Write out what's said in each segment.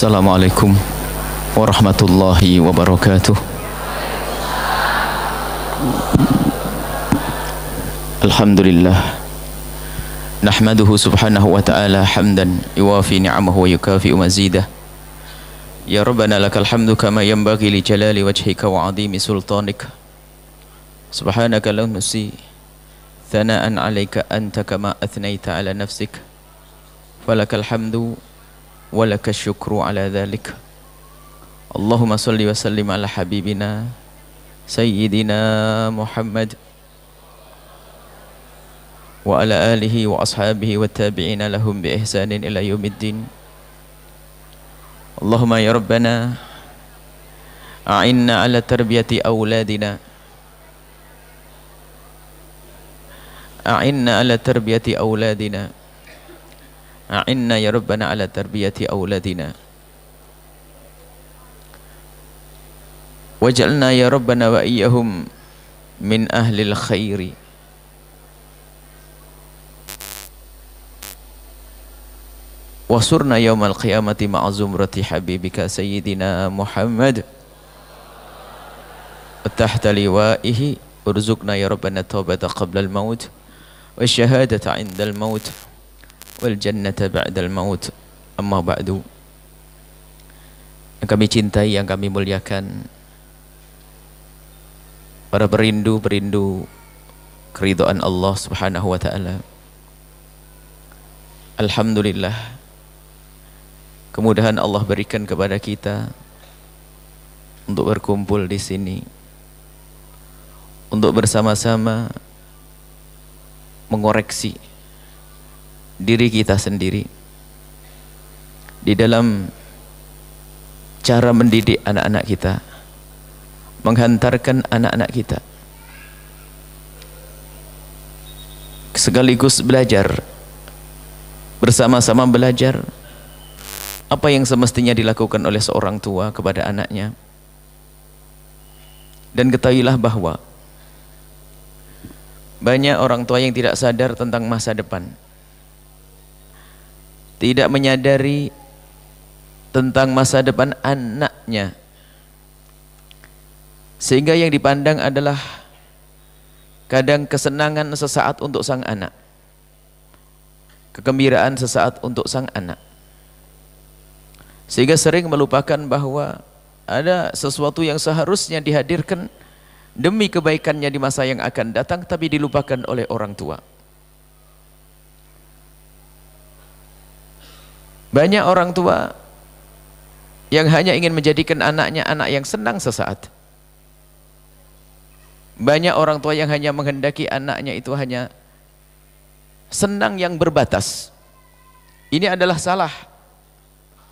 السلام عليكم ورحمة الله وبركاته الحمد لله نحمده سبحانه وتعالى حمدا يوافي نعمه ويكافئ مزيده يا ربنا لك الحمد كما ينبغي لجلال وجهك وعظيم سلطانك سبحانك لا نسي ثناء عليك أنت كما أثنيت على نفسك فلك الحمد ولك الشكر على ذلك اللهم صل وسلم على حبيبنا سيدنا محمد وعلى آله وأصحابه والتابعين لهم بإحسان إلى يوم الدين اللهم يا ربنا أعنا على تربية أولادنا أعنا على تربية أولادنا أعنا يا ربنا على تربية أولادنا واجعلنا يا ربنا وإياهم من أهل الخير وصرنا يوم القيامة مع زمرة حبيبك سيدنا محمد وتحت لوائه ارزقنا يا ربنا التوبة قبل الموت والشهادة عند الموت jannah ba'dal maut amma ba'du yang kami cintai yang kami muliakan para perindu perindu keridhaan Allah Subhanahu wa taala Alhamdulillah kemudahan Allah berikan kepada kita untuk berkumpul di sini untuk bersama-sama mengoreksi diri kita sendiri di dalam cara mendidik anak-anak kita menghantarkan anak-anak kita sekaligus belajar bersama-sama belajar apa yang semestinya dilakukan oleh seorang tua kepada anaknya dan ketahuilah bahwa banyak orang tua yang tidak sadar tentang masa depan tidak menyadari tentang masa depan anaknya sehingga yang dipandang adalah kadang kesenangan sesaat untuk sang anak kegembiraan sesaat untuk sang anak sehingga sering melupakan bahwa ada sesuatu yang seharusnya dihadirkan demi kebaikannya di masa yang akan datang tapi dilupakan oleh orang tua Banyak orang tua yang hanya ingin menjadikan anaknya anak yang senang sesaat. Banyak orang tua yang hanya menghendaki anaknya itu hanya senang yang berbatas. Ini adalah salah.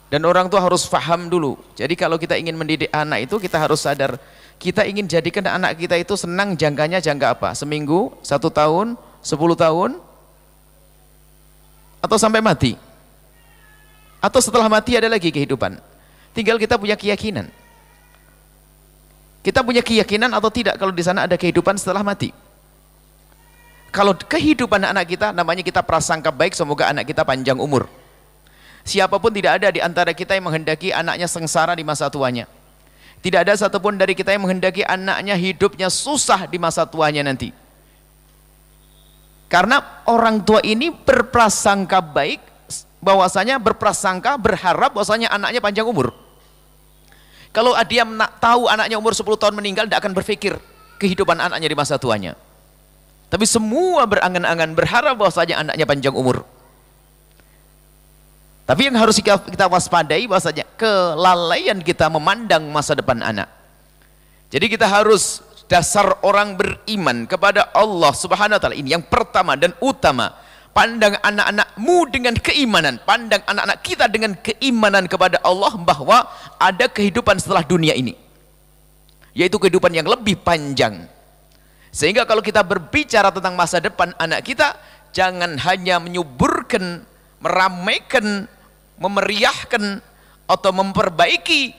Dan orang tua harus faham dulu. Jadi kalau kita ingin mendidik anak itu kita harus sadar kita ingin jadikan anak kita itu senang jangkanya jangka apa? Seminggu, satu tahun, sepuluh tahun, atau sampai mati. Atau setelah mati ada lagi kehidupan. Tinggal kita punya keyakinan. Kita punya keyakinan atau tidak kalau di sana ada kehidupan setelah mati. Kalau kehidupan anak kita namanya kita prasangka baik semoga anak kita panjang umur. Siapapun tidak ada di antara kita yang menghendaki anaknya sengsara di masa tuanya. Tidak ada satupun dari kita yang menghendaki anaknya hidupnya susah di masa tuanya nanti. Karena orang tua ini berprasangka baik bahwasanya berprasangka berharap bahwasanya anaknya panjang umur kalau dia tahu anaknya umur 10 tahun meninggal tidak akan berpikir kehidupan anaknya di masa tuanya tapi semua berangan-angan berharap bahwasanya anaknya panjang umur tapi yang harus kita, kita waspadai bahwasanya kelalaian kita memandang masa depan anak. Jadi kita harus dasar orang beriman kepada Allah Subhanahu wa taala ini yang pertama dan utama pandang anak-anakmu dengan keimanan pandang anak-anak kita dengan keimanan kepada Allah bahwa ada kehidupan setelah dunia ini yaitu kehidupan yang lebih panjang sehingga kalau kita berbicara tentang masa depan anak kita jangan hanya menyuburkan meramaikan memeriahkan atau memperbaiki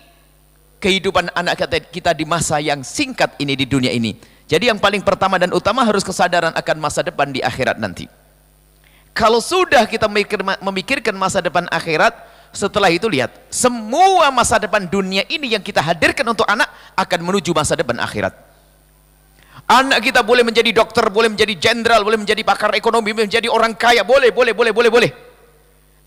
kehidupan anak kita di masa yang singkat ini di dunia ini jadi yang paling pertama dan utama harus kesadaran akan masa depan di akhirat nanti kalau sudah kita memikirkan masa depan akhirat, setelah itu lihat, semua masa depan dunia ini yang kita hadirkan untuk anak akan menuju masa depan akhirat. Anak kita boleh menjadi dokter, boleh menjadi jenderal, boleh menjadi pakar ekonomi, boleh menjadi orang kaya, boleh, boleh, boleh, boleh, boleh.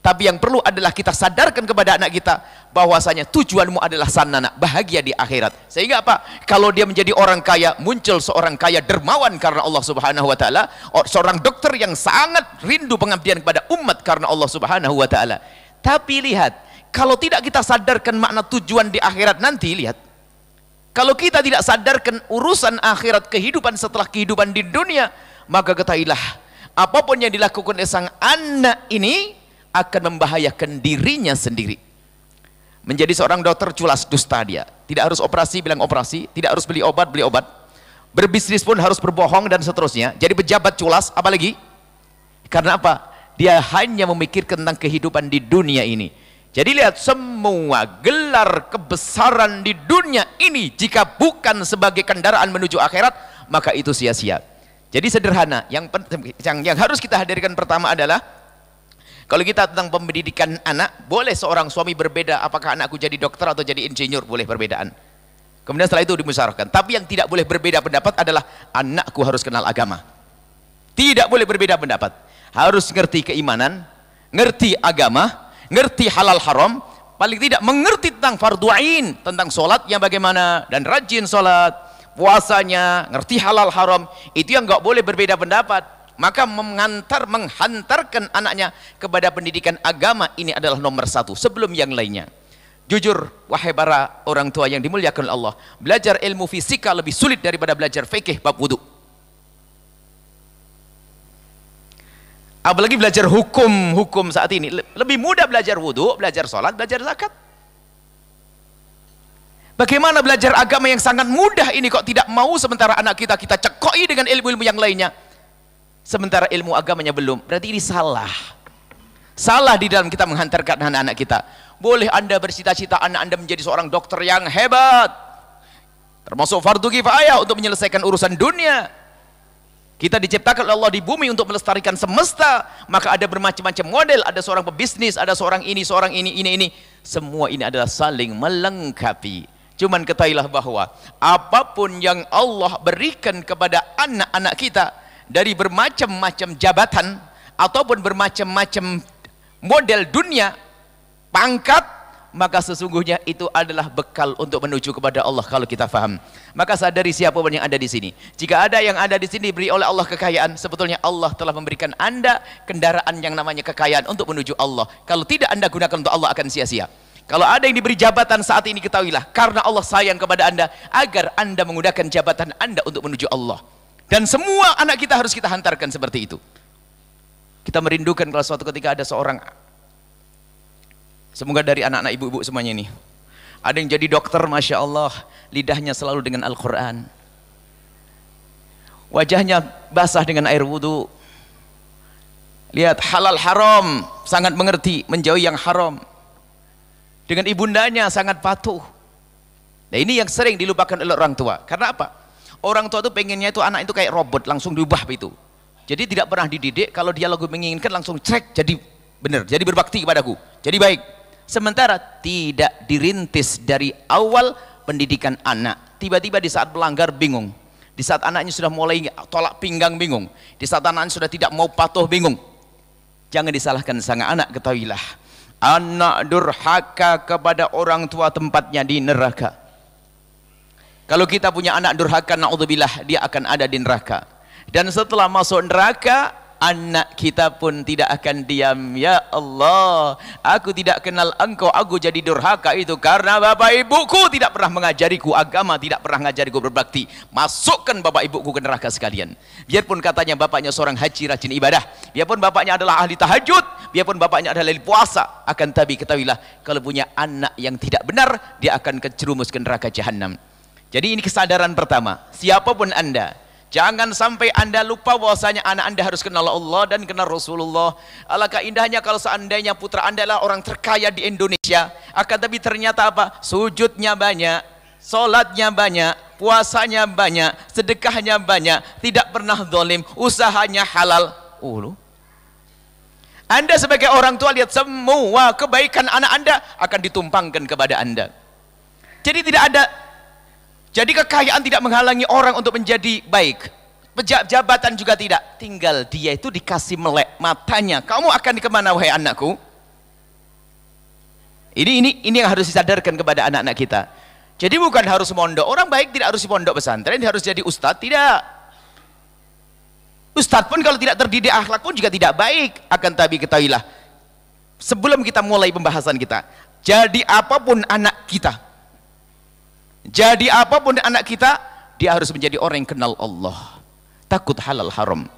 Tapi yang perlu adalah kita sadarkan kepada anak kita bahwasanya tujuanmu adalah sanana, bahagia di akhirat. Sehingga apa? Kalau dia menjadi orang kaya, muncul seorang kaya dermawan karena Allah Subhanahu wa taala, seorang dokter yang sangat rindu pengabdian kepada umat karena Allah Subhanahu wa taala. Tapi lihat, kalau tidak kita sadarkan makna tujuan di akhirat nanti, lihat. Kalau kita tidak sadarkan urusan akhirat kehidupan setelah kehidupan di dunia, maka ketahuilah apapun yang dilakukan oleh sang anak ini akan membahayakan dirinya sendiri. Menjadi seorang dokter culas dusta dia. Tidak harus operasi bilang operasi, tidak harus beli obat beli obat. Berbisnis pun harus berbohong dan seterusnya. Jadi pejabat culas apalagi? Karena apa? Dia hanya memikirkan tentang kehidupan di dunia ini. Jadi lihat semua gelar kebesaran di dunia ini jika bukan sebagai kendaraan menuju akhirat maka itu sia-sia. Jadi sederhana, yang, yang yang harus kita hadirkan pertama adalah kalau kita tentang pendidikan anak, boleh seorang suami berbeda apakah anakku jadi dokter atau jadi insinyur, boleh perbedaan. Kemudian setelah itu dimusyawarahkan. Tapi yang tidak boleh berbeda pendapat adalah anakku harus kenal agama. Tidak boleh berbeda pendapat. Harus ngerti keimanan, ngerti agama, ngerti halal haram, paling tidak mengerti tentang fardu ain, tentang yang bagaimana dan rajin solat, puasanya, ngerti halal haram. Itu yang nggak boleh berbeda pendapat maka mengantar menghantarkan anaknya kepada pendidikan agama ini adalah nomor satu sebelum yang lainnya jujur wahai para orang tua yang dimuliakan Allah belajar ilmu fisika lebih sulit daripada belajar fikih bab wudhu apalagi belajar hukum-hukum saat ini lebih mudah belajar wudhu, belajar sholat, belajar zakat bagaimana belajar agama yang sangat mudah ini kok tidak mau sementara anak kita kita cekoi dengan ilmu-ilmu yang lainnya sementara ilmu agamanya belum berarti ini salah salah di dalam kita menghantarkan anak-anak kita boleh anda bercita-cita anak anda menjadi seorang dokter yang hebat termasuk fardu kifayah untuk menyelesaikan urusan dunia kita diciptakan oleh Allah di bumi untuk melestarikan semesta maka ada bermacam-macam model ada seorang pebisnis ada seorang ini seorang ini ini ini semua ini adalah saling melengkapi cuman ketahuilah bahwa apapun yang Allah berikan kepada anak-anak kita dari bermacam-macam jabatan ataupun bermacam-macam model dunia, pangkat, maka sesungguhnya itu adalah bekal untuk menuju kepada Allah kalau kita faham. Maka sadari siapa pun yang ada di sini. Jika ada yang ada di sini diberi oleh Allah kekayaan, sebetulnya Allah telah memberikan Anda kendaraan yang namanya kekayaan untuk menuju Allah. Kalau tidak Anda gunakan untuk Allah akan sia-sia. Kalau ada yang diberi jabatan saat ini ketahuilah karena Allah sayang kepada Anda agar Anda menggunakan jabatan Anda untuk menuju Allah. Dan semua anak kita harus kita hantarkan seperti itu. Kita merindukan kalau suatu ketika ada seorang Semoga dari anak-anak ibu-ibu semuanya ini Ada yang jadi dokter Masya Allah Lidahnya selalu dengan Al-Quran Wajahnya basah dengan air wudhu Lihat halal haram Sangat mengerti menjauhi yang haram Dengan ibundanya sangat patuh Nah ini yang sering dilupakan oleh orang tua Karena apa? orang tua itu pengennya itu anak itu kayak robot langsung diubah itu jadi tidak pernah dididik kalau dia lagu menginginkan langsung cek jadi benar jadi berbakti kepadaku jadi baik sementara tidak dirintis dari awal pendidikan anak tiba-tiba di saat melanggar bingung di saat anaknya sudah mulai tolak pinggang bingung di saat anaknya sudah tidak mau patuh bingung jangan disalahkan sang anak ketahuilah anak durhaka kepada orang tua tempatnya di neraka kalau kita punya anak durhaka, na'udzubillah, dia akan ada di neraka. Dan setelah masuk neraka, anak kita pun tidak akan diam. Ya Allah, aku tidak kenal engkau, aku jadi durhaka itu karena bapak ibuku tidak pernah mengajariku agama, tidak pernah mengajariku berbakti. Masukkan bapak ibuku ke neraka sekalian. Biarpun katanya bapaknya seorang haji rajin ibadah, biarpun bapaknya adalah ahli tahajud, biarpun bapaknya adalah ahli puasa, akan tapi ketahuilah kalau punya anak yang tidak benar, dia akan kecerumus ke neraka jahanam. Jadi ini kesadaran pertama, siapapun Anda, jangan sampai Anda lupa bahwasanya anak Anda harus kenal Allah dan kenal Rasulullah. Alangkah indahnya kalau seandainya putra Anda adalah orang terkaya di Indonesia, akan tapi ternyata apa? Sujudnya banyak, solatnya banyak, puasanya banyak, sedekahnya banyak, tidak pernah dolim, usahanya halal. Ulu. Oh, Anda sebagai orang tua lihat semua kebaikan anak Anda akan ditumpangkan kepada Anda. Jadi tidak ada jadi kekayaan tidak menghalangi orang untuk menjadi baik. Pejabat Jabatan juga tidak. Tinggal dia itu dikasih melek matanya. Kamu akan kemana wahai anakku? Ini ini ini yang harus disadarkan kepada anak-anak kita. Jadi bukan harus mondok. Orang baik tidak harus di pondok pesantren, harus jadi ustadz, tidak. Ustadz pun kalau tidak terdidik akhlak pun juga tidak baik. Akan tapi ketahuilah, sebelum kita mulai pembahasan kita, jadi apapun anak kita, jadi apapun anak kita, dia harus menjadi orang yang kenal Allah. Takut halal haram.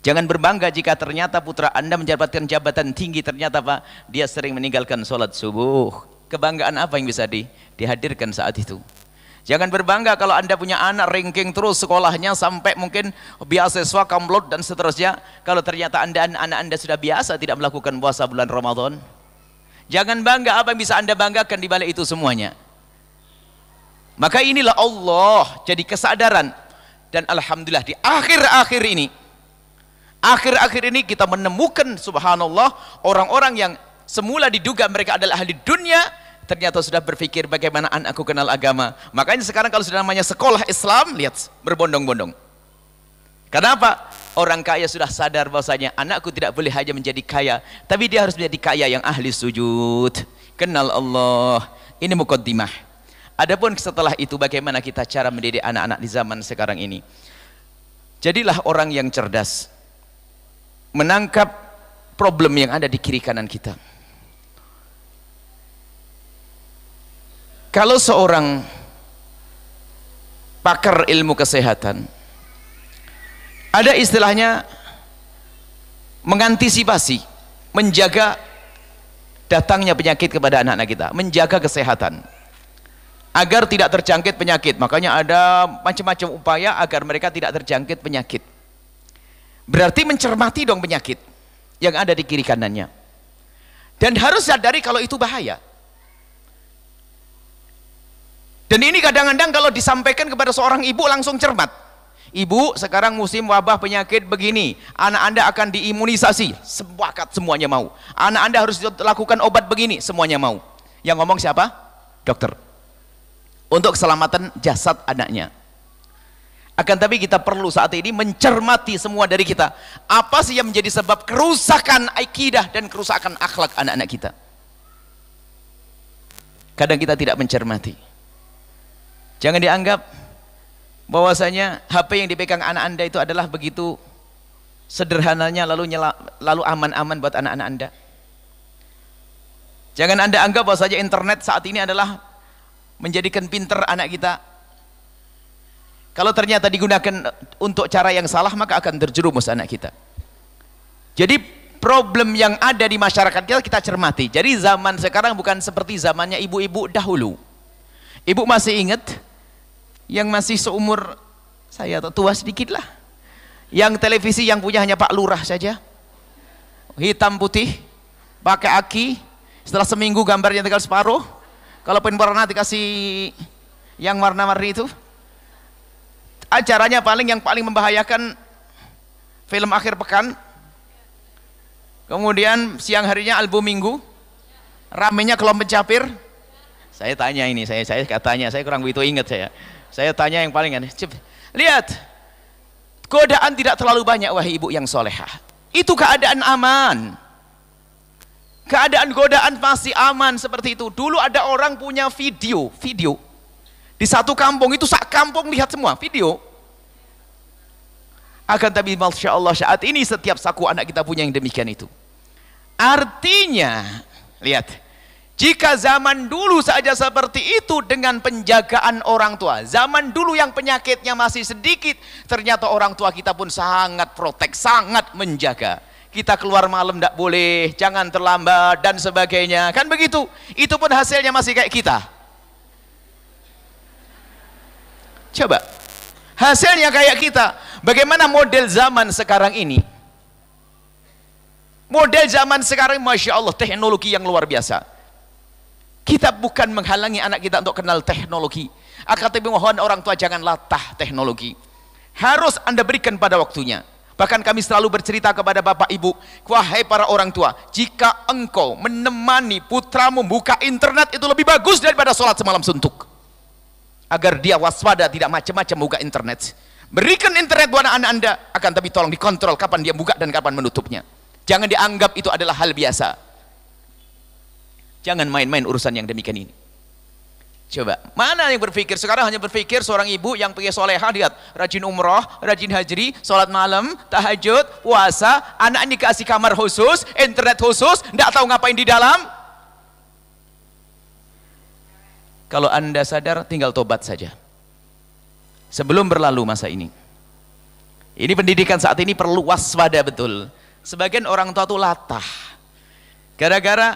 Jangan berbangga jika ternyata putra Anda menjabatkan jabatan tinggi, ternyata Pak, dia sering meninggalkan sholat subuh. Kebanggaan apa yang bisa di, dihadirkan saat itu? Jangan berbangga kalau Anda punya anak ranking terus sekolahnya sampai mungkin beasiswa kamlot dan seterusnya. Kalau ternyata Anda anak Anda sudah biasa tidak melakukan puasa bulan Ramadan. Jangan bangga apa yang bisa Anda banggakan di balik itu semuanya. Maka inilah Allah jadi kesadaran dan alhamdulillah di akhir-akhir ini akhir-akhir ini kita menemukan subhanallah orang-orang yang semula diduga mereka adalah ahli dunia ternyata sudah berpikir bagaimana anakku kenal agama. Makanya sekarang kalau sudah namanya sekolah Islam, lihat berbondong-bondong. Kenapa? Orang kaya sudah sadar bahwasanya anakku tidak boleh hanya menjadi kaya, tapi dia harus menjadi kaya yang ahli sujud, kenal Allah. Ini mukaddimah. Adapun setelah itu bagaimana kita cara mendidik anak-anak di zaman sekarang ini? Jadilah orang yang cerdas. Menangkap problem yang ada di kiri kanan kita. Kalau seorang pakar ilmu kesehatan ada istilahnya mengantisipasi, menjaga datangnya penyakit kepada anak-anak kita, menjaga kesehatan agar tidak terjangkit penyakit. Makanya ada macam-macam upaya agar mereka tidak terjangkit penyakit. Berarti mencermati dong penyakit yang ada di kiri kanannya. Dan harus sadari kalau itu bahaya. Dan ini kadang-kadang kalau disampaikan kepada seorang ibu langsung cermat. Ibu, sekarang musim wabah penyakit begini. Anak Anda akan diimunisasi. Sepakat semuanya mau. Anak Anda harus lakukan obat begini, semuanya mau. Yang ngomong siapa? Dokter untuk keselamatan jasad anaknya. Akan tapi kita perlu saat ini mencermati semua dari kita. Apa sih yang menjadi sebab kerusakan akidah dan kerusakan akhlak anak-anak kita? Kadang kita tidak mencermati. Jangan dianggap bahwasanya HP yang dipegang anak Anda itu adalah begitu sederhananya lalu nyala lalu aman-aman buat anak-anak Anda. Jangan Anda anggap bahwasanya internet saat ini adalah menjadikan pinter anak kita kalau ternyata digunakan untuk cara yang salah maka akan terjerumus anak kita jadi problem yang ada di masyarakat kita kita cermati jadi zaman sekarang bukan seperti zamannya ibu-ibu dahulu ibu masih ingat yang masih seumur saya atau tua sedikit lah yang televisi yang punya hanya Pak Lurah saja hitam putih pakai aki setelah seminggu gambarnya tinggal separuh kalau poin warna dikasih yang warna-warni itu acaranya paling yang paling membahayakan film akhir pekan kemudian siang harinya album minggu ramenya kelompok capir saya tanya ini saya saya katanya saya kurang begitu ingat saya saya tanya yang paling aneh lihat godaan tidak terlalu banyak wahai ibu yang solehah itu keadaan aman keadaan godaan pasti aman seperti itu. Dulu ada orang punya video, video. Di satu kampung itu sak kampung lihat semua video. Akan tapi masya Allah saat ini setiap saku anak kita punya yang demikian itu. Artinya, lihat, jika zaman dulu saja seperti itu dengan penjagaan orang tua, zaman dulu yang penyakitnya masih sedikit, ternyata orang tua kita pun sangat protek, sangat menjaga kita keluar malam tidak boleh, jangan terlambat dan sebagainya. Kan begitu. Itu pun hasilnya masih kayak kita. Coba. Hasilnya kayak kita. Bagaimana model zaman sekarang ini? Model zaman sekarang Masya Allah teknologi yang luar biasa. Kita bukan menghalangi anak kita untuk kenal teknologi. Akan tapi mohon orang tua jangan latah teknologi. Harus Anda berikan pada waktunya. Bahkan kami selalu bercerita kepada Bapak Ibu, wahai para orang tua, jika engkau menemani putramu buka internet itu lebih bagus daripada sholat semalam suntuk. Agar dia waspada tidak macam-macam buka internet. Berikan internet buat anak Anda, akan tapi tolong dikontrol kapan dia buka dan kapan menutupnya. Jangan dianggap itu adalah hal biasa. Jangan main-main urusan yang demikian ini. Coba, mana yang berpikir? Sekarang hanya berpikir seorang ibu yang pergi soleha, lihat, rajin umroh, rajin hajri, sholat malam, tahajud, puasa, anak dikasih kamar khusus, internet khusus, tidak tahu ngapain di dalam. Kalau anda sadar, tinggal tobat saja. Sebelum berlalu masa ini. Ini pendidikan saat ini perlu waspada betul. Sebagian orang tua itu latah. Gara-gara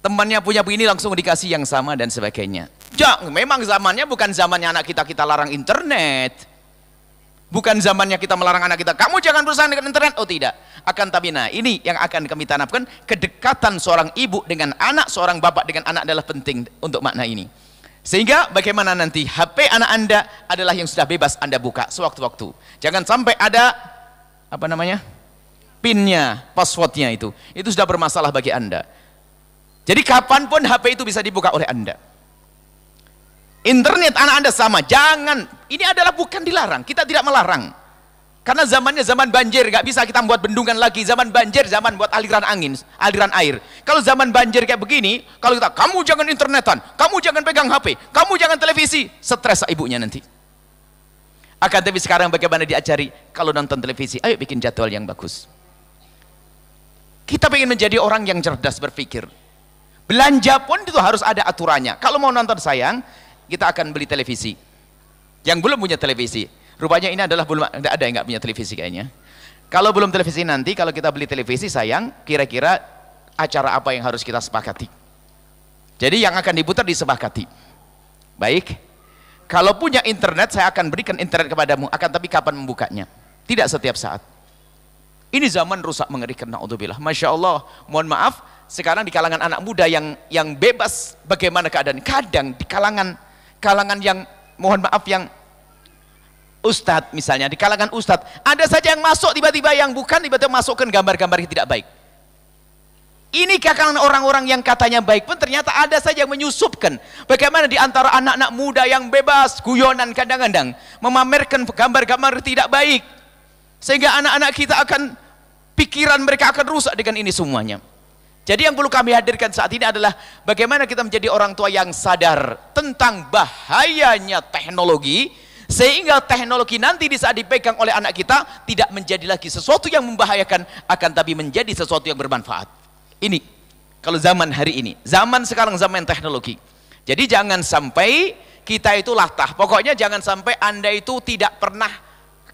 temannya punya begini langsung dikasih yang sama dan sebagainya. Ya, memang zamannya bukan zamannya anak kita kita larang internet. Bukan zamannya kita melarang anak kita, kamu jangan berusaha dengan internet. Oh tidak. Akan tapi nah, ini yang akan kami tanamkan, kedekatan seorang ibu dengan anak, seorang bapak dengan anak adalah penting untuk makna ini. Sehingga bagaimana nanti HP anak Anda adalah yang sudah bebas Anda buka sewaktu-waktu. Jangan sampai ada apa namanya? pinnya, passwordnya itu. Itu sudah bermasalah bagi Anda. Jadi kapanpun HP itu bisa dibuka oleh Anda. Internet anak Anda sama, jangan. Ini adalah bukan dilarang, kita tidak melarang. Karena zamannya zaman banjir, nggak bisa kita buat bendungan lagi. Zaman banjir, zaman buat aliran angin, aliran air. Kalau zaman banjir kayak begini, kalau kita, kamu jangan internetan, kamu jangan pegang HP, kamu jangan televisi, stres ibunya nanti. Akan tapi sekarang bagaimana diajari kalau nonton televisi, ayo bikin jadwal yang bagus. Kita ingin menjadi orang yang cerdas berpikir. Belanja pun itu harus ada aturannya. Kalau mau nonton sayang, kita akan beli televisi. Yang belum punya televisi. Rupanya ini adalah belum ada yang nggak punya televisi kayaknya. Kalau belum televisi nanti, kalau kita beli televisi sayang, kira-kira acara apa yang harus kita sepakati? Jadi yang akan diputar disepakati. Baik. Kalau punya internet, saya akan berikan internet kepadamu. Akan tapi kapan membukanya? Tidak setiap saat. Ini zaman rusak mengerikan naudzubillah. Masya Allah, mohon maaf, sekarang di kalangan anak muda yang yang bebas bagaimana keadaan. Kadang di kalangan kalangan yang mohon maaf yang ustadz misalnya, di kalangan ustadz, ada saja yang masuk tiba-tiba yang bukan tiba-tiba masukkan gambar-gambar yang tidak baik. Ini kalangan orang-orang yang katanya baik pun ternyata ada saja yang menyusupkan. Bagaimana di antara anak-anak muda yang bebas, guyonan kadang-kadang, memamerkan gambar-gambar tidak baik. Sehingga anak-anak kita akan pikiran mereka akan rusak dengan ini semuanya. Jadi yang perlu kami hadirkan saat ini adalah bagaimana kita menjadi orang tua yang sadar tentang bahayanya teknologi sehingga teknologi nanti di saat dipegang oleh anak kita tidak menjadi lagi sesuatu yang membahayakan akan tapi menjadi sesuatu yang bermanfaat. Ini kalau zaman hari ini, zaman sekarang zaman teknologi. Jadi jangan sampai kita itu latah. Pokoknya jangan sampai Anda itu tidak pernah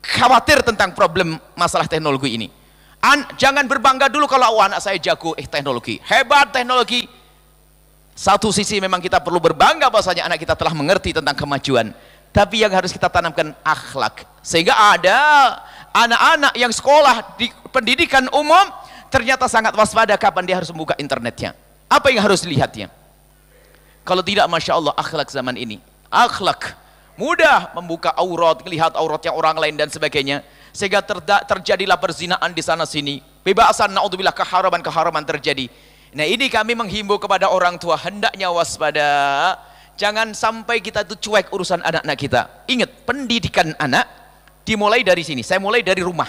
khawatir tentang problem masalah teknologi ini. An, jangan berbangga dulu kalau oh, anak saya jago eh teknologi, hebat teknologi. Satu sisi memang kita perlu berbangga bahwasanya anak kita telah mengerti tentang kemajuan. Tapi yang harus kita tanamkan akhlak. Sehingga ada anak-anak yang sekolah di pendidikan umum ternyata sangat waspada kapan dia harus membuka internetnya. Apa yang harus dilihatnya? Kalau tidak Masya Allah akhlak zaman ini. Akhlak mudah membuka aurat, melihat auratnya orang lain dan sebagainya. Sehingga terjadilah perzinaan di sana sini. Bebasan naudzubillah keharaman-keharaman terjadi. Nah, ini kami menghimbau kepada orang tua hendaknya waspada. Jangan sampai kita itu cuek urusan anak-anak kita. Ingat, pendidikan anak dimulai dari sini. Saya mulai dari rumah.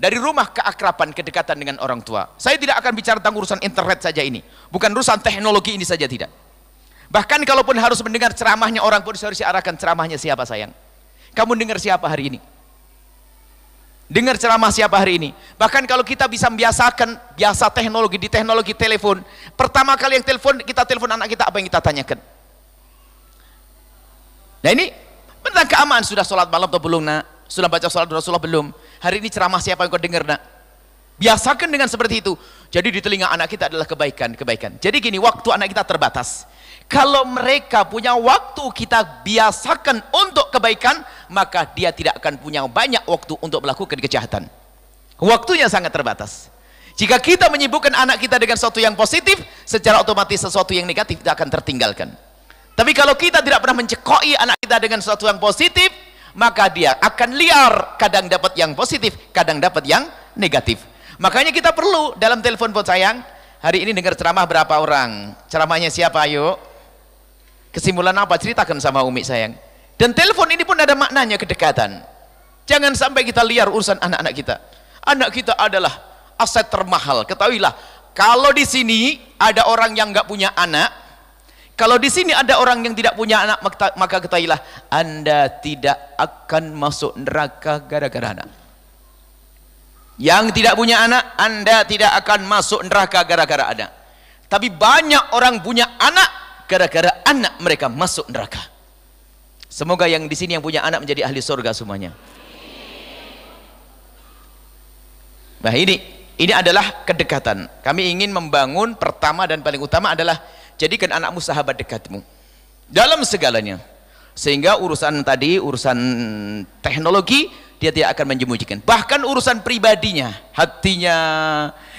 Dari rumah keakraban, kedekatan dengan orang tua. Saya tidak akan bicara tentang urusan internet saja ini. Bukan urusan teknologi ini saja tidak. Bahkan kalaupun harus mendengar ceramahnya orang pun harus diarahkan ceramahnya siapa sayang. Kamu dengar siapa hari ini? Dengar ceramah siapa hari ini? Bahkan kalau kita bisa membiasakan biasa teknologi di teknologi telepon, pertama kali yang telepon kita telepon anak kita apa yang kita tanyakan? Nah ini tentang keamanan sudah sholat malam atau belum nak? Sudah baca sholat Rasulullah belum? Hari ini ceramah siapa yang kau dengar nak? Biasakan dengan seperti itu. Jadi di telinga anak kita adalah kebaikan, kebaikan. Jadi gini, waktu anak kita terbatas kalau mereka punya waktu kita biasakan untuk kebaikan, maka dia tidak akan punya banyak waktu untuk melakukan kejahatan. Waktunya sangat terbatas. Jika kita menyibukkan anak kita dengan sesuatu yang positif, secara otomatis sesuatu yang negatif tidak akan tertinggalkan. Tapi kalau kita tidak pernah mencekoi anak kita dengan sesuatu yang positif, maka dia akan liar, kadang dapat yang positif, kadang dapat yang negatif. Makanya kita perlu dalam telepon buat sayang, hari ini dengar ceramah berapa orang? Ceramahnya siapa yuk? kesimpulan apa ceritakan sama Umi sayang dan telepon ini pun ada maknanya kedekatan jangan sampai kita liar urusan anak-anak kita anak kita adalah aset termahal ketahuilah kalau di sini ada orang yang nggak punya anak kalau di sini ada orang yang tidak punya anak maka ketahuilah anda tidak akan masuk neraka gara-gara anak yang tidak punya anak anda tidak akan masuk neraka gara-gara anak tapi banyak orang punya anak gara-gara anak mereka masuk neraka. Semoga yang di sini yang punya anak menjadi ahli surga semuanya. Nah ini ini adalah kedekatan. Kami ingin membangun pertama dan paling utama adalah jadikan anakmu sahabat dekatmu dalam segalanya. Sehingga urusan tadi, urusan teknologi dia tidak akan menjemujikan. Bahkan urusan pribadinya, hatinya,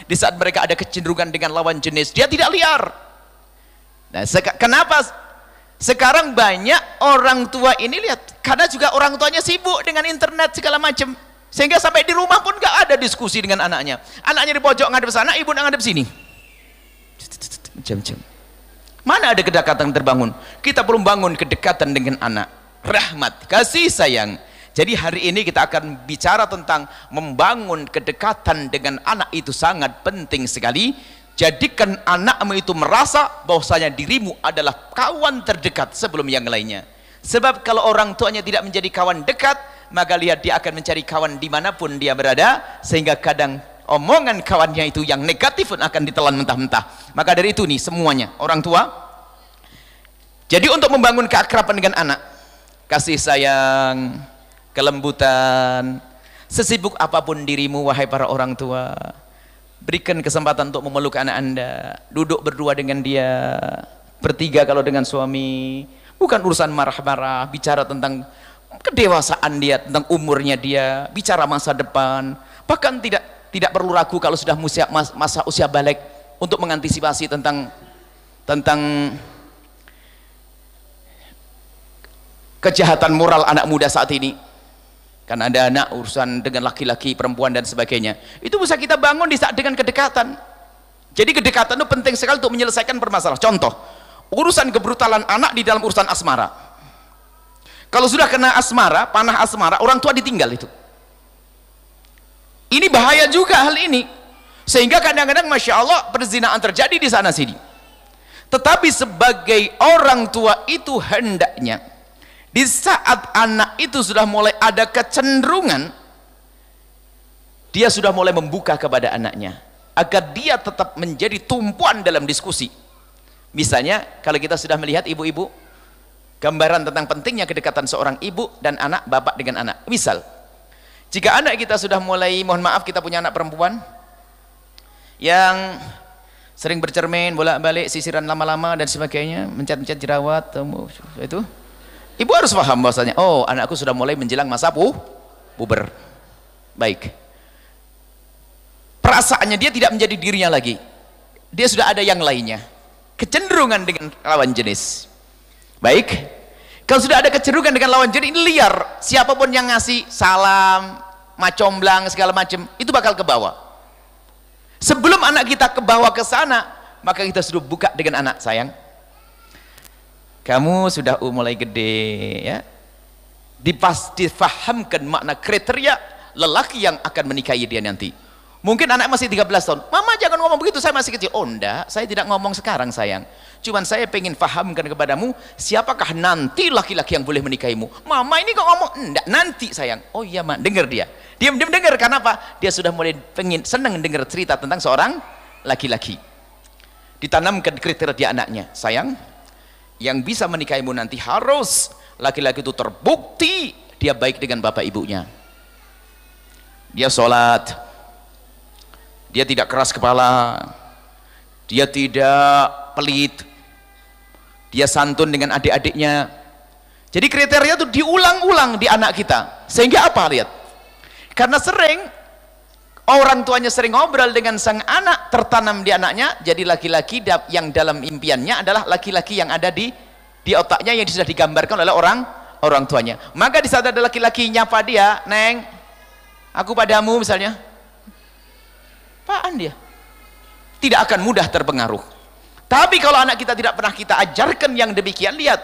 di saat mereka ada kecenderungan dengan lawan jenis, dia tidak liar. Nah, seka kenapa sekarang banyak orang tua ini lihat karena juga orang tuanya sibuk dengan internet segala macam sehingga sampai di rumah pun gak ada diskusi dengan anaknya anaknya di pojok ngadep sana ibu ngadep sini jam-jam mana ada kedekatan terbangun kita perlu bangun kedekatan dengan anak rahmat kasih sayang jadi hari ini kita akan bicara tentang membangun kedekatan dengan anak itu sangat penting sekali jadikan anakmu itu merasa bahwasanya dirimu adalah kawan terdekat sebelum yang lainnya sebab kalau orang tuanya tidak menjadi kawan dekat maka lihat dia akan mencari kawan dimanapun dia berada sehingga kadang omongan kawannya itu yang negatif pun akan ditelan mentah-mentah maka dari itu nih semuanya orang tua jadi untuk membangun keakraban dengan anak kasih sayang kelembutan sesibuk apapun dirimu wahai para orang tua berikan kesempatan untuk memeluk anak anda duduk berdua dengan dia bertiga kalau dengan suami bukan urusan marah-marah bicara tentang kedewasaan dia tentang umurnya dia bicara masa depan bahkan tidak tidak perlu ragu kalau sudah usia, masa usia balik untuk mengantisipasi tentang tentang kejahatan moral anak muda saat ini karena ada anak urusan dengan laki-laki perempuan dan sebagainya itu bisa kita bangun di saat dengan kedekatan jadi kedekatan itu penting sekali untuk menyelesaikan permasalahan contoh urusan kebrutalan anak di dalam urusan asmara kalau sudah kena asmara panah asmara orang tua ditinggal itu ini bahaya juga hal ini sehingga kadang-kadang Masya Allah perzinaan terjadi di sana sini tetapi sebagai orang tua itu hendaknya di saat anak itu sudah mulai ada kecenderungan, dia sudah mulai membuka kepada anaknya agar dia tetap menjadi tumpuan dalam diskusi. Misalnya, kalau kita sudah melihat ibu-ibu, gambaran tentang pentingnya kedekatan seorang ibu dan anak, bapak dengan anak. Misal, jika anak kita sudah mulai, mohon maaf kita punya anak perempuan yang sering bercermin, bolak-balik, sisiran lama-lama dan sebagainya, mencet-mencet jerawat, itu, Ibu harus paham bahasanya, oh anakku sudah mulai menjelang masa bu puber. Baik. Perasaannya dia tidak menjadi dirinya lagi. Dia sudah ada yang lainnya. Kecenderungan dengan lawan jenis. Baik. Kalau sudah ada kecenderungan dengan lawan jenis ini liar. Siapapun yang ngasih salam, macomblang segala macam, itu bakal ke bawah. Sebelum anak kita ke bawah ke sana, maka kita sudah buka dengan anak sayang kamu sudah mulai gede ya dipasti fahamkan makna kriteria lelaki yang akan menikahi dia nanti mungkin anak masih 13 tahun mama jangan ngomong begitu saya masih kecil oh enggak saya tidak ngomong sekarang sayang cuman saya pengen fahamkan kepadamu siapakah nanti laki-laki yang boleh menikahimu mama ini kok ngomong enggak nanti sayang oh iya ma dengar dia diam-diam dengar karena apa dia sudah mulai pengen senang dengar cerita tentang seorang laki-laki ditanamkan kriteria dia anaknya sayang yang bisa menikahimu nanti harus laki-laki itu terbukti dia baik dengan bapak ibunya dia sholat dia tidak keras kepala dia tidak pelit dia santun dengan adik-adiknya jadi kriteria itu diulang-ulang di anak kita sehingga apa lihat karena sering orang tuanya sering ngobrol dengan sang anak tertanam di anaknya jadi laki-laki yang dalam impiannya adalah laki-laki yang ada di di otaknya yang sudah digambarkan oleh orang orang tuanya maka di saat ada laki-laki nyapa dia neng aku padamu misalnya apaan dia tidak akan mudah terpengaruh tapi kalau anak kita tidak pernah kita ajarkan yang demikian lihat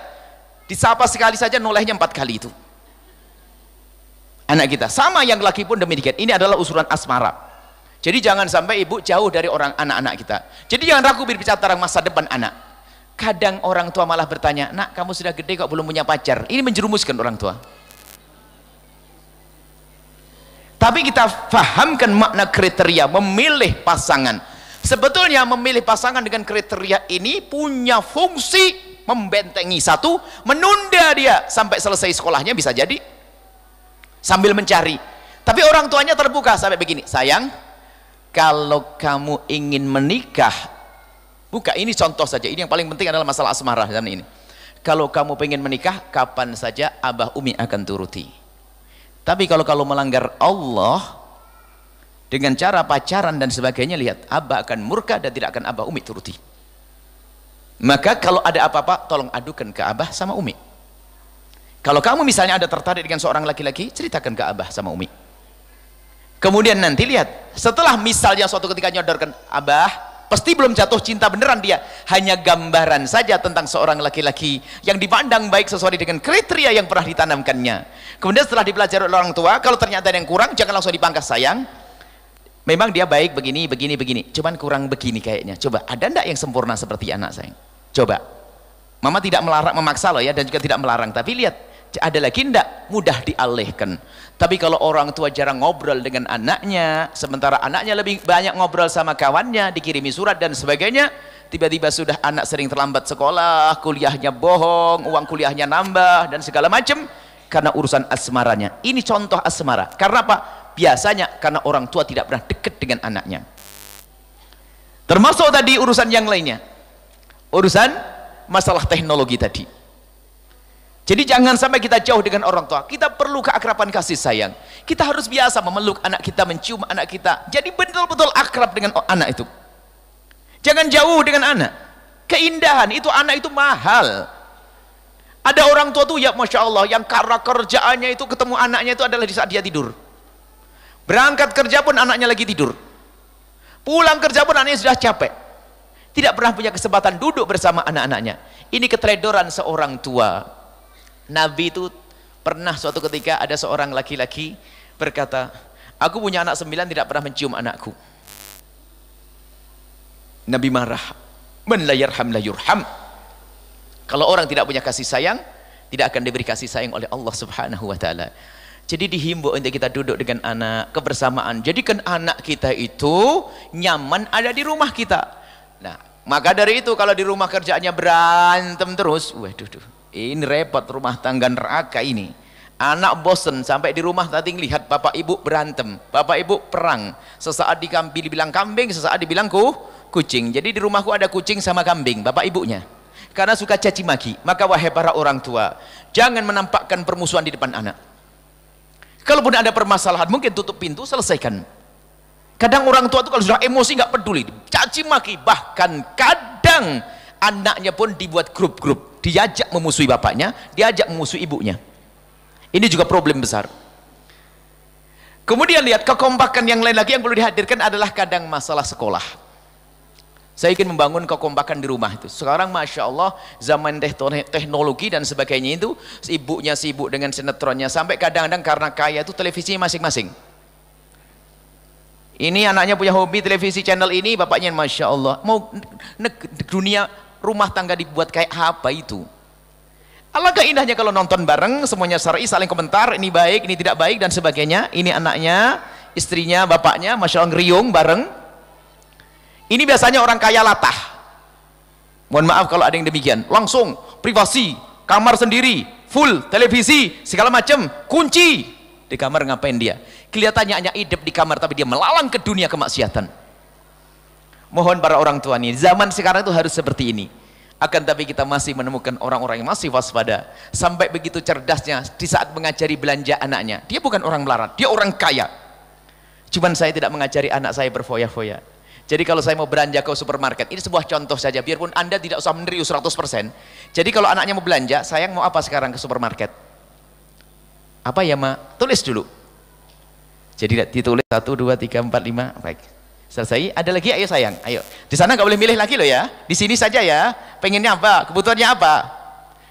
disapa sekali saja nolehnya empat kali itu anak kita. Sama yang laki pun demikian. Ini adalah usulan asmara. Jadi jangan sampai ibu jauh dari orang anak-anak kita. Jadi jangan ragu berbicara tentang masa depan anak. Kadang orang tua malah bertanya, nak kamu sudah gede kok belum punya pacar. Ini menjerumuskan orang tua. Tapi kita fahamkan makna kriteria memilih pasangan. Sebetulnya memilih pasangan dengan kriteria ini punya fungsi membentengi satu, menunda dia sampai selesai sekolahnya bisa jadi sambil mencari tapi orang tuanya terbuka sampai begini sayang kalau kamu ingin menikah buka ini contoh saja ini yang paling penting adalah masalah asmara dan ini kalau kamu ingin menikah kapan saja abah umi akan turuti tapi kalau kalau melanggar Allah dengan cara pacaran dan sebagainya lihat abah akan murka dan tidak akan abah umi turuti maka kalau ada apa-apa tolong adukan ke abah sama umi kalau kamu misalnya ada tertarik dengan seorang laki-laki, ceritakan ke Abah sama Umi. Kemudian nanti lihat, setelah misalnya suatu ketika nyodorkan Abah, pasti belum jatuh cinta beneran dia. Hanya gambaran saja tentang seorang laki-laki yang dipandang baik sesuai dengan kriteria yang pernah ditanamkannya. Kemudian setelah dipelajari oleh orang tua, kalau ternyata ada yang kurang, jangan langsung dipangkas sayang. Memang dia baik begini, begini, begini. Cuman kurang begini kayaknya. Coba, ada ndak yang sempurna seperti anak saya? Coba, Mama tidak melarang memaksa loh ya dan juga tidak melarang, tapi lihat ada lagi ndak mudah dialihkan tapi kalau orang tua jarang ngobrol dengan anaknya sementara anaknya lebih banyak ngobrol sama kawannya dikirimi surat dan sebagainya tiba-tiba sudah anak sering terlambat sekolah kuliahnya bohong uang kuliahnya nambah dan segala macam karena urusan asmaranya ini contoh asmara karena apa biasanya karena orang tua tidak pernah dekat dengan anaknya termasuk tadi urusan yang lainnya urusan masalah teknologi tadi jadi jangan sampai kita jauh dengan orang tua. Kita perlu keakraban kasih sayang. Kita harus biasa memeluk anak kita, mencium anak kita. Jadi betul-betul akrab dengan anak itu. Jangan jauh dengan anak. Keindahan itu anak itu mahal. Ada orang tua tuh ya Masya Allah yang karena kerjaannya itu ketemu anaknya itu adalah di saat dia tidur. Berangkat kerja pun anaknya lagi tidur. Pulang kerja pun anaknya sudah capek. Tidak pernah punya kesempatan duduk bersama anak-anaknya. Ini keteledoran seorang tua Nabi itu pernah suatu ketika ada seorang laki-laki berkata, aku punya anak sembilan tidak pernah mencium anakku. Nabi marah, men la yarham la yurham. Kalau orang tidak punya kasih sayang, tidak akan diberi kasih sayang oleh Allah Subhanahu wa taala. Jadi dihimbau untuk kita duduk dengan anak, kebersamaan. Jadikan anak kita itu nyaman ada di rumah kita. Nah, maka dari itu kalau di rumah kerjaannya berantem terus, waduh duh ini repot rumah tangga neraka ini anak bosen sampai di rumah tadi lihat bapak ibu berantem bapak ibu perang sesaat di kambing dibilang kambing sesaat dibilang ku kucing jadi di rumahku ada kucing sama kambing bapak ibunya karena suka caci maki maka wahai para orang tua jangan menampakkan permusuhan di depan anak Kalau pun ada permasalahan mungkin tutup pintu selesaikan kadang orang tua itu kalau sudah emosi nggak peduli caci maki bahkan kadang anaknya pun dibuat grup-grup diajak memusuhi bapaknya diajak memusuhi ibunya ini juga problem besar kemudian lihat kekompakan yang lain lagi yang perlu dihadirkan adalah kadang masalah sekolah saya ingin membangun kekompakan di rumah itu sekarang Masya Allah zaman teknologi dan sebagainya itu ibunya sibuk dengan sinetronnya sampai kadang-kadang karena kaya itu televisi masing-masing ini anaknya punya hobi televisi channel ini bapaknya Masya Allah mau dunia rumah tangga dibuat kayak apa itu alangkah indahnya kalau nonton bareng semuanya syar'i saling komentar ini baik ini tidak baik dan sebagainya ini anaknya istrinya bapaknya masya allah ngeriung bareng ini biasanya orang kaya latah mohon maaf kalau ada yang demikian langsung privasi kamar sendiri full televisi segala macam kunci di kamar ngapain dia kelihatannya hanya idep di kamar tapi dia melalang ke dunia kemaksiatan Mohon para orang tua ini zaman sekarang itu harus seperti ini. Akan tapi kita masih menemukan orang-orang yang masih waspada. Sampai begitu cerdasnya di saat mengajari belanja anaknya. Dia bukan orang melarat, dia orang kaya. Cuman saya tidak mengajari anak saya berfoya-foya. Jadi kalau saya mau belanja ke supermarket, ini sebuah contoh saja, biarpun Anda tidak usah meneriu 100%. Jadi kalau anaknya mau belanja, sayang mau apa sekarang ke supermarket? Apa ya, Ma? Tulis dulu. Jadi ditulis 1, 2, 3, 4, 5, baik selesai ada lagi ayo sayang ayo di sana nggak boleh milih lagi loh ya di sini saja ya pengennya apa kebutuhannya apa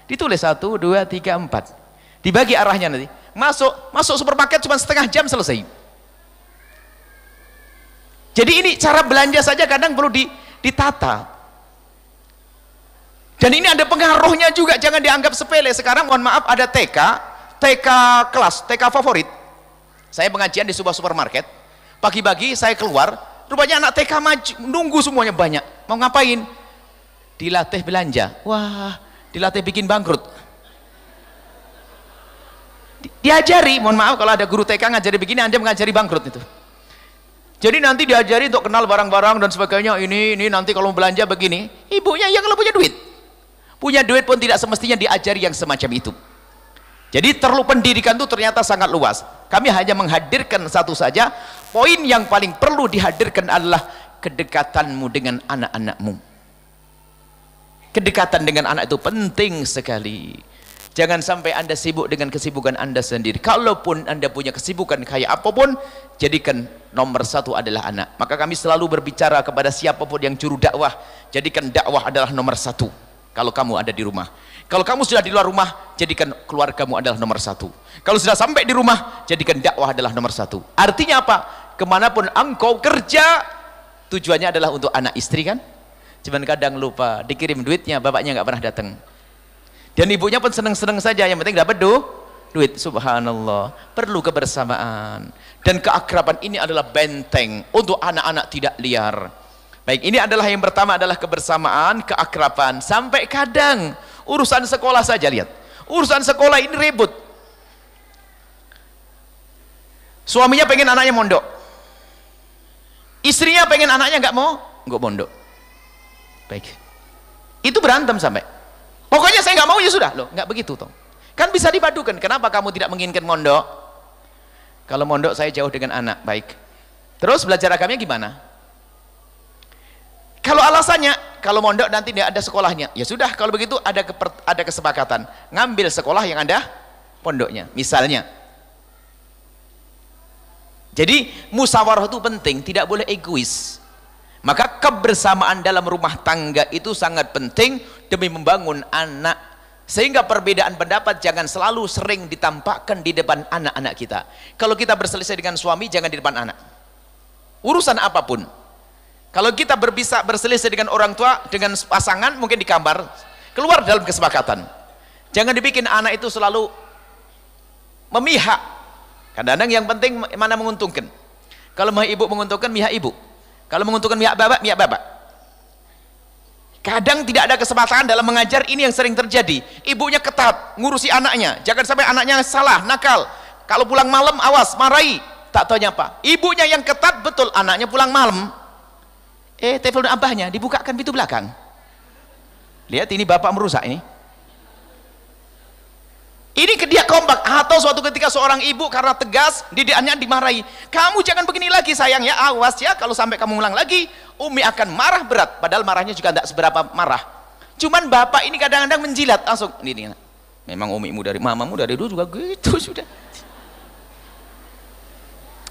ditulis satu dua tiga empat dibagi arahnya nanti masuk masuk supermarket cuma setengah jam selesai jadi ini cara belanja saja kadang perlu ditata dan ini ada pengaruhnya juga jangan dianggap sepele sekarang mohon maaf ada TK TK kelas TK favorit saya pengajian di sebuah supermarket pagi-pagi saya keluar Rupanya anak TK maju, nunggu semuanya banyak. Mau ngapain? Dilatih belanja. Wah, dilatih bikin bangkrut. Di, diajari, mohon maaf kalau ada guru TK ngajari begini, Anda mengajari bangkrut itu. Jadi nanti diajari untuk kenal barang-barang dan sebagainya. Ini, ini nanti kalau belanja begini, ibunya yang kalau punya duit. Punya duit pun tidak semestinya diajari yang semacam itu. Jadi terlalu pendidikan itu ternyata sangat luas. Kami hanya menghadirkan satu saja poin yang paling perlu dihadirkan adalah kedekatanmu dengan anak-anakmu kedekatan dengan anak itu penting sekali jangan sampai anda sibuk dengan kesibukan anda sendiri kalaupun anda punya kesibukan kayak apapun jadikan nomor satu adalah anak maka kami selalu berbicara kepada siapapun yang juru dakwah jadikan dakwah adalah nomor satu kalau kamu ada di rumah kalau kamu sudah di luar rumah, jadikan keluargamu adalah nomor satu. Kalau sudah sampai di rumah, jadikan dakwah adalah nomor satu. Artinya apa? Kemanapun engkau kerja, tujuannya adalah untuk anak istri kan? Cuman kadang lupa, dikirim duitnya, bapaknya nggak pernah datang. Dan ibunya pun seneng-seneng saja, yang penting dapat du, duit. Subhanallah, perlu kebersamaan. Dan keakraban ini adalah benteng untuk anak-anak tidak liar. Baik, ini adalah yang pertama adalah kebersamaan, keakraban. Sampai kadang Urusan sekolah saja lihat. Urusan sekolah ini ribut. Suaminya pengen anaknya mondok. Istrinya pengen anaknya nggak mau, nggak mondok. Baik. Itu berantem sampai. Pokoknya saya nggak mau ya sudah loh, nggak begitu toh. Kan bisa dipadukan. Kenapa kamu tidak menginginkan mondok? Kalau mondok saya jauh dengan anak, baik. Terus belajar agamanya gimana? Kalau alasannya, kalau mondok nanti tidak ada sekolahnya, ya sudah kalau begitu ada keper, ada kesepakatan, ngambil sekolah yang ada pondoknya, misalnya. Jadi musyawarah itu penting, tidak boleh egois. Maka kebersamaan dalam rumah tangga itu sangat penting demi membangun anak sehingga perbedaan pendapat jangan selalu sering ditampakkan di depan anak-anak kita kalau kita berselisih dengan suami jangan di depan anak urusan apapun kalau kita berpisah berselisih dengan orang tua, dengan pasangan, mungkin di kamar, keluar dalam kesepakatan. Jangan dibikin anak itu selalu memihak. Kadang-kadang yang penting mana menguntungkan. Kalau mihak ibu menguntungkan, mihak ibu. Kalau menguntungkan mihak bapak, mihak bapak. Kadang tidak ada kesempatan dalam mengajar, ini yang sering terjadi. Ibunya ketat, ngurusi anaknya. Jangan sampai anaknya salah, nakal. Kalau pulang malam, awas, marahi. Tak tahu apa. Ibunya yang ketat, betul. Anaknya pulang malam Eh, telepon abahnya dibukakan pintu belakang. Lihat ini bapak merusak ini. Ini dia kompak atau suatu ketika seorang ibu karena tegas didiannya dimarahi. Kamu jangan begini lagi sayang ya, awas ya kalau sampai kamu ulang lagi, Umi akan marah berat. Padahal marahnya juga tidak seberapa marah. Cuman bapak ini kadang-kadang menjilat langsung. Ini, ini. Memang umimu dari mamamu dari dulu juga gitu sudah.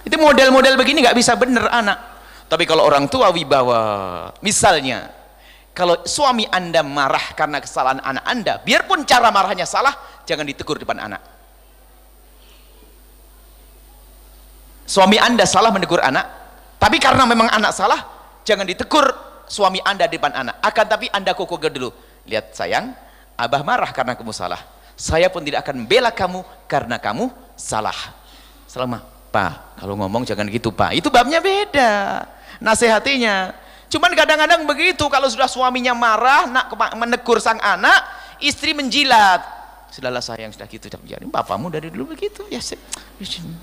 Itu model-model begini nggak bisa bener anak tapi kalau orang tua wibawa, misalnya kalau suami Anda marah karena kesalahan anak Anda, biarpun cara marahnya salah, jangan ditegur depan anak. Suami Anda salah menegur anak, tapi karena memang anak salah, jangan ditegur suami Anda depan anak. Akan tapi Anda kokogel dulu. Lihat sayang, Abah marah karena kamu salah. Saya pun tidak akan bela kamu karena kamu salah. Selama, Pak, kalau ngomong jangan gitu, Pak. Itu babnya beda nasihatinya. Cuman kadang-kadang begitu kalau sudah suaminya marah nak menegur sang anak, istri menjilat. Sudahlah sayang sudah gitu sudah jadi. Bapakmu dari dulu begitu ya.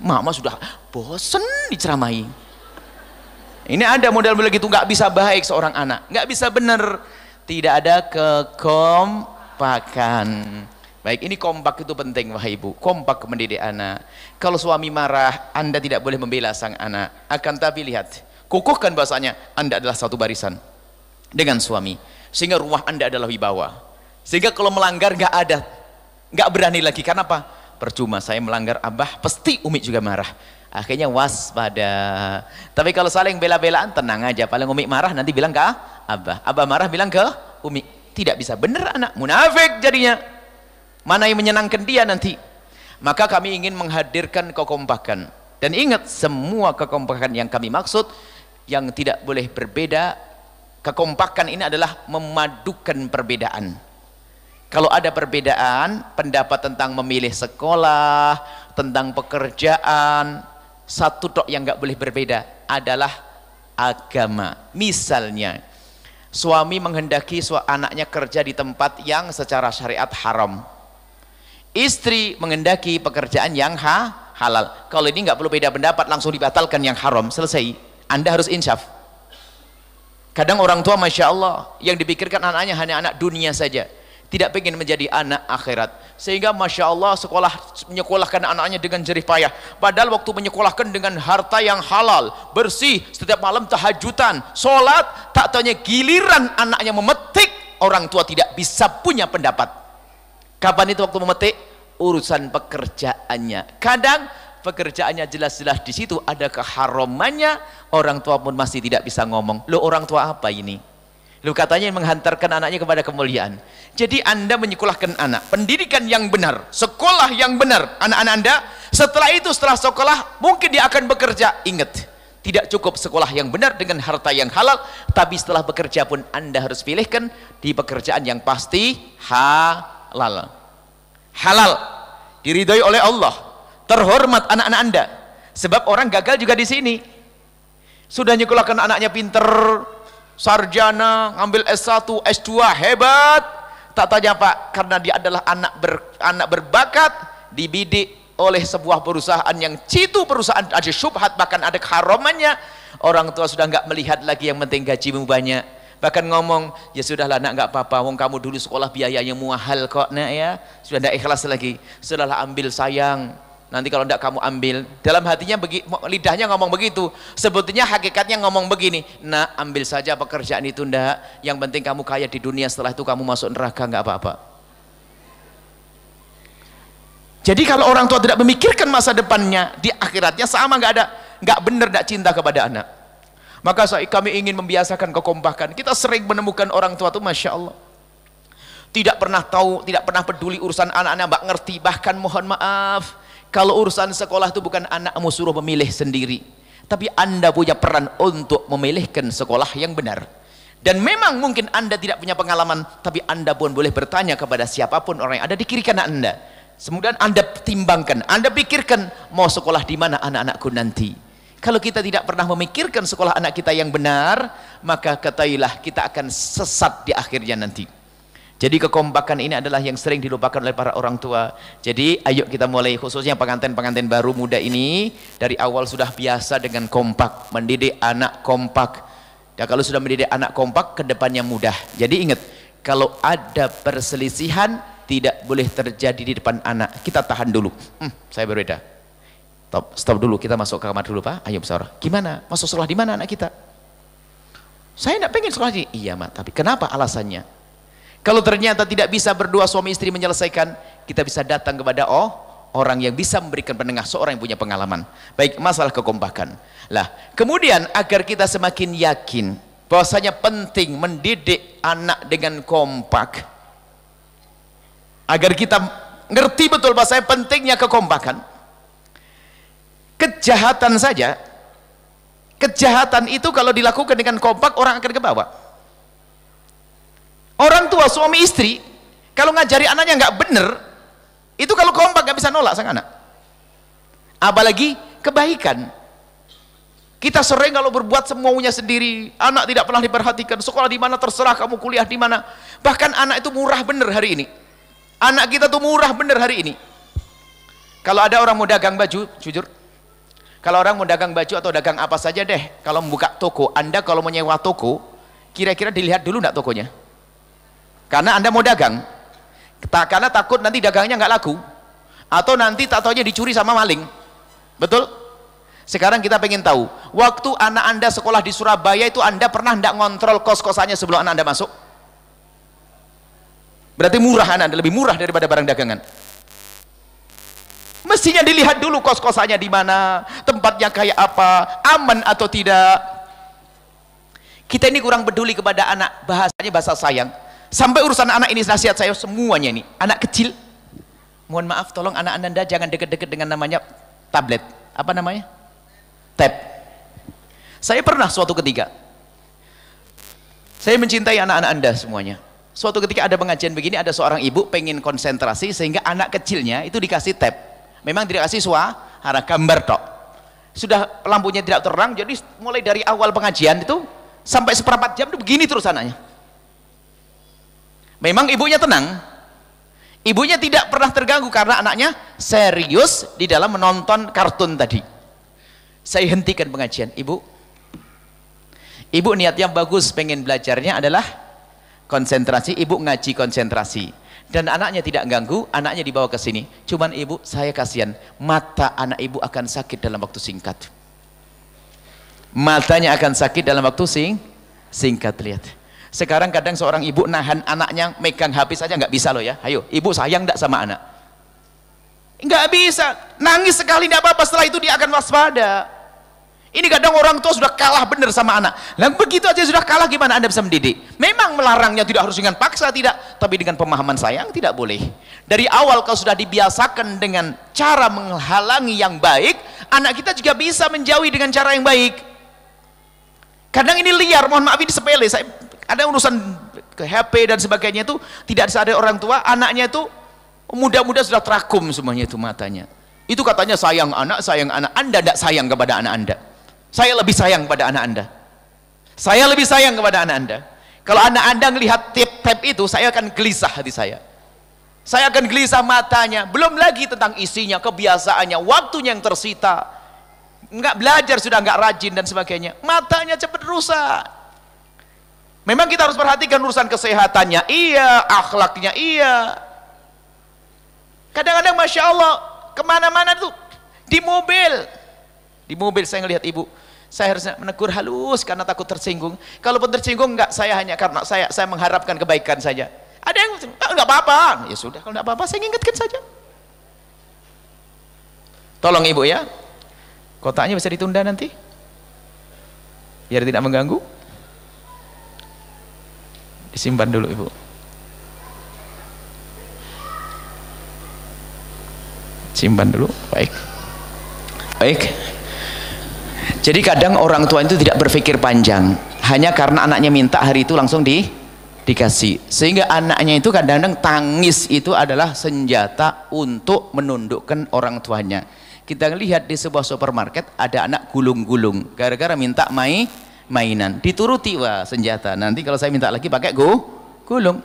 Mama sudah bosen diceramahi. Ini ada model begitu nggak bisa baik seorang anak, nggak bisa benar, tidak ada kekompakan. Baik, ini kompak itu penting wahai ibu. Kompak mendidik anak. Kalau suami marah, anda tidak boleh membela sang anak. Akan tapi lihat, Kukuhkan bahasanya, Anda adalah satu barisan dengan suami. Sehingga rumah Anda adalah wibawa. Sehingga kalau melanggar gak ada, gak berani lagi. Karena apa? Percuma saya melanggar abah, pasti Umi juga marah. Akhirnya waspada. Tapi kalau saling bela-belaan tenang aja. Paling Umi marah nanti bilang ke abah. Abah marah bilang ke Umi. Tidak bisa bener anak munafik jadinya. Mana yang menyenangkan dia nanti? Maka kami ingin menghadirkan kekompakan. Dan ingat semua kekompakan yang kami maksud yang tidak boleh berbeda kekompakan ini adalah memadukan perbedaan kalau ada perbedaan pendapat tentang memilih sekolah tentang pekerjaan satu tok yang nggak boleh berbeda adalah agama misalnya suami menghendaki anaknya kerja di tempat yang secara syariat haram istri menghendaki pekerjaan yang ha halal kalau ini nggak perlu beda pendapat langsung dibatalkan yang haram selesai anda harus insaf. Kadang orang tua Masya Allah yang dipikirkan anaknya hanya anak dunia saja. Tidak ingin menjadi anak akhirat. Sehingga Masya Allah sekolah menyekolahkan anaknya dengan jerih payah. Padahal waktu menyekolahkan dengan harta yang halal, bersih, setiap malam tahajutan, sholat, tak tanya giliran anaknya memetik, orang tua tidak bisa punya pendapat. Kapan itu waktu memetik? Urusan pekerjaannya. Kadang pekerjaannya jelas-jelas di situ ada keharamannya orang tua pun masih tidak bisa ngomong lo orang tua apa ini lo katanya menghantarkan anaknya kepada kemuliaan jadi anda menyekolahkan anak pendidikan yang benar sekolah yang benar anak-anak anda setelah itu setelah sekolah mungkin dia akan bekerja ingat tidak cukup sekolah yang benar dengan harta yang halal tapi setelah bekerja pun anda harus pilihkan di pekerjaan yang pasti halal halal diridai oleh Allah terhormat anak-anak anda sebab orang gagal juga di sini sudah nyekolahkan anaknya pinter sarjana ngambil S1 S2 hebat tak tanya pak karena dia adalah anak ber, anak berbakat dibidik oleh sebuah perusahaan yang citu perusahaan ada syubhat bahkan ada keharamannya orang tua sudah nggak melihat lagi yang penting gajimu banyak bahkan ngomong ya sudahlah nak nggak apa-apa wong kamu dulu sekolah biayanya muahal kok nak ya sudah tidak ikhlas lagi sudahlah ambil sayang nanti kalau tidak kamu ambil dalam hatinya lidahnya ngomong begitu sebetulnya hakikatnya ngomong begini nah ambil saja pekerjaan itu ndak yang penting kamu kaya di dunia setelah itu kamu masuk neraka nggak apa-apa jadi kalau orang tua tidak memikirkan masa depannya di akhiratnya sama nggak ada nggak bener tidak cinta kepada anak maka kami ingin membiasakan kekompakan kita sering menemukan orang tua itu masya Allah tidak pernah tahu, tidak pernah peduli urusan anak-anak, mbak ngerti, bahkan mohon maaf kalau urusan sekolah itu bukan anakmu suruh memilih sendiri. Tapi Anda punya peran untuk memilihkan sekolah yang benar. Dan memang mungkin Anda tidak punya pengalaman, tapi Anda pun boleh bertanya kepada siapapun orang yang ada di kiri kanan Anda. Kemudian Anda timbangkan, Anda pikirkan mau sekolah di mana anak-anakku nanti. Kalau kita tidak pernah memikirkan sekolah anak kita yang benar, maka katailah kita akan sesat di akhirnya nanti. Jadi kekompakan ini adalah yang sering dilupakan oleh para orang tua. Jadi ayo kita mulai khususnya pengantin-pengantin baru muda ini dari awal sudah biasa dengan kompak, mendidik anak kompak. Ya kalau sudah mendidik anak kompak kedepannya mudah. Jadi ingat kalau ada perselisihan tidak boleh terjadi di depan anak. Kita tahan dulu. Hmm, saya berbeda. Stop, stop dulu. Kita masuk ke kamar dulu pak. Ayo besar. Gimana? Masuk sekolah di mana anak kita? Saya tidak pengen sekolah di. Iya mak. Tapi kenapa alasannya? Kalau ternyata tidak bisa berdua suami istri menyelesaikan, kita bisa datang kepada oh orang yang bisa memberikan penengah seorang yang punya pengalaman. Baik masalah kekompakan. Lah, kemudian agar kita semakin yakin bahwasanya penting mendidik anak dengan kompak. Agar kita ngerti betul bahwasanya pentingnya kekompakan. Kejahatan saja, kejahatan itu kalau dilakukan dengan kompak orang akan kebawa orang tua suami istri kalau ngajari anaknya nggak bener itu kalau kompak nggak bisa nolak sang anak apalagi kebaikan kita sering kalau berbuat semuanya sendiri, anak tidak pernah diperhatikan, sekolah di mana terserah kamu kuliah di mana. Bahkan anak itu murah bener hari ini. Anak kita tuh murah bener hari ini. Kalau ada orang mau dagang baju, jujur. Kalau orang mau dagang baju atau dagang apa saja deh, kalau membuka toko, Anda kalau menyewa toko, kira-kira dilihat dulu nggak tokonya? karena anda mau dagang karena takut nanti dagangnya nggak laku atau nanti tak taunya dicuri sama maling betul sekarang kita pengen tahu waktu anak anda sekolah di Surabaya itu anda pernah ndak ngontrol kos-kosannya sebelum anak anda masuk berarti murah anak anda lebih murah daripada barang dagangan mestinya dilihat dulu kos-kosannya di mana tempatnya kayak apa aman atau tidak kita ini kurang peduli kepada anak bahasanya bahasa sayang sampai urusan anak ini nasihat saya semuanya ini anak kecil mohon maaf tolong anak anda jangan deket-deket dengan namanya tablet apa namanya tab saya pernah suatu ketika saya mencintai anak-anak anda semuanya suatu ketika ada pengajian begini ada seorang ibu pengen konsentrasi sehingga anak kecilnya itu dikasih tab memang tidak kasih suara gambar tok sudah lampunya tidak terang jadi mulai dari awal pengajian itu sampai seperempat jam itu begini terus anaknya Memang ibunya tenang. Ibunya tidak pernah terganggu karena anaknya serius di dalam menonton kartun tadi. Saya hentikan pengajian, Ibu. Ibu niat yang bagus pengen belajarnya adalah konsentrasi, Ibu ngaji konsentrasi. Dan anaknya tidak ganggu, anaknya dibawa ke sini. Cuman Ibu, saya kasihan, mata anak Ibu akan sakit dalam waktu singkat. Matanya akan sakit dalam waktu sing singkat lihat sekarang kadang seorang ibu nahan anaknya megang HP saja nggak bisa loh ya ayo ibu sayang nggak sama anak nggak bisa nangis sekali nggak apa-apa setelah itu dia akan waspada ini kadang orang tua sudah kalah benar sama anak. Dan begitu aja sudah kalah gimana Anda bisa mendidik? Memang melarangnya tidak harus dengan paksa tidak, tapi dengan pemahaman sayang tidak boleh. Dari awal kalau sudah dibiasakan dengan cara menghalangi yang baik, anak kita juga bisa menjauhi dengan cara yang baik. Kadang ini liar, mohon maaf ini sepele. Saya ada urusan ke HP dan sebagainya itu tidak disadari orang tua anaknya itu muda-muda sudah terakum semuanya itu matanya itu katanya sayang anak sayang anak anda tidak sayang kepada anak anda saya lebih sayang kepada anak anda saya lebih sayang kepada anak anda kalau anak anda melihat tip-tip itu saya akan gelisah hati saya saya akan gelisah matanya belum lagi tentang isinya kebiasaannya waktunya yang tersita nggak belajar sudah nggak rajin dan sebagainya matanya cepat rusak Memang kita harus perhatikan urusan kesehatannya, iya, akhlaknya, iya. Kadang-kadang Masya Allah, kemana-mana tuh, di mobil. Di mobil saya ngelihat ibu, saya harus menegur halus karena takut tersinggung. Kalau Kalaupun tersinggung, enggak, saya hanya karena saya saya mengharapkan kebaikan saja. Ada yang, ah, enggak apa-apa. Ya sudah, kalau enggak apa-apa, saya ingatkan saja. Tolong ibu ya, kotaknya bisa ditunda nanti. Biar tidak mengganggu disimpan dulu ibu simpan dulu baik baik jadi kadang orang tua itu tidak berpikir panjang hanya karena anaknya minta hari itu langsung di dikasih sehingga anaknya itu kadang-kadang tangis itu adalah senjata untuk menundukkan orang tuanya kita lihat di sebuah supermarket ada anak gulung-gulung gara-gara minta mai mainan dituruti wah senjata nanti kalau saya minta lagi pakai go gulung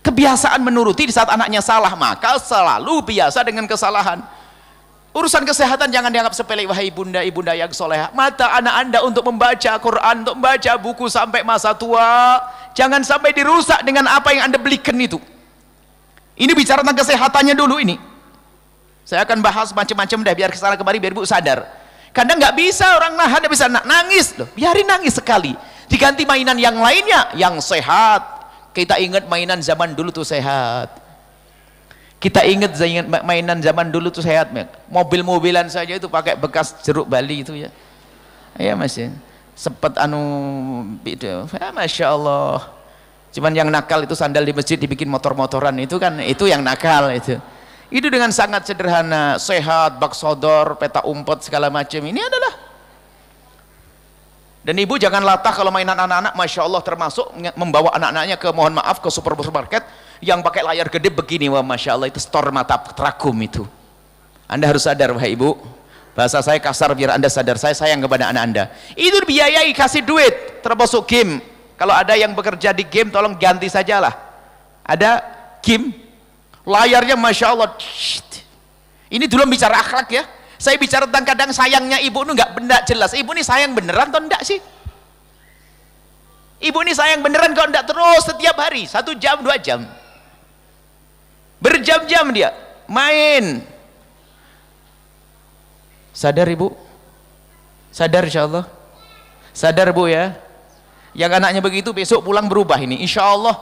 kebiasaan menuruti di saat anaknya salah maka selalu biasa dengan kesalahan urusan kesehatan jangan dianggap sepele wahai bunda ibunda yang soleh mata anak anda untuk membaca Quran untuk membaca buku sampai masa tua jangan sampai dirusak dengan apa yang anda belikan itu ini bicara tentang kesehatannya dulu ini saya akan bahas macam-macam dah biar kesana kemari biar ibu sadar kadang nggak bisa orang nahan nggak bisa nangis loh biarin nangis sekali diganti mainan yang lainnya yang sehat kita ingat mainan zaman dulu tuh sehat kita ingat mainan zaman dulu tuh sehat mobil-mobilan saja itu pakai bekas jeruk bali itu ya iya mas ya sempat anu itu ya, masya Allah cuman yang nakal itu sandal di masjid dibikin motor-motoran itu kan itu yang nakal itu itu dengan sangat sederhana sehat, bak sodor, peta umpet segala macam ini adalah dan ibu jangan latah kalau mainan anak-anak Masya Allah termasuk membawa anak-anaknya ke mohon maaf ke supermarket yang pakai layar gede begini wah Masya Allah itu store mata terakum itu anda harus sadar wah ibu bahasa saya kasar biar anda sadar saya sayang kepada anak anda itu biayai kasih duit termasuk game kalau ada yang bekerja di game tolong ganti sajalah ada game Layarnya Masya Allah. Ini dulu bicara akhlak ya. Saya bicara tentang kadang sayangnya ibu ini nggak benda jelas. Ibu ini sayang beneran atau enggak sih? Ibu ini sayang beneran kalau enggak terus setiap hari. Satu jam, dua jam. Berjam-jam dia. Main. Sadar ibu? Sadar insya Allah? Sadar bu ya? Yang anaknya begitu besok pulang berubah ini. Insya Allah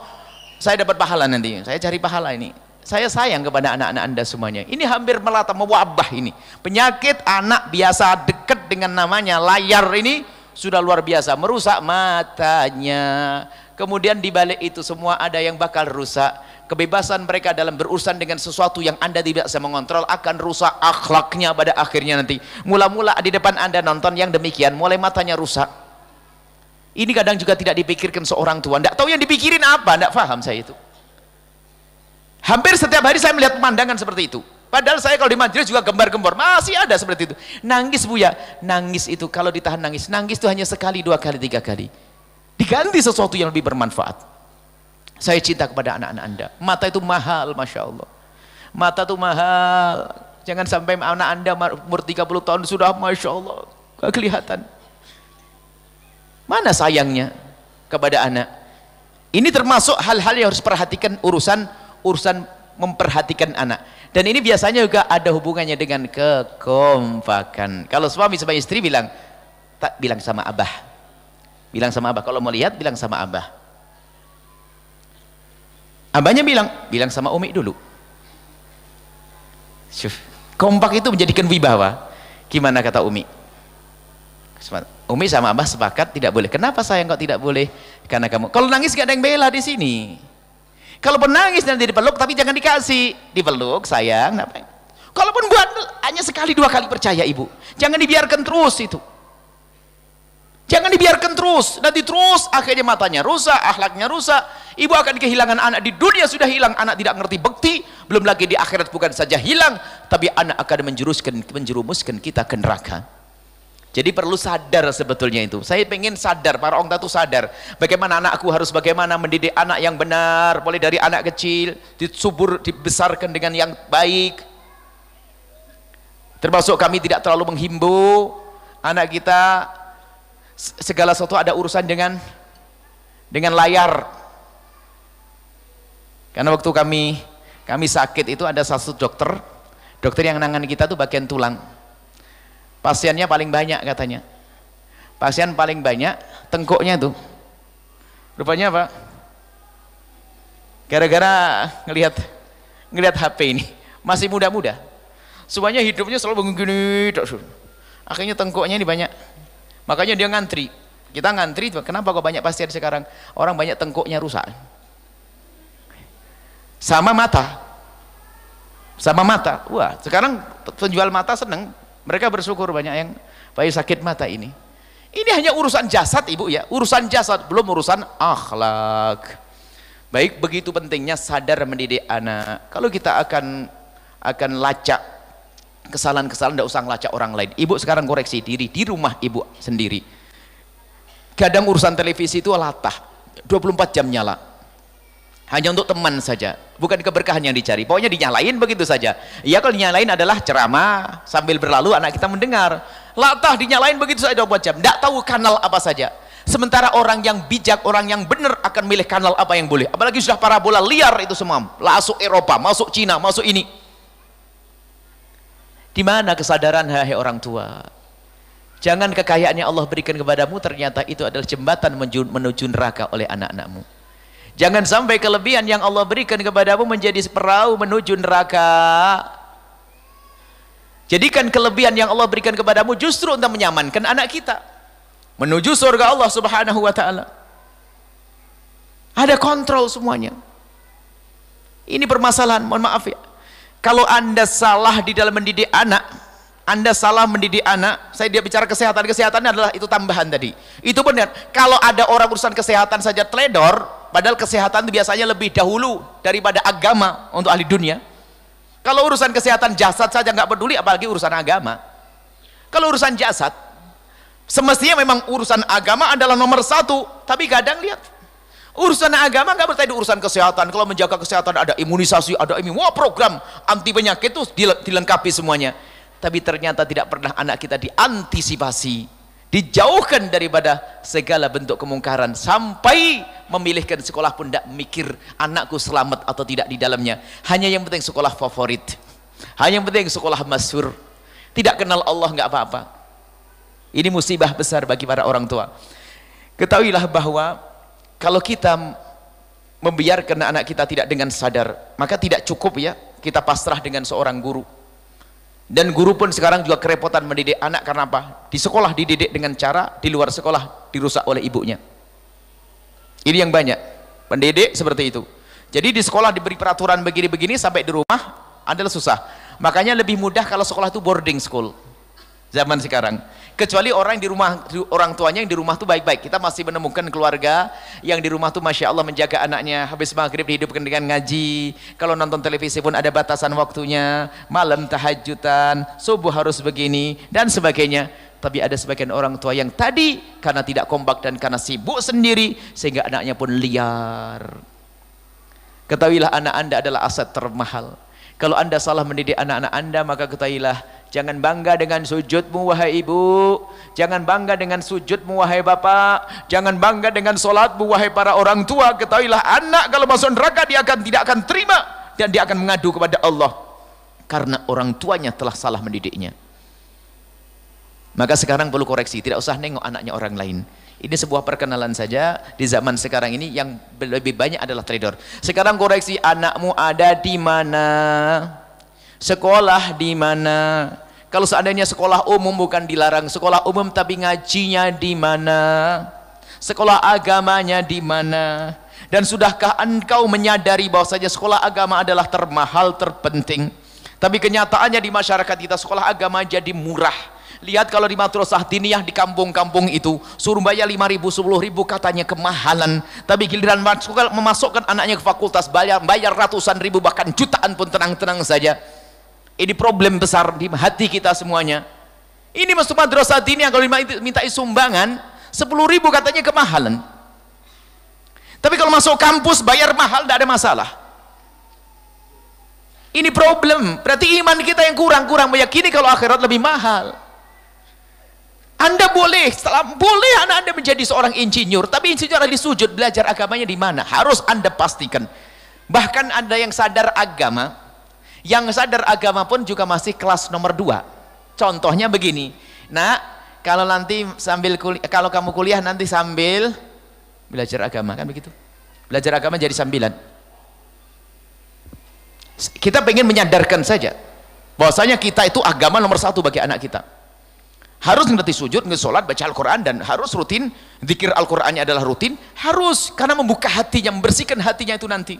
saya dapat pahala nanti. Saya cari pahala ini saya sayang kepada anak-anak anda semuanya ini hampir melata mewabah ini penyakit anak biasa dekat dengan namanya layar ini sudah luar biasa merusak matanya kemudian dibalik itu semua ada yang bakal rusak kebebasan mereka dalam berurusan dengan sesuatu yang anda tidak bisa mengontrol akan rusak akhlaknya pada akhirnya nanti mula-mula di depan anda nonton yang demikian mulai matanya rusak ini kadang juga tidak dipikirkan seorang tua tidak tahu yang dipikirin apa, tidak paham saya itu Hampir setiap hari saya melihat pemandangan seperti itu. Padahal saya kalau di majelis juga gembar-gembor, masih ada seperti itu. Nangis bu ya, nangis itu kalau ditahan nangis, nangis itu hanya sekali, dua kali, tiga kali. Diganti sesuatu yang lebih bermanfaat. Saya cinta kepada anak-anak Anda. Mata itu mahal, Masya Allah. Mata itu mahal. Jangan sampai anak Anda umur 30 tahun sudah, Masya Allah, gak kelihatan. Mana sayangnya kepada anak? Ini termasuk hal-hal yang harus perhatikan urusan urusan memperhatikan anak. Dan ini biasanya juga ada hubungannya dengan kekompakan. Kalau suami sama istri bilang, tak bilang sama abah. Bilang sama abah. Kalau mau lihat, bilang sama abah. Abahnya bilang, bilang sama umi dulu. Syuf. Kompak itu menjadikan wibawa. Gimana kata umi? Umi sama abah sepakat tidak boleh. Kenapa sayang kok tidak boleh? Karena kamu. Kalau nangis gak ada yang bela di sini. Kalau Kalaupun nangis nanti dipeluk tapi jangan dikasih. Dipeluk sayang, ngapain? pun buat hanya sekali dua kali percaya ibu. Jangan dibiarkan terus itu. Jangan dibiarkan terus, nanti terus akhirnya matanya rusak, akhlaknya rusak. Ibu akan kehilangan anak di dunia sudah hilang, anak tidak ngerti bekti, belum lagi di akhirat bukan saja hilang, tapi anak akan menjuruskan menjerumuskan kita ke neraka. Jadi perlu sadar sebetulnya itu. Saya ingin sadar, para orang tua sadar. Bagaimana anakku harus bagaimana mendidik anak yang benar. Mulai dari anak kecil, disubur, dibesarkan dengan yang baik. Termasuk kami tidak terlalu menghimbau anak kita segala sesuatu ada urusan dengan dengan layar. Karena waktu kami kami sakit itu ada satu dokter, dokter yang nangani kita tuh bagian tulang pasiennya paling banyak katanya pasien paling banyak tengkuknya tuh rupanya apa gara-gara ngelihat ngelihat HP ini masih muda-muda semuanya hidupnya selalu begini akhirnya tengkuknya ini banyak makanya dia ngantri kita ngantri kenapa kok banyak pasien sekarang orang banyak tengkuknya rusak sama mata sama mata wah sekarang penjual mata seneng mereka bersyukur banyak yang bayi sakit mata ini. Ini hanya urusan jasad ibu ya, urusan jasad belum urusan akhlak. Baik begitu pentingnya sadar mendidik anak. Kalau kita akan akan lacak kesalahan-kesalahan tidak usah ngelacak orang lain. Ibu sekarang koreksi diri di rumah ibu sendiri. Kadang urusan televisi itu latah, 24 jam nyala hanya untuk teman saja bukan keberkahan yang dicari pokoknya dinyalain begitu saja ya kalau dinyalain adalah ceramah sambil berlalu anak kita mendengar latah dinyalain begitu saja dua jam tidak tahu kanal apa saja sementara orang yang bijak orang yang benar akan milih kanal apa yang boleh apalagi sudah parabola liar itu semua masuk Eropa masuk Cina masuk ini di mana kesadaran hai orang tua jangan kekayaannya Allah berikan kepadamu ternyata itu adalah jembatan menuju neraka oleh anak-anakmu Jangan sampai kelebihan yang Allah berikan kepadamu menjadi perahu menuju neraka. Jadikan kelebihan yang Allah berikan kepadamu justru untuk menyamankan anak kita menuju surga Allah Subhanahu wa taala. Ada kontrol semuanya. Ini permasalahan, mohon maaf ya. Kalau Anda salah di dalam mendidik anak, Anda salah mendidik anak, saya dia bicara kesehatan, kesehatannya adalah itu tambahan tadi. Itu benar. Kalau ada orang urusan kesehatan saja teledor, Padahal kesehatan itu biasanya lebih dahulu daripada agama untuk ahli dunia. Kalau urusan kesehatan jasad saja nggak peduli, apalagi urusan agama. Kalau urusan jasad, semestinya memang urusan agama adalah nomor satu. Tapi kadang lihat, urusan agama nggak bertanya urusan kesehatan. Kalau menjaga kesehatan ada imunisasi, ada ini wah program anti penyakit itu dilengkapi semuanya. Tapi ternyata tidak pernah anak kita diantisipasi dijauhkan daripada segala bentuk kemungkaran sampai memilihkan sekolah pun tidak mikir anakku selamat atau tidak di dalamnya hanya yang penting sekolah favorit hanya yang penting sekolah masyur tidak kenal Allah nggak apa-apa ini musibah besar bagi para orang tua ketahuilah bahwa kalau kita membiarkan anak kita tidak dengan sadar maka tidak cukup ya kita pasrah dengan seorang guru dan guru pun sekarang juga kerepotan mendidik anak karena apa? di sekolah dididik dengan cara di luar sekolah dirusak oleh ibunya ini yang banyak pendidik seperti itu jadi di sekolah diberi peraturan begini-begini sampai di rumah adalah susah makanya lebih mudah kalau sekolah itu boarding school zaman sekarang kecuali orang yang di rumah orang tuanya yang di rumah tuh baik-baik kita masih menemukan keluarga yang di rumah tuh masya Allah menjaga anaknya habis maghrib dihidupkan dengan ngaji kalau nonton televisi pun ada batasan waktunya malam tahajudan subuh harus begini dan sebagainya tapi ada sebagian orang tua yang tadi karena tidak kompak dan karena sibuk sendiri sehingga anaknya pun liar ketahuilah anak anda adalah aset termahal kalau anda salah mendidik anak-anak anda maka ketahuilah Jangan bangga dengan sujudmu wahai ibu. Jangan bangga dengan sujudmu wahai bapak. Jangan bangga dengan solatmu wahai para orang tua. Ketahuilah anak kalau masuk neraka dia akan tidak akan terima dan dia akan mengadu kepada Allah karena orang tuanya telah salah mendidiknya. Maka sekarang perlu koreksi, tidak usah nengok anaknya orang lain. Ini sebuah perkenalan saja di zaman sekarang ini yang lebih banyak adalah trader. Sekarang koreksi anakmu ada di mana? sekolah di mana kalau seandainya sekolah umum bukan dilarang sekolah umum tapi ngajinya di mana sekolah agamanya di mana dan sudahkah engkau menyadari bahwa saja sekolah agama adalah termahal terpenting tapi kenyataannya di masyarakat kita sekolah agama jadi murah lihat kalau di Matrosah diniyah di kampung-kampung itu suruh bayar lima ribu, sepuluh ribu katanya kemahalan tapi giliran masuk memasukkan anaknya ke fakultas bayar bayar ratusan ribu bahkan jutaan pun tenang-tenang saja ini problem besar di hati kita semuanya. Ini masuk madrasah dini yang kalau minta sumbangan, 10 ribu katanya kemahalan. Tapi kalau masuk kampus bayar mahal tidak ada masalah. Ini problem. Berarti iman kita yang kurang-kurang meyakini kalau akhirat lebih mahal. Anda boleh, setelah, boleh anak Anda menjadi seorang insinyur, tapi insinyur lagi sujud belajar agamanya di mana? Harus Anda pastikan. Bahkan Anda yang sadar agama, yang sadar agama pun juga masih kelas nomor dua contohnya begini nah kalau nanti sambil kuliah, kalau kamu kuliah nanti sambil belajar agama kan begitu belajar agama jadi sambilan kita ingin menyadarkan saja bahwasanya kita itu agama nomor satu bagi anak kita harus ngerti sujud, ngerti sholat, baca Al-Quran dan harus rutin, zikir Al-Qurannya adalah rutin harus, karena membuka hatinya, membersihkan hatinya itu nanti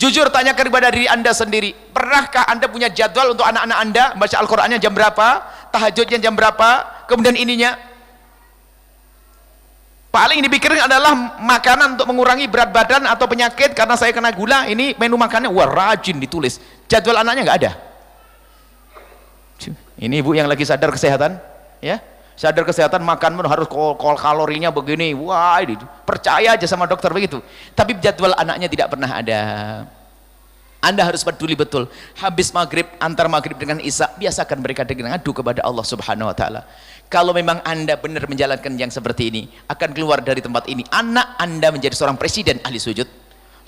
Jujur tanyakan kepada diri Anda sendiri, pernahkah Anda punya jadwal untuk anak-anak Anda baca Al-Qur'annya jam berapa, tahajudnya jam berapa, kemudian ininya? Paling dipikirin adalah makanan untuk mengurangi berat badan atau penyakit karena saya kena gula, ini menu makannya wah rajin ditulis. Jadwal anaknya nggak ada. Ini ibu yang lagi sadar kesehatan, ya sadar kesehatan makan pun harus kol, kol kalorinya begini wah ini percaya aja sama dokter begitu tapi jadwal anaknya tidak pernah ada anda harus peduli betul habis maghrib antar maghrib dengan isya biasakan mereka dengan adu kepada Allah subhanahu wa ta'ala kalau memang anda benar menjalankan yang seperti ini akan keluar dari tempat ini anak anda menjadi seorang presiden ahli sujud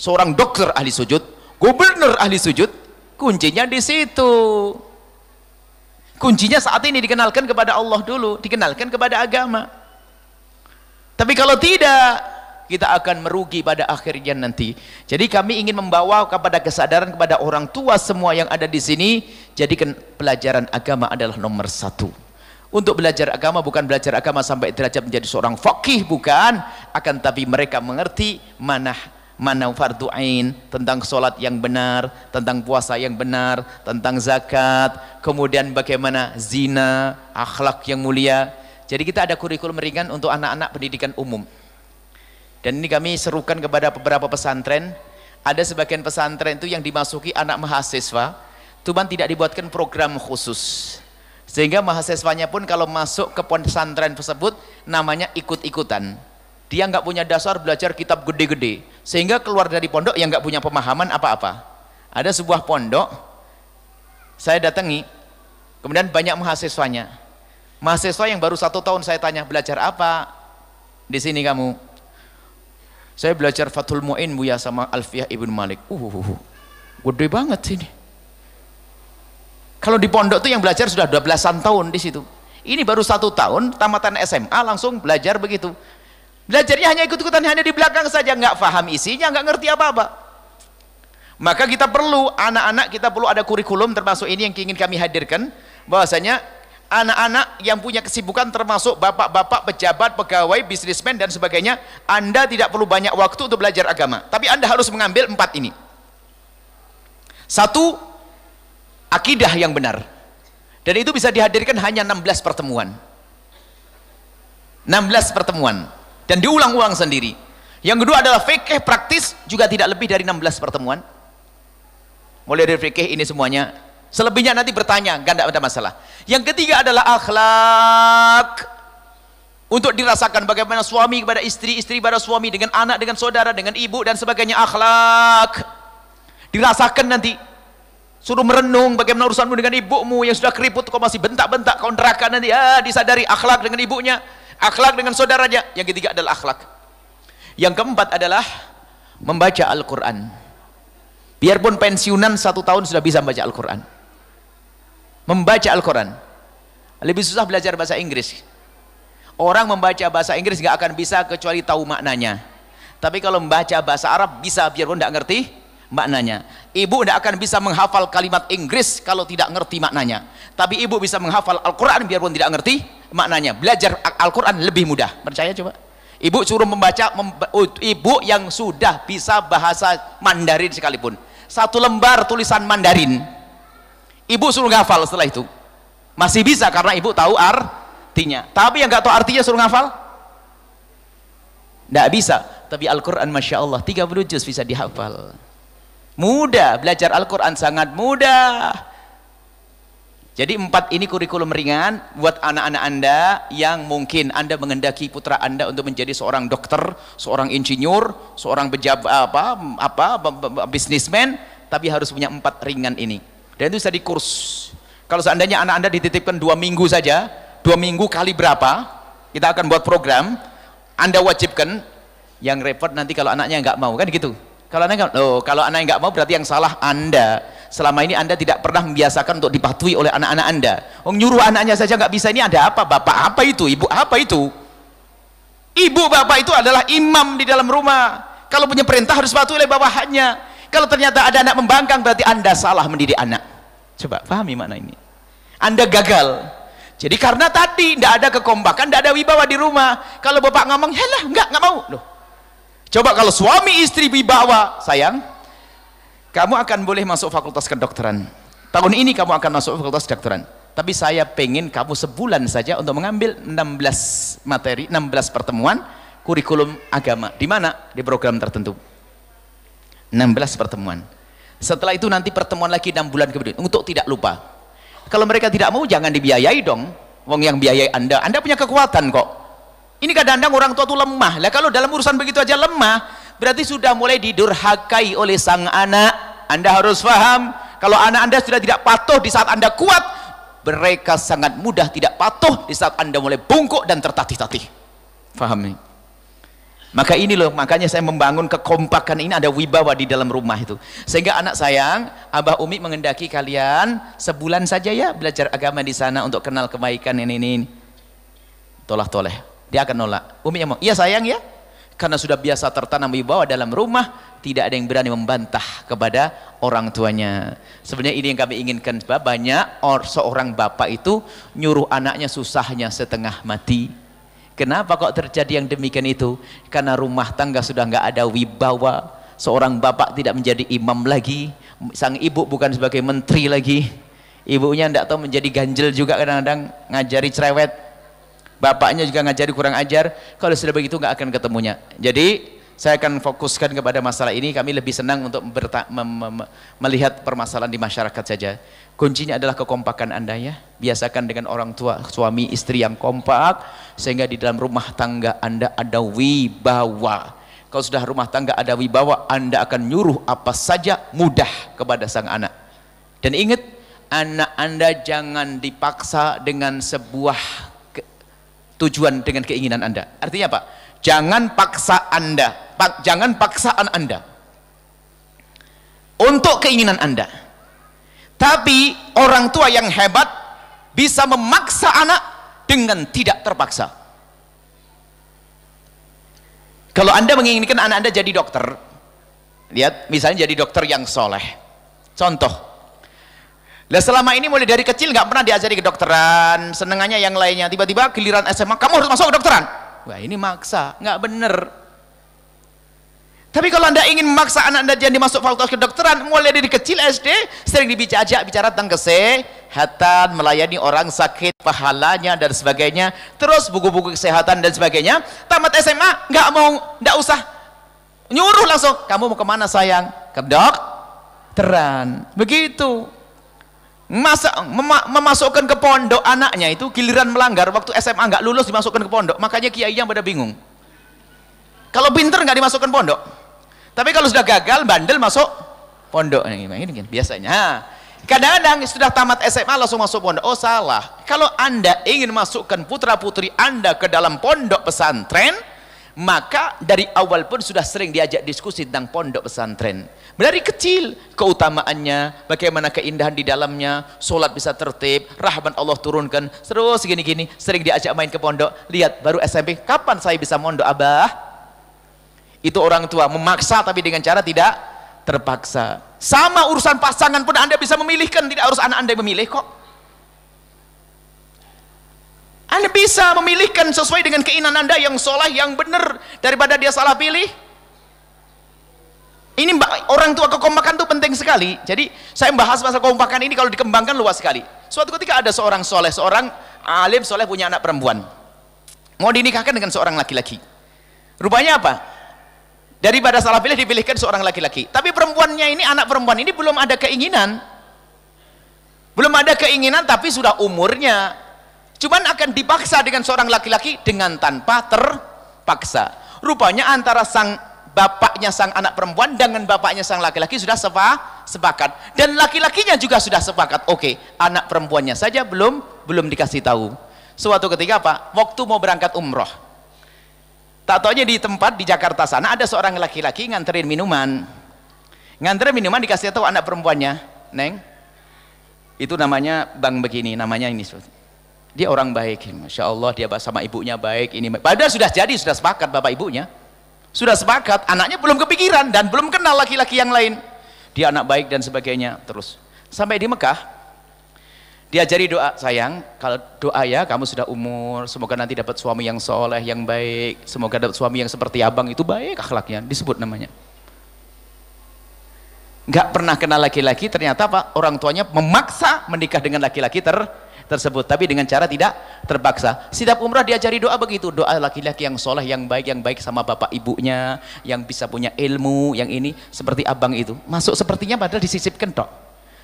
seorang dokter ahli sujud gubernur ahli sujud kuncinya di situ kuncinya saat ini dikenalkan kepada Allah dulu dikenalkan kepada agama tapi kalau tidak kita akan merugi pada akhirnya nanti jadi kami ingin membawa kepada kesadaran kepada orang tua semua yang ada di sini jadikan pelajaran agama adalah nomor satu untuk belajar agama bukan belajar agama sampai derajat menjadi seorang fakih bukan akan tapi mereka mengerti mana mana fardu ain, tentang solat yang benar, tentang puasa yang benar, tentang zakat, kemudian bagaimana zina, akhlak yang mulia. Jadi kita ada kurikulum ringan untuk anak-anak pendidikan umum. Dan ini kami serukan kepada beberapa pesantren. Ada sebagian pesantren itu yang dimasuki anak mahasiswa, cuman tidak dibuatkan program khusus. Sehingga mahasiswanya pun kalau masuk ke pesantren tersebut namanya ikut-ikutan. Dia nggak punya dasar belajar kitab gede-gede sehingga keluar dari pondok yang nggak punya pemahaman apa-apa ada sebuah pondok saya datangi kemudian banyak mahasiswanya mahasiswa yang baru satu tahun saya tanya belajar apa di sini kamu saya belajar Fathul Mu'in Buya sama Alfiyah Ibn Malik uhuhuhuh uh, uh, uh. gede banget sini kalau di pondok tuh yang belajar sudah 12-an tahun di situ ini baru satu tahun tamatan SMA langsung belajar begitu Belajarnya hanya ikut-ikutan hanya di belakang saja, nggak paham isinya, nggak ngerti apa-apa. Maka kita perlu anak-anak kita perlu ada kurikulum termasuk ini yang ingin kami hadirkan bahwasanya anak-anak yang punya kesibukan termasuk bapak-bapak, pejabat, pegawai, bisnismen dan sebagainya, Anda tidak perlu banyak waktu untuk belajar agama, tapi Anda harus mengambil empat ini. Satu, akidah yang benar. Dan itu bisa dihadirkan hanya 16 pertemuan. 16 pertemuan dan diulang-ulang sendiri yang kedua adalah fikih praktis juga tidak lebih dari 16 pertemuan mulai dari fikih ini semuanya selebihnya nanti bertanya gak ada, masalah yang ketiga adalah akhlak untuk dirasakan bagaimana suami kepada istri, istri kepada suami dengan anak, dengan saudara, dengan ibu dan sebagainya akhlak dirasakan nanti suruh merenung bagaimana urusanmu dengan ibumu yang sudah keriput kau masih bentak-bentak kau neraka nanti Ah, disadari akhlak dengan ibunya akhlak dengan saudaranya yang ketiga adalah akhlak yang keempat adalah membaca Al-Quran biarpun pensiunan satu tahun sudah bisa membaca Al-Quran membaca Al-Quran lebih susah belajar bahasa Inggris orang membaca bahasa Inggris nggak akan bisa kecuali tahu maknanya tapi kalau membaca bahasa Arab bisa biarpun tidak ngerti maknanya. Ibu tidak akan bisa menghafal kalimat Inggris kalau tidak ngerti maknanya. Tapi ibu bisa menghafal Al-Quran biarpun tidak ngerti maknanya. Belajar Al-Quran lebih mudah. Percaya coba? Ibu suruh membaca, mem ibu yang sudah bisa bahasa Mandarin sekalipun. Satu lembar tulisan Mandarin. Ibu suruh ngafal setelah itu. Masih bisa karena ibu tahu artinya. Tapi yang nggak tahu artinya suruh ngafal? Tidak bisa. Tapi Al-Quran Masya Allah 30 juz bisa dihafal. Mudah, belajar Al-Quran sangat mudah. Jadi empat ini kurikulum ringan buat anak-anak anda yang mungkin anda mengendaki putra anda untuk menjadi seorang dokter, seorang insinyur, seorang pejabat apa apa bisnismen, tapi harus punya empat ringan ini. Dan itu bisa di kurs. Kalau seandainya anak anda dititipkan dua minggu saja, dua minggu kali berapa? Kita akan buat program. Anda wajibkan. Yang repot nanti kalau anaknya nggak mau kan gitu. Kalau anda loh, kalau anda nggak mau berarti yang salah anda. Selama ini anda tidak pernah membiasakan untuk dipatuhi oleh anak-anak anda. oh, nyuruh anaknya saja nggak bisa ini ada apa? Bapak apa itu? Ibu apa itu? Ibu bapak itu adalah imam di dalam rumah. Kalau punya perintah harus patuh oleh bawahannya. Kalau ternyata ada anak membangkang berarti anda salah mendidik anak. Coba pahami mana ini. Anda gagal. Jadi karena tadi tidak ada kekompakan, tidak ada wibawa di rumah. Kalau bapak ngomong, ya lah, nggak enggak mau. Loh, Coba kalau suami istri dibawa sayang, kamu akan boleh masuk fakultas kedokteran. Tahun ini kamu akan masuk fakultas kedokteran. Tapi saya pengen kamu sebulan saja untuk mengambil 16 materi, 16 pertemuan kurikulum agama. Di mana? Di program tertentu. 16 pertemuan. Setelah itu nanti pertemuan lagi 6 bulan kemudian untuk tidak lupa. Kalau mereka tidak mau jangan dibiayai dong. Wong yang biayai Anda, Anda punya kekuatan kok ini kadang-kadang orang tua itu lemah. Lah kalau dalam urusan begitu aja lemah, berarti sudah mulai didurhakai oleh sang anak. Anda harus paham, kalau anak Anda sudah tidak patuh di saat Anda kuat, mereka sangat mudah tidak patuh di saat Anda mulai bungkuk dan tertatih-tatih. Faham nih? Maka ini loh, makanya saya membangun kekompakan ini ada wibawa di dalam rumah itu. Sehingga anak sayang, Abah Umi mengendaki kalian sebulan saja ya belajar agama di sana untuk kenal kebaikan ini ini. ini. Tolah toleh dia akan nolak umi mau iya sayang ya karena sudah biasa tertanam wibawa dalam rumah tidak ada yang berani membantah kepada orang tuanya sebenarnya ini yang kami inginkan sebab banyak or, seorang bapak itu nyuruh anaknya susahnya setengah mati kenapa kok terjadi yang demikian itu karena rumah tangga sudah nggak ada wibawa seorang bapak tidak menjadi imam lagi sang ibu bukan sebagai menteri lagi ibunya tidak tahu menjadi ganjel juga kadang-kadang ngajari cerewet bapaknya juga ngajari kurang ajar kalau sudah begitu nggak akan ketemunya jadi saya akan fokuskan kepada masalah ini kami lebih senang untuk melihat permasalahan di masyarakat saja kuncinya adalah kekompakan anda ya biasakan dengan orang tua suami istri yang kompak sehingga di dalam rumah tangga anda ada wibawa kalau sudah rumah tangga ada wibawa anda akan nyuruh apa saja mudah kepada sang anak dan ingat anak anda jangan dipaksa dengan sebuah tujuan dengan keinginan Anda. Artinya apa? Jangan paksa Anda, pak, jangan paksaan Anda untuk keinginan Anda. Tapi orang tua yang hebat bisa memaksa anak dengan tidak terpaksa. Kalau Anda menginginkan anak Anda jadi dokter, lihat misalnya jadi dokter yang soleh. Contoh, lah selama ini mulai dari kecil nggak pernah diajari kedokteran, senengannya yang lainnya. Tiba-tiba giliran SMA, kamu harus masuk kedokteran. Wah ini maksa, nggak bener. Tapi kalau anda ingin memaksa anak anda jadi masuk fakultas kedokteran, mulai dari kecil SD sering dibicarakan bicara tentang kesehatan, melayani orang sakit, pahalanya dan sebagainya. Terus buku-buku kesehatan dan sebagainya. Tamat SMA nggak mau, nggak usah nyuruh langsung. Kamu mau kemana sayang? Ke dokteran. Begitu. Masa, memasukkan ke pondok anaknya itu giliran melanggar waktu SMA nggak lulus dimasukkan ke pondok makanya kiai yang pada bingung kalau pinter nggak dimasukkan pondok tapi kalau sudah gagal bandel masuk pondok ini biasanya kadang-kadang sudah tamat SMA langsung masuk pondok oh salah kalau anda ingin masukkan putra putri anda ke dalam pondok pesantren maka dari awal pun sudah sering diajak diskusi tentang pondok pesantren dari kecil keutamaannya bagaimana keindahan di dalamnya sholat bisa tertib rahmat Allah turunkan terus gini-gini sering diajak main ke pondok lihat baru SMP kapan saya bisa mondok abah itu orang tua memaksa tapi dengan cara tidak terpaksa sama urusan pasangan pun anda bisa memilihkan tidak harus anak anda memilih kok anda bisa memilihkan sesuai dengan keinginan Anda yang soleh, yang benar daripada dia salah pilih. Ini orang tua kekompakan itu penting sekali. Jadi saya bahas masalah kekompakan ini kalau dikembangkan luas sekali. Suatu ketika ada seorang soleh, seorang alim soleh punya anak perempuan. Mau dinikahkan dengan seorang laki-laki. Rupanya apa? Daripada salah pilih dipilihkan seorang laki-laki. Tapi perempuannya ini, anak perempuan ini belum ada keinginan. Belum ada keinginan tapi sudah umurnya cuman akan dipaksa dengan seorang laki-laki dengan tanpa terpaksa rupanya antara sang bapaknya sang anak perempuan dengan bapaknya sang laki-laki sudah sepa, sepakat dan laki-lakinya juga sudah sepakat oke anak perempuannya saja belum belum dikasih tahu suatu ketika apa waktu mau berangkat umroh tak taunya di tempat di Jakarta sana ada seorang laki-laki nganterin minuman nganterin minuman dikasih tahu anak perempuannya neng itu namanya bang begini namanya ini dia orang baik, Masya Allah dia sama ibunya baik, ini baik. Padahal sudah jadi, sudah sepakat bapak ibunya. Sudah sepakat, anaknya belum kepikiran dan belum kenal laki-laki yang lain. Dia anak baik dan sebagainya, terus. Sampai di Mekah, diajari doa, sayang, kalau doa ya kamu sudah umur, semoga nanti dapat suami yang soleh, yang baik, semoga dapat suami yang seperti abang, itu baik akhlaknya, disebut namanya. Gak pernah kenal laki-laki, ternyata pak orang tuanya memaksa menikah dengan laki-laki ter tersebut tapi dengan cara tidak terpaksa setiap umrah diajari doa begitu doa laki-laki yang soleh yang baik yang baik sama bapak ibunya yang bisa punya ilmu yang ini seperti abang itu masuk sepertinya padahal disisipkan dok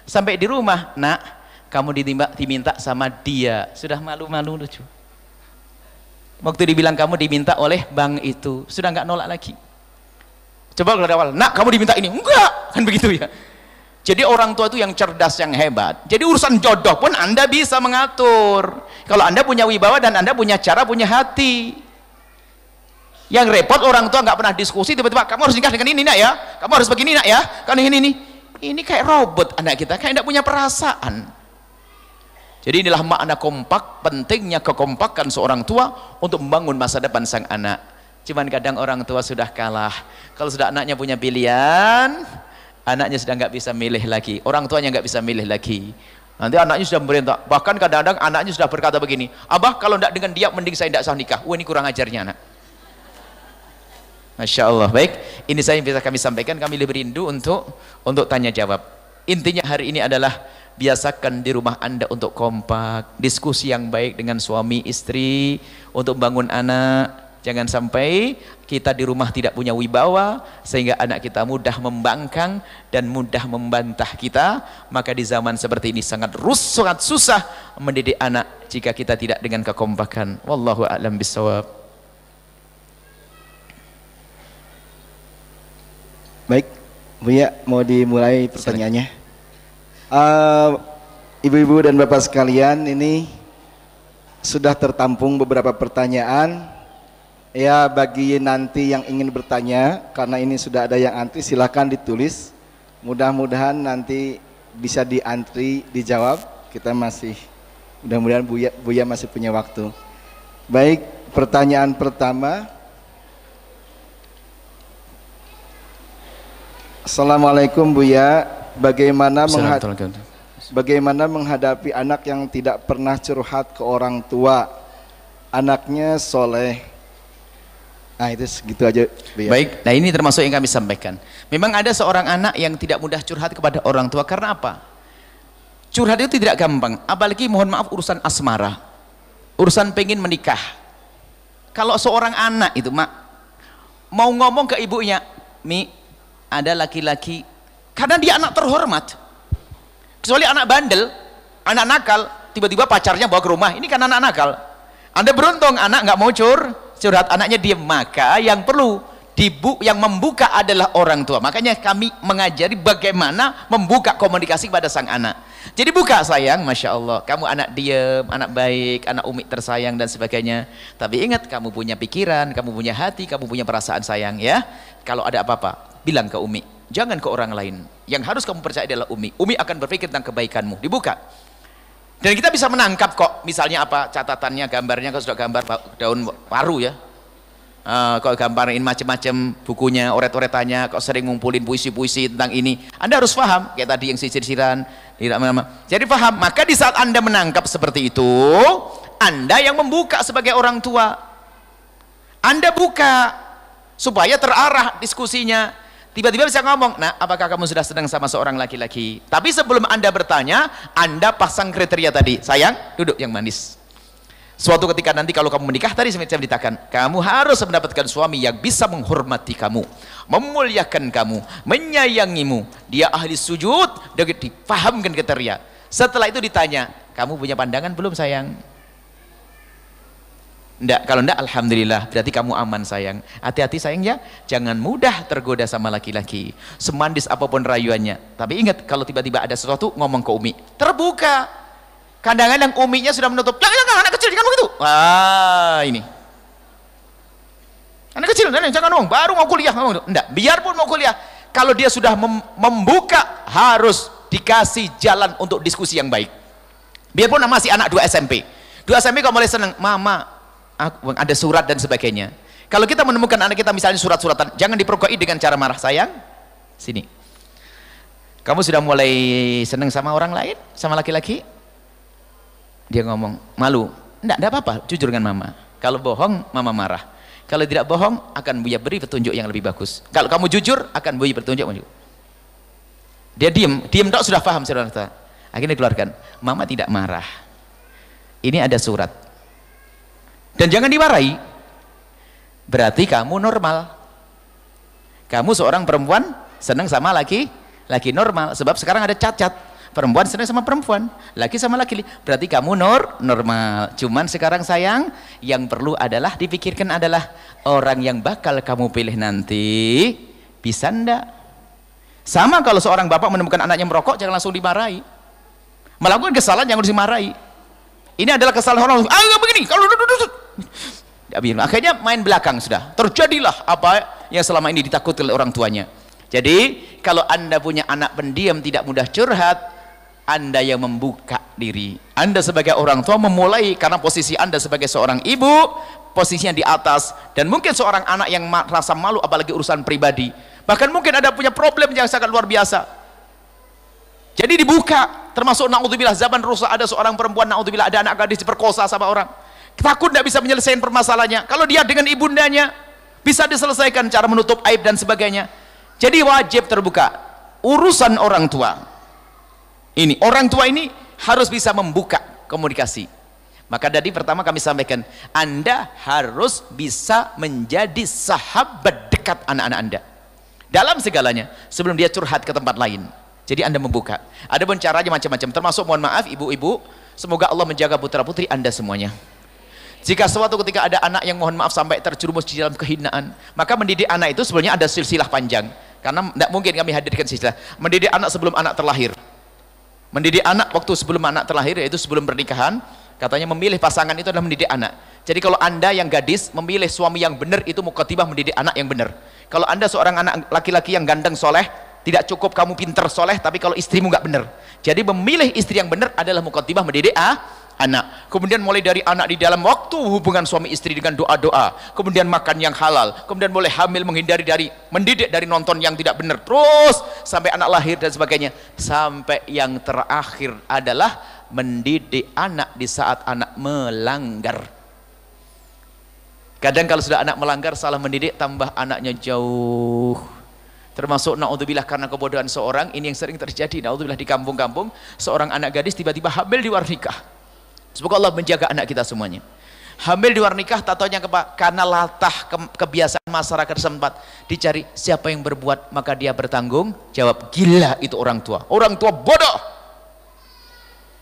sampai di rumah nak kamu ditimba, diminta sama dia sudah malu-malu lucu waktu dibilang kamu diminta oleh bang itu sudah nggak nolak lagi coba kalau awal nak kamu diminta ini enggak kan begitu ya jadi orang tua itu yang cerdas, yang hebat. Jadi urusan jodoh pun Anda bisa mengatur. Kalau Anda punya wibawa dan Anda punya cara, punya hati. Yang repot orang tua nggak pernah diskusi, tiba-tiba kamu harus nikah dengan ini nak ya, kamu harus begini nak ya, kamu ini ini. Ini kayak robot anak kita, kayak tidak punya perasaan. Jadi inilah makna kompak, pentingnya kekompakan seorang tua untuk membangun masa depan sang anak. Cuman kadang orang tua sudah kalah. Kalau sudah anaknya punya pilihan, anaknya sudah nggak bisa milih lagi orang tuanya nggak bisa milih lagi nanti anaknya sudah memerintah. bahkan kadang-kadang anaknya sudah berkata begini abah kalau tidak dengan dia mending saya tidak sah nikah wah ini kurang ajarnya anak Masya Allah baik ini saya bisa kami sampaikan kami rindu untuk untuk tanya jawab intinya hari ini adalah biasakan di rumah anda untuk kompak diskusi yang baik dengan suami istri untuk bangun anak Jangan sampai kita di rumah tidak punya wibawa sehingga anak kita mudah membangkang dan mudah membantah kita. Maka di zaman seperti ini sangat rus, sangat susah mendidik anak jika kita tidak dengan kekompakan. Wallahu a'lam bishawab. Baik, Buya mau dimulai pertanyaannya. Eh, ibu-ibu uh, dan bapak sekalian, ini sudah tertampung beberapa pertanyaan Ya bagi nanti yang ingin bertanya karena ini sudah ada yang antri silahkan ditulis. Mudah-mudahan nanti bisa diantri dijawab. Kita masih mudah-mudahan Buya, Buya masih punya waktu. Baik pertanyaan pertama. Assalamualaikum Buya. Bagaimana menghad bagaimana menghadapi anak yang tidak pernah curhat ke orang tua? Anaknya soleh Nah itu segitu aja. Biasa. Ya. Baik, nah ini termasuk yang kami sampaikan. Memang ada seorang anak yang tidak mudah curhat kepada orang tua, karena apa? Curhat itu tidak gampang, apalagi mohon maaf urusan asmara, urusan pengen menikah. Kalau seorang anak itu mak, mau ngomong ke ibunya, Mi, ada laki-laki, karena dia anak terhormat. Kecuali anak bandel, anak nakal, tiba-tiba pacarnya bawa ke rumah, ini kan anak nakal. Anda beruntung anak nggak mau cur, curhat anaknya dia maka yang perlu dibu yang membuka adalah orang tua makanya kami mengajari bagaimana membuka komunikasi pada sang anak jadi buka sayang Masya Allah kamu anak diam, anak baik, anak umi tersayang dan sebagainya tapi ingat kamu punya pikiran, kamu punya hati, kamu punya perasaan sayang ya kalau ada apa-apa bilang ke umi jangan ke orang lain yang harus kamu percaya adalah umi umi akan berpikir tentang kebaikanmu dibuka dan kita bisa menangkap kok, misalnya apa catatannya, gambarnya, kalau sudah gambar daun paru ya, uh, eh, kau gambarin macam-macam bukunya, oret-oretannya, kok sering ngumpulin puisi-puisi tentang ini, anda harus paham, kayak tadi yang sisir-sisiran, siran tidak jadi paham, maka di saat anda menangkap seperti itu, anda yang membuka sebagai orang tua, anda buka supaya terarah diskusinya, tiba-tiba bisa ngomong, nah apakah kamu sudah sedang sama seorang laki-laki? Tapi sebelum anda bertanya, anda pasang kriteria tadi, sayang, duduk yang manis. Suatu ketika nanti kalau kamu menikah tadi saya ceritakan, kamu harus mendapatkan suami yang bisa menghormati kamu, memuliakan kamu, menyayangimu. Dia ahli sujud, dia dipahamkan kriteria. Setelah itu ditanya, kamu punya pandangan belum sayang? Ndak, kalau ndak alhamdulillah berarti kamu aman sayang. Hati-hati sayang ya, jangan mudah tergoda sama laki-laki. Semandis apapun rayuannya. Tapi ingat kalau tiba-tiba ada sesuatu ngomong ke Umi, terbuka. Kadang-kadang uminya sudah menutup. Jangan jangan anak kecil jangan begitu. Wah, ini. Anak kecil jangan, jangan ngomong, baru mau kuliah ngomong. Gitu. Ndak, biarpun mau kuliah, kalau dia sudah mem membuka harus dikasih jalan untuk diskusi yang baik. Biarpun masih anak 2 SMP. 2 SMP kok mulai seneng, "Mama, ada surat dan sebagainya kalau kita menemukan anak kita misalnya surat-suratan jangan diperkoi dengan cara marah sayang sini kamu sudah mulai seneng sama orang lain sama laki-laki dia ngomong malu enggak, enggak apa-apa jujur dengan mama kalau bohong mama marah kalau tidak bohong akan Buya beri petunjuk yang lebih bagus kalau kamu jujur akan Buya petunjuk dia diem, diem tak sudah paham saudara akhirnya keluarkan. mama tidak marah ini ada surat dan jangan dimarahi berarti kamu normal kamu seorang perempuan senang sama laki laki normal sebab sekarang ada cacat perempuan senang sama perempuan laki sama laki berarti kamu nor normal cuman sekarang sayang yang perlu adalah dipikirkan adalah orang yang bakal kamu pilih nanti bisa ndak sama kalau seorang bapak menemukan anaknya merokok jangan langsung dimarahi melakukan kesalahan jangan harus dimarahi ini adalah kesalahan orang. Ah, begini. Kalau Akhirnya main belakang sudah. Terjadilah apa yang selama ini ditakuti oleh orang tuanya. Jadi, kalau Anda punya anak pendiam tidak mudah curhat, Anda yang membuka diri. Anda sebagai orang tua memulai karena posisi Anda sebagai seorang ibu, posisinya di atas dan mungkin seorang anak yang merasa malu apalagi urusan pribadi. Bahkan mungkin ada punya problem yang sangat luar biasa. Jadi dibuka Termasuk naudzubillah zaman rusak ada seorang perempuan naudzubillah ada anak gadis diperkosa sama orang. Takut tidak bisa menyelesaikan permasalahannya. Kalau dia dengan ibundanya bisa diselesaikan cara menutup aib dan sebagainya. Jadi wajib terbuka urusan orang tua. Ini orang tua ini harus bisa membuka komunikasi. Maka dari pertama kami sampaikan, Anda harus bisa menjadi sahabat dekat anak-anak Anda. Dalam segalanya, sebelum dia curhat ke tempat lain. Jadi Anda membuka. Ada pun caranya macam-macam. Termasuk mohon maaf ibu-ibu, semoga Allah menjaga putra-putri Anda semuanya. Jika suatu ketika ada anak yang mohon maaf sampai terjerumus di dalam kehinaan, maka mendidik anak itu sebenarnya ada silsilah panjang. Karena tidak mungkin kami hadirkan silsilah. Mendidik anak sebelum anak terlahir. Mendidik anak waktu sebelum anak terlahir, yaitu sebelum pernikahan, katanya memilih pasangan itu adalah mendidik anak. Jadi kalau anda yang gadis memilih suami yang benar itu mukatibah mendidik anak yang benar. Kalau anda seorang anak laki-laki yang gandeng soleh, tidak cukup kamu pinter soleh tapi kalau istrimu nggak bener jadi memilih istri yang bener adalah mukotibah mendidik ah, anak kemudian mulai dari anak di dalam waktu hubungan suami istri dengan doa-doa kemudian makan yang halal kemudian mulai hamil menghindari dari mendidik dari nonton yang tidak bener terus sampai anak lahir dan sebagainya sampai yang terakhir adalah mendidik anak di saat anak melanggar kadang kalau sudah anak melanggar salah mendidik tambah anaknya jauh termasuk naudzubillah karena kebodohan seorang ini yang sering terjadi naudzubillah di kampung-kampung seorang anak gadis tiba-tiba hamil di luar nikah semoga Allah menjaga anak kita semuanya hamil di luar nikah tatonya ke karena latah ke, kebiasaan masyarakat sempat dicari siapa yang berbuat maka dia bertanggung jawab gila itu orang tua orang tua bodoh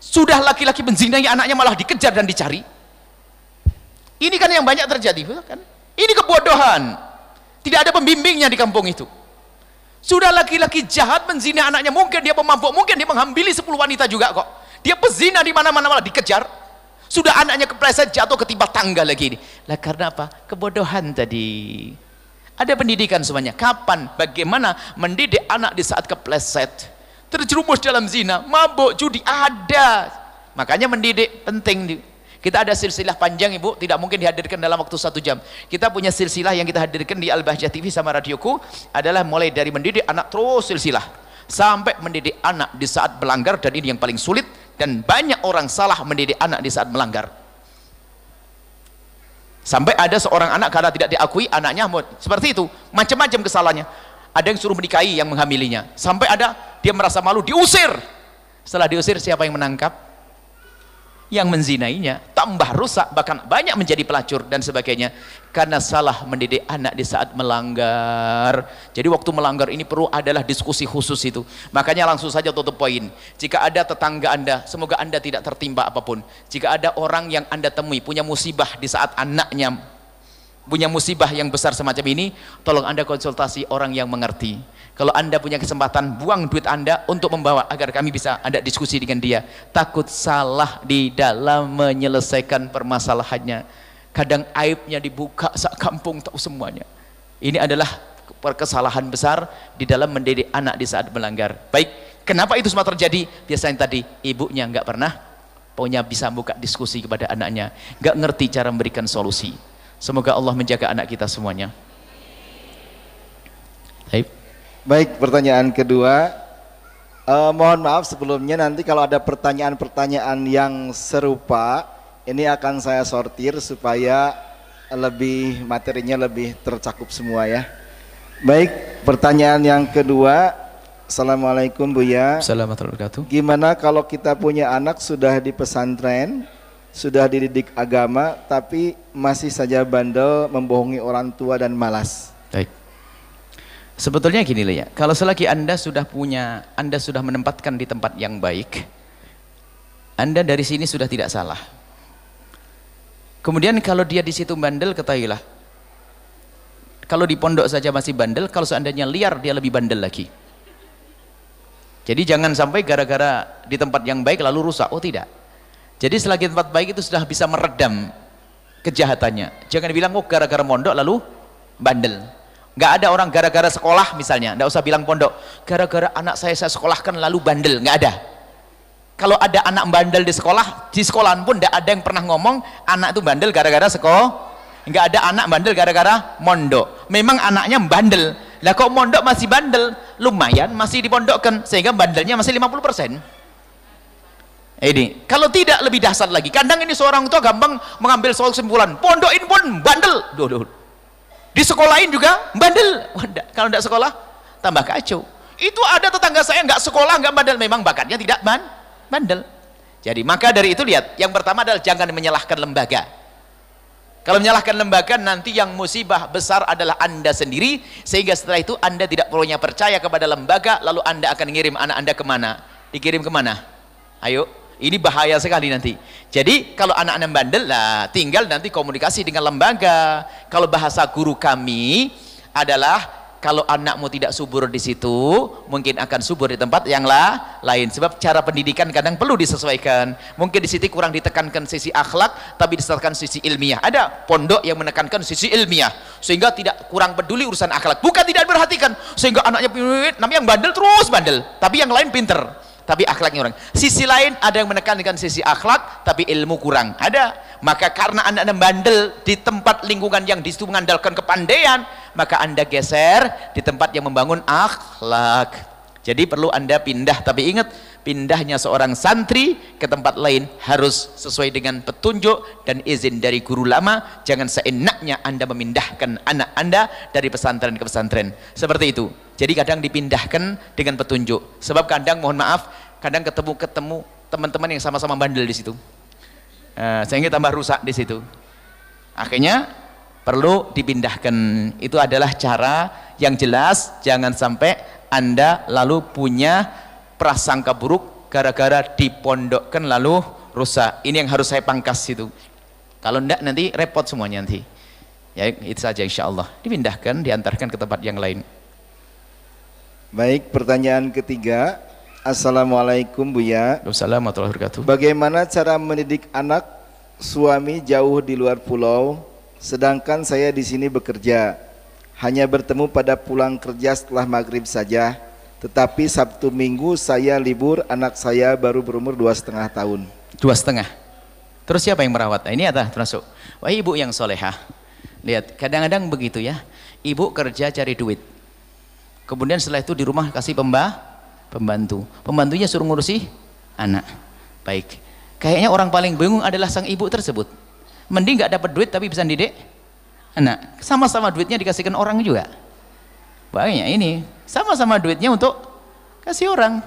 sudah laki-laki menzinai anaknya malah dikejar dan dicari ini kan yang banyak terjadi kan ini kebodohan tidak ada pembimbingnya di kampung itu sudah laki-laki jahat menzina anaknya, mungkin dia pemabuk, mungkin dia menghambili sepuluh wanita juga kok. Dia pezina di mana-mana malah dikejar. Sudah anaknya kepleset jatuh ketiba tangga lagi ini. Lah karena apa? Kebodohan tadi. Ada pendidikan semuanya. Kapan, bagaimana mendidik anak di saat kepleset, terjerumus dalam zina, mabuk, judi ada. Makanya mendidik penting kita ada silsilah panjang Ibu, tidak mungkin dihadirkan dalam waktu satu jam. Kita punya silsilah yang kita hadirkan di Al-Bahjah TV sama radioku adalah mulai dari mendidik anak terus silsilah sampai mendidik anak di saat melanggar dan ini yang paling sulit dan banyak orang salah mendidik anak di saat melanggar. Sampai ada seorang anak karena tidak diakui anaknya seperti itu, macam-macam kesalahannya. Ada yang suruh menikahi yang menghamilinya. Sampai ada dia merasa malu diusir. Setelah diusir siapa yang menangkap? yang menzinainya tambah rusak bahkan banyak menjadi pelacur dan sebagainya karena salah mendidik anak di saat melanggar jadi waktu melanggar ini perlu adalah diskusi khusus itu makanya langsung saja tutup poin jika ada tetangga anda semoga anda tidak tertimpa apapun jika ada orang yang anda temui punya musibah di saat anaknya punya musibah yang besar semacam ini, tolong Anda konsultasi orang yang mengerti. Kalau Anda punya kesempatan, buang duit Anda untuk membawa agar kami bisa ada diskusi dengan dia. Takut salah di dalam menyelesaikan permasalahannya. Kadang aibnya dibuka sak kampung tahu semuanya. Ini adalah perkesalahan besar di dalam mendidik anak di saat melanggar. Baik, kenapa itu semua terjadi? Biasanya tadi ibunya nggak pernah punya bisa buka diskusi kepada anaknya, nggak ngerti cara memberikan solusi. Semoga Allah menjaga anak kita semuanya. Baik. Baik, pertanyaan kedua. Uh, mohon maaf sebelumnya nanti kalau ada pertanyaan-pertanyaan yang serupa, ini akan saya sortir supaya lebih materinya lebih tercakup semua ya. Baik, pertanyaan yang kedua. Assalamualaikum Buya. Assalamualaikum Gimana kalau kita punya anak sudah di pesantren, sudah dididik agama tapi masih saja bandel, membohongi orang tua dan malas. Baik. Sebetulnya gini lah ya, kalau selagi Anda sudah punya, Anda sudah menempatkan di tempat yang baik, Anda dari sini sudah tidak salah. Kemudian kalau dia di situ bandel, ketahuilah. Kalau di pondok saja masih bandel, kalau seandainya liar dia lebih bandel lagi. Jadi jangan sampai gara-gara di tempat yang baik lalu rusak. Oh tidak jadi selagi tempat baik itu sudah bisa meredam kejahatannya. Jangan bilang oh gara-gara mondok lalu bandel. Gak ada orang gara-gara sekolah misalnya, gak usah bilang pondok. Gara-gara anak saya saya sekolahkan lalu bandel, gak ada. Kalau ada anak bandel di sekolah, di sekolah pun gak ada yang pernah ngomong anak itu bandel gara-gara sekolah. Gak ada anak bandel gara-gara mondok. Memang anaknya bandel. Lah kok mondok masih bandel? Lumayan masih dipondokkan sehingga bandelnya masih 50% ini kalau tidak lebih dasar lagi kadang ini seorang tua gampang mengambil soal kesimpulan pondokin pun bandel duh, duh. di sekolahin juga bandel Wadah. kalau tidak sekolah tambah kacau itu ada tetangga saya nggak sekolah nggak bandel memang bakatnya tidak ban bandel jadi maka dari itu lihat yang pertama adalah jangan menyalahkan lembaga kalau menyalahkan lembaga nanti yang musibah besar adalah anda sendiri sehingga setelah itu anda tidak perlunya percaya kepada lembaga lalu anda akan ngirim anak anda kemana dikirim kemana ayo ini bahaya sekali nanti. Jadi kalau anak anak bandel lah, tinggal nanti komunikasi dengan lembaga. Kalau bahasa guru kami adalah kalau anakmu tidak subur di situ, mungkin akan subur di tempat yang lah, lain. Sebab cara pendidikan kadang perlu disesuaikan. Mungkin di situ kurang ditekankan sisi akhlak, tapi ditekankan sisi ilmiah. Ada pondok yang menekankan sisi ilmiah, sehingga tidak kurang peduli urusan akhlak. Bukan tidak diperhatikan, sehingga anaknya namanya yang bandel terus bandel, tapi yang lain pinter tapi akhlaknya orang. Sisi lain ada yang menekankan sisi akhlak tapi ilmu kurang. Ada. Maka karena Anda, anda bandel di tempat lingkungan yang disitu mengandalkan kepandaian, maka Anda geser di tempat yang membangun akhlak. Jadi perlu Anda pindah, tapi ingat pindahnya seorang santri ke tempat lain harus sesuai dengan petunjuk dan izin dari guru lama. Jangan seenaknya Anda memindahkan anak Anda dari pesantren ke pesantren. Seperti itu. Jadi kadang dipindahkan dengan petunjuk. Sebab kadang mohon maaf, kadang ketemu-ketemu teman-teman yang sama-sama bandel di situ. Uh, eh, sehingga tambah rusak di situ. Akhirnya perlu dipindahkan. Itu adalah cara yang jelas jangan sampai Anda lalu punya prasangka buruk gara-gara dipondokkan lalu rusak. Ini yang harus saya pangkas itu. Kalau tidak nanti repot semuanya nanti. Ya itu saja insya Allah. Dipindahkan, diantarkan ke tempat yang lain. Baik, pertanyaan ketiga. Assalamualaikum Buya. Waalaikumsalam warahmatullahi wabarakatuh. Bagaimana cara mendidik anak suami jauh di luar pulau, sedangkan saya di sini bekerja. Hanya bertemu pada pulang kerja setelah maghrib saja. Tetapi Sabtu Minggu saya libur, anak saya baru berumur dua setengah tahun. Dua setengah. Terus siapa yang merawat? Nah, ini ada termasuk. Wah ibu yang solehah. Lihat, kadang-kadang begitu ya. Ibu kerja cari duit, kemudian setelah itu di rumah kasih pemba pembantu pembantunya suruh ngurusi anak baik kayaknya orang paling bingung adalah sang ibu tersebut mending nggak dapat duit tapi bisa didik anak sama-sama duitnya dikasihkan orang juga banyak ini sama-sama duitnya untuk kasih orang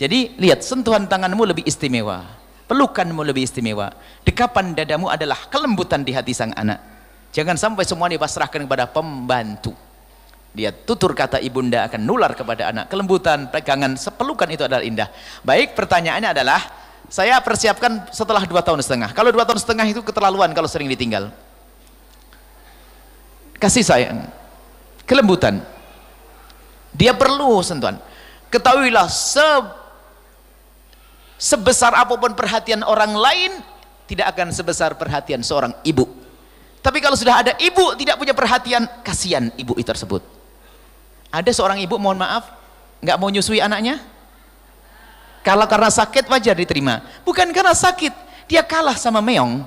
jadi lihat sentuhan tanganmu lebih istimewa pelukanmu lebih istimewa dekapan dadamu adalah kelembutan di hati sang anak jangan sampai semuanya pasrahkan kepada pembantu dia tutur kata ibunda akan nular kepada anak kelembutan pegangan sepelukan itu adalah indah baik pertanyaannya adalah saya persiapkan setelah dua tahun setengah kalau dua tahun setengah itu keterlaluan kalau sering ditinggal kasih sayang kelembutan dia perlu sentuhan ketahuilah se sebesar apapun perhatian orang lain tidak akan sebesar perhatian seorang ibu tapi kalau sudah ada ibu tidak punya perhatian kasihan ibu itu tersebut ada seorang ibu mohon maaf, nggak mau nyusui anaknya? Kalau karena sakit wajar diterima. Bukan karena sakit, dia kalah sama meong.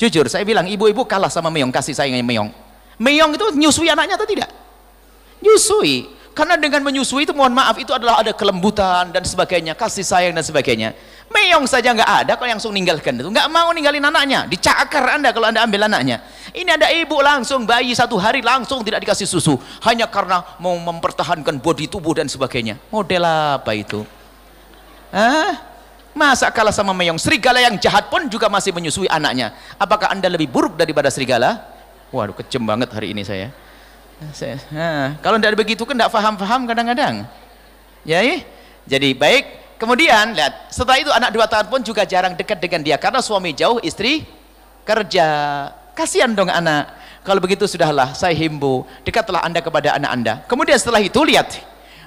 Jujur, saya bilang ibu-ibu kalah sama meong, kasih sayangnya meong. Meong itu nyusui anaknya atau tidak? Nyusui. Karena dengan menyusui itu mohon maaf itu adalah ada kelembutan dan sebagainya, kasih sayang dan sebagainya. Meong saja nggak ada kalau langsung ninggalkan itu. Nggak mau ninggalin anaknya, dicakar Anda kalau Anda ambil anaknya. Ini ada ibu langsung bayi satu hari langsung tidak dikasih susu hanya karena mau mempertahankan bodi tubuh dan sebagainya. Model apa itu? Hah? Masa kalah sama meong? Serigala yang jahat pun juga masih menyusui anaknya. Apakah Anda lebih buruk daripada serigala? Waduh, kejem banget hari ini saya. Nah, kalau tidak begitu kan tidak faham-faham kadang-kadang. Ya, ya, jadi baik. Kemudian lihat, setelah itu anak dua tahun pun juga jarang dekat dengan dia karena suami jauh, istri kerja. Kasihan dong anak. Kalau begitu sudahlah, saya himbu, dekatlah Anda kepada anak Anda. Kemudian setelah itu lihat.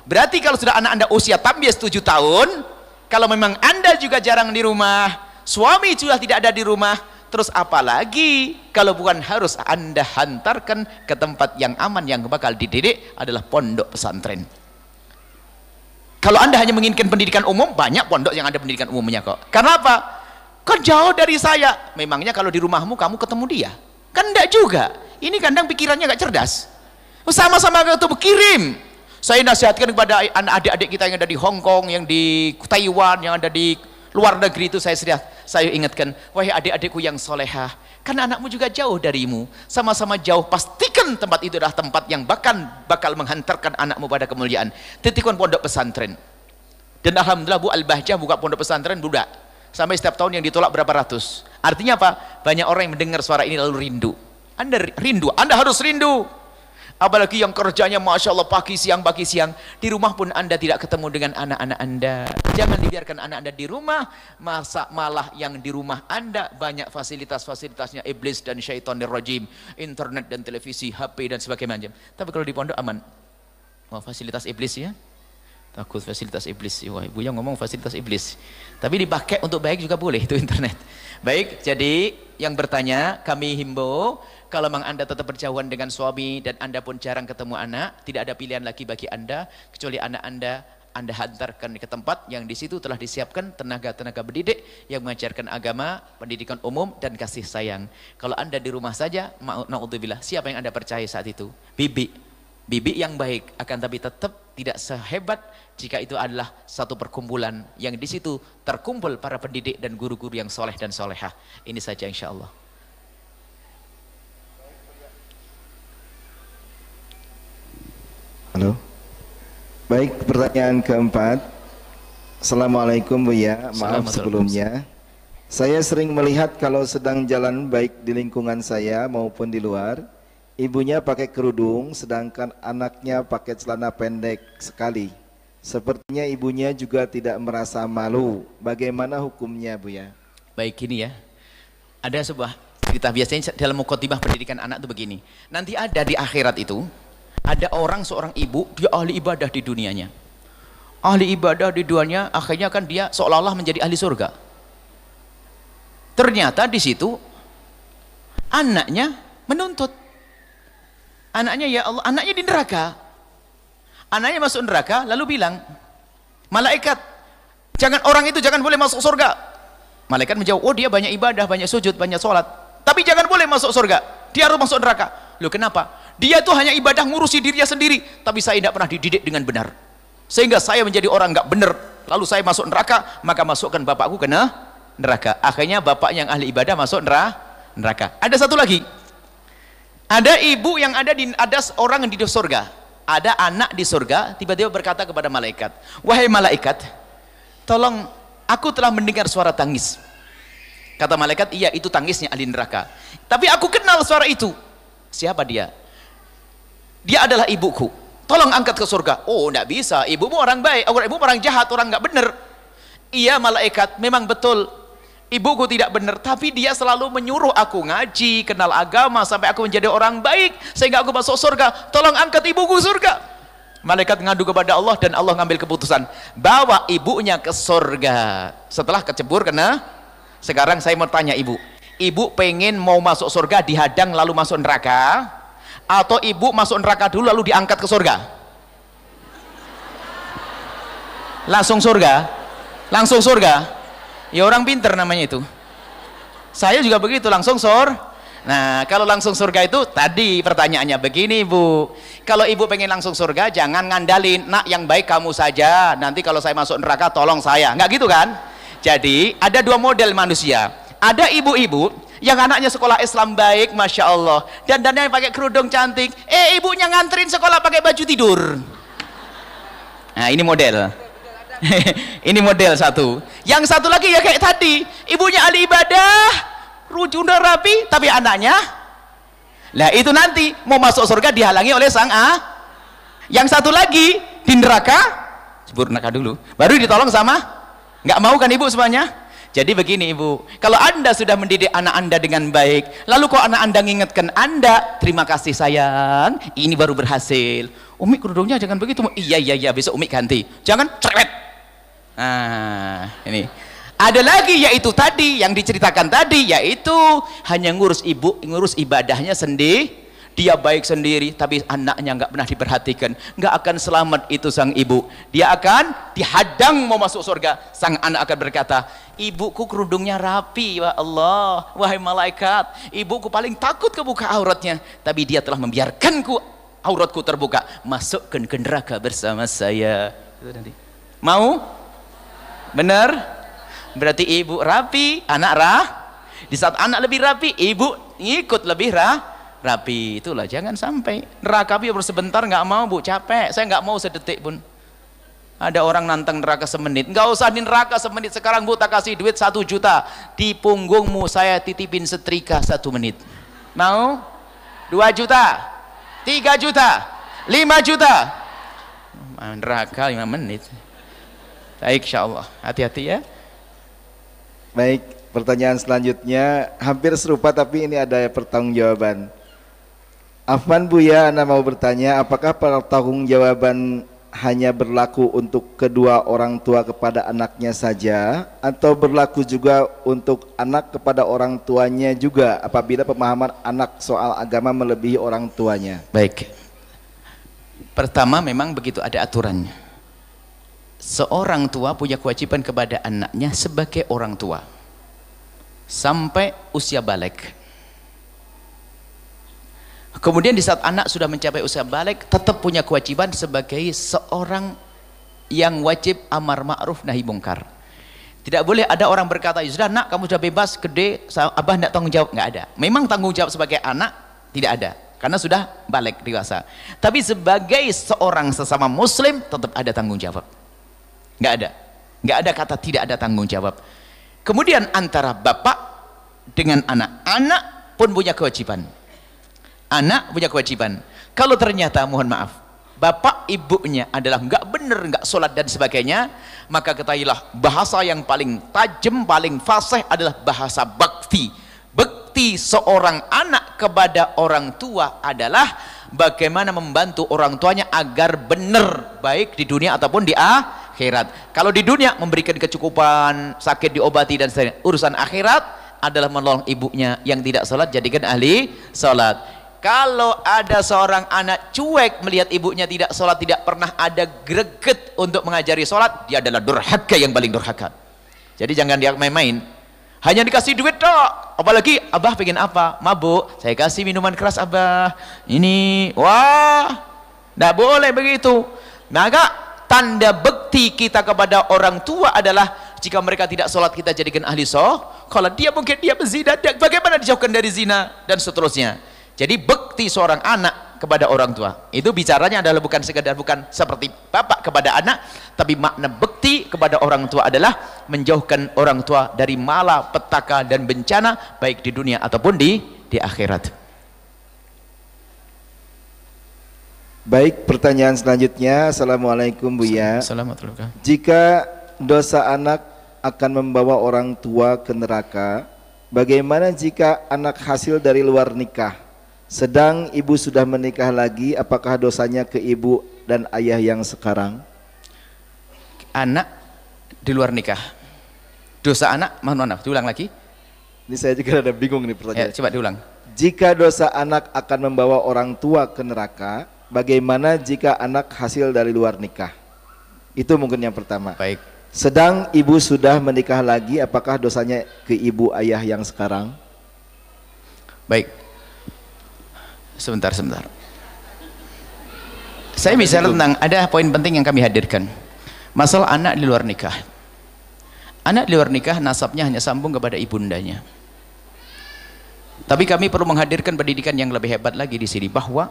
Berarti kalau sudah anak Anda usia tambias 7 tahun, kalau memang Anda juga jarang di rumah, suami juga tidak ada di rumah, terus apalagi kalau bukan harus anda hantarkan ke tempat yang aman yang bakal dididik adalah pondok pesantren kalau anda hanya menginginkan pendidikan umum banyak pondok yang ada pendidikan umumnya kok karena apa? kan jauh dari saya memangnya kalau di rumahmu kamu ketemu dia kan enggak juga ini kandang pikirannya gak cerdas sama-sama ketemu kirim saya nasihatkan kepada anak adik-adik kita yang ada di Hongkong, yang di Taiwan, yang ada di luar negeri itu saya sudah saya ingatkan, wahai adik-adikku yang soleha karena anakmu juga jauh darimu, sama-sama jauh, pastikan tempat itu adalah tempat yang bahkan bakal menghantarkan anakmu pada kemuliaan. titikkan pondok pesantren. Dan alhamdulillah Bu Al-Bahjah buka pondok pesantren budak. Sampai setiap tahun yang ditolak berapa ratus. Artinya apa? Banyak orang yang mendengar suara ini lalu rindu. Anda rindu, Anda harus rindu Apalagi yang kerjanya Masya Allah pagi siang, pagi siang. Di rumah pun Anda tidak ketemu dengan anak-anak Anda. Jangan dibiarkan anak Anda di rumah. Masa malah yang di rumah Anda banyak fasilitas-fasilitasnya iblis dan syaitan rajim. Internet dan televisi, HP dan sebagainya. Tapi kalau di pondok aman. Wah fasilitas iblis ya. Takut fasilitas iblis. Wah ibu yang ngomong fasilitas iblis. Tapi dipakai untuk baik juga boleh itu internet. Baik, jadi yang bertanya kami himbau kalau memang Anda tetap berjauhan dengan suami dan Anda pun jarang ketemu anak, tidak ada pilihan lagi bagi Anda kecuali anak Anda anda hantarkan ke tempat yang di situ telah disiapkan tenaga-tenaga pendidik yang mengajarkan agama, pendidikan umum dan kasih sayang. Kalau Anda di rumah saja, naudzubillah, siapa yang Anda percaya saat itu? Bibi. Bibi yang baik akan tapi tetap tidak sehebat jika itu adalah satu perkumpulan yang di situ terkumpul para pendidik dan guru-guru yang soleh dan solehah. Ini saja insya Allah. Halo. Baik, pertanyaan keempat. Assalamualaikum bu ya, maaf sebelumnya. Saya sering melihat kalau sedang jalan baik di lingkungan saya maupun di luar, ibunya pakai kerudung sedangkan anaknya pakai celana pendek sekali. Sepertinya ibunya juga tidak merasa malu. Bagaimana hukumnya bu ya? Baik ini ya. Ada sebuah cerita biasanya dalam mukotibah pendidikan anak itu begini. Nanti ada di akhirat itu ada orang seorang ibu dia ahli ibadah di dunianya ahli ibadah di dunianya akhirnya kan dia seolah-olah menjadi ahli surga ternyata di situ anaknya menuntut anaknya ya Allah anaknya di neraka anaknya masuk neraka lalu bilang malaikat jangan orang itu jangan boleh masuk surga malaikat menjawab oh dia banyak ibadah banyak sujud banyak sholat tapi jangan boleh masuk surga dia harus masuk neraka loh kenapa dia tuh hanya ibadah ngurusi dirinya sendiri, tapi saya tidak pernah dididik dengan benar. Sehingga saya menjadi orang nggak benar. Lalu saya masuk neraka, maka masukkan bapakku kena neraka. Akhirnya bapak yang ahli ibadah masuk neraka. Ada satu lagi. Ada ibu yang ada di ada orang yang di surga. Ada anak di surga tiba-tiba berkata kepada malaikat, "Wahai malaikat, tolong aku telah mendengar suara tangis." Kata malaikat, "Iya, itu tangisnya ahli neraka." Tapi aku kenal suara itu. Siapa dia? dia adalah ibuku tolong angkat ke surga oh tidak bisa ibumu orang baik orang ibumu orang jahat orang nggak benar iya malaikat memang betul ibuku tidak benar tapi dia selalu menyuruh aku ngaji kenal agama sampai aku menjadi orang baik sehingga aku masuk surga tolong angkat ibuku surga malaikat ngadu kepada Allah dan Allah ngambil keputusan bawa ibunya ke surga setelah kecebur kena sekarang saya mau tanya ibu ibu pengen mau masuk surga dihadang lalu masuk neraka atau ibu masuk neraka dulu lalu diangkat ke surga langsung surga langsung surga ya orang pinter namanya itu saya juga begitu langsung sur nah kalau langsung surga itu tadi pertanyaannya begini ibu, kalau ibu pengen langsung surga jangan ngandalin nak yang baik kamu saja nanti kalau saya masuk neraka tolong saya nggak gitu kan jadi ada dua model manusia ada ibu-ibu yang anaknya sekolah Islam baik, masya Allah, dan yang pakai kerudung cantik. Eh, ibunya nganterin sekolah pakai baju tidur. Nah, ini model. ini model satu. Yang satu lagi ya kayak tadi, ibunya ahli ibadah, rujunda rapi, tapi anaknya lah itu nanti mau masuk surga dihalangi oleh sang ah. Yang satu lagi di neraka, sebut neraka dulu, baru ditolong sama nggak mau kan ibu semuanya? Jadi begini ibu, kalau anda sudah mendidik anak anda dengan baik, lalu kok anak anda mengingatkan anda, terima kasih sayang, ini baru berhasil. Umi kerudungnya jangan begitu, iya iya iya besok Umi ganti, jangan cerewet. Nah ini. Ada lagi yaitu tadi yang diceritakan tadi yaitu hanya ngurus ibu, ngurus ibadahnya sendiri dia baik sendiri tapi anaknya nggak pernah diperhatikan nggak akan selamat itu sang ibu dia akan dihadang mau masuk surga sang anak akan berkata ibuku kerudungnya rapi ya Allah wahai malaikat ibuku paling takut kebuka auratnya tapi dia telah membiarkanku auratku terbuka masukkan ke neraka bersama saya mau benar berarti ibu rapi anak rah di saat anak lebih rapi ibu ngikut lebih rah rapi itulah jangan sampai neraka biar sebentar nggak mau bu capek saya nggak mau sedetik pun ada orang nantang neraka semenit nggak usah di neraka semenit sekarang bu tak kasih duit satu juta di punggungmu saya titipin setrika satu menit mau dua juta tiga juta lima juta neraka lima menit baik insya Allah hati-hati ya baik pertanyaan selanjutnya hampir serupa tapi ini ada pertanggung jawaban. Afwan ya, Anda mau bertanya, apakah jawaban hanya berlaku untuk kedua orang tua kepada anaknya saja atau berlaku juga untuk anak kepada orang tuanya juga apabila pemahaman anak soal agama melebihi orang tuanya? Baik. Pertama memang begitu ada aturannya. Seorang tua punya kewajiban kepada anaknya sebagai orang tua sampai usia balik Kemudian di saat anak sudah mencapai usia balik, tetap punya kewajiban sebagai seorang yang wajib amar ma'ruf nahi mungkar. Tidak boleh ada orang berkata, ya sudah nak kamu sudah bebas, gede, abah tidak tanggung jawab. Nggak ada. Memang tanggung jawab sebagai anak tidak ada. Karena sudah balik dewasa. Tapi sebagai seorang sesama muslim, tetap ada tanggung jawab. Nggak ada. Nggak ada kata tidak ada tanggung jawab. Kemudian antara bapak dengan anak. Anak pun punya kewajiban anak punya kewajiban kalau ternyata mohon maaf bapak ibunya adalah nggak benar nggak sholat dan sebagainya maka ketahilah bahasa yang paling tajam paling fasih adalah bahasa bakti bakti seorang anak kepada orang tua adalah bagaimana membantu orang tuanya agar benar baik di dunia ataupun di akhirat kalau di dunia memberikan kecukupan sakit diobati dan sebagainya urusan akhirat adalah menolong ibunya yang tidak sholat jadikan ahli sholat kalau ada seorang anak cuek melihat ibunya tidak sholat tidak pernah ada greget untuk mengajari sholat dia adalah durhaka yang paling durhaka jadi jangan dia main-main hanya dikasih duit dok apalagi abah pengen apa mabuk saya kasih minuman keras abah ini wah tidak boleh begitu maka nah, tanda bekti kita kepada orang tua adalah jika mereka tidak sholat kita jadikan ahli sholat kalau dia mungkin dia berzina bagaimana dijauhkan dari zina dan seterusnya jadi bekti seorang anak kepada orang tua. Itu bicaranya adalah bukan sekedar bukan seperti bapak kepada anak, tapi makna bekti kepada orang tua adalah menjauhkan orang tua dari mala, petaka dan bencana baik di dunia ataupun di di akhirat. Baik, pertanyaan selanjutnya. Assalamualaikum Buya. Jika dosa anak akan membawa orang tua ke neraka, bagaimana jika anak hasil dari luar nikah? Sedang ibu sudah menikah lagi, apakah dosanya ke ibu dan ayah yang sekarang? Anak di luar nikah. Dosa anak, mohon maaf, diulang lagi. Ini saya juga ada bingung nih pertanyaan. Ya, coba diulang. Jika dosa anak akan membawa orang tua ke neraka, bagaimana jika anak hasil dari luar nikah? Itu mungkin yang pertama. Baik. Sedang ibu sudah menikah lagi, apakah dosanya ke ibu ayah yang sekarang? Baik, sebentar sebentar saya bisa tentang ada poin penting yang kami hadirkan masalah anak di luar nikah anak di luar nikah nasabnya hanya sambung kepada ibundanya tapi kami perlu menghadirkan pendidikan yang lebih hebat lagi di sini bahwa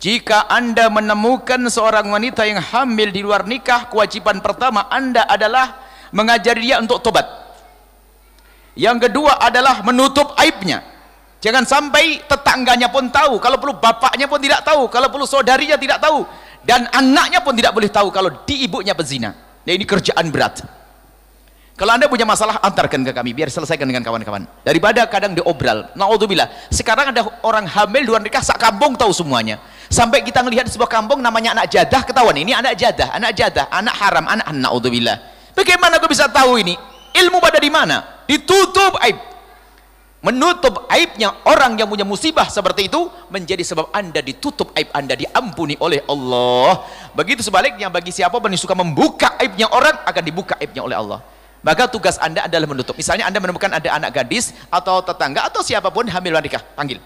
jika anda menemukan seorang wanita yang hamil di luar nikah kewajiban pertama anda adalah mengajari dia untuk tobat yang kedua adalah menutup aibnya Jangan sampai tetangganya pun tahu, kalau perlu bapaknya pun tidak tahu, kalau perlu saudarinya tidak tahu, dan anaknya pun tidak boleh tahu kalau di ibunya berzina. Ya ini kerjaan berat. Kalau anda punya masalah, antarkan ke kami biar selesaikan dengan kawan-kawan. Daripada kadang diobral. Naudzubillah. Sekarang ada orang hamil luar nikah, sak kampung tahu semuanya. Sampai kita melihat sebuah kampung namanya anak jadah ketahuan. Ini anak jadah, anak jadah, anak haram, anak naudzubillah. Bagaimana aku bisa tahu ini? Ilmu pada di mana? Ditutup aib menutup aibnya orang yang punya musibah seperti itu menjadi sebab anda ditutup aib anda diampuni oleh Allah begitu sebaliknya bagi siapa yang suka membuka aibnya orang akan dibuka aibnya oleh Allah maka tugas anda adalah menutup misalnya anda menemukan ada anak gadis atau tetangga atau siapapun hamil wanita panggil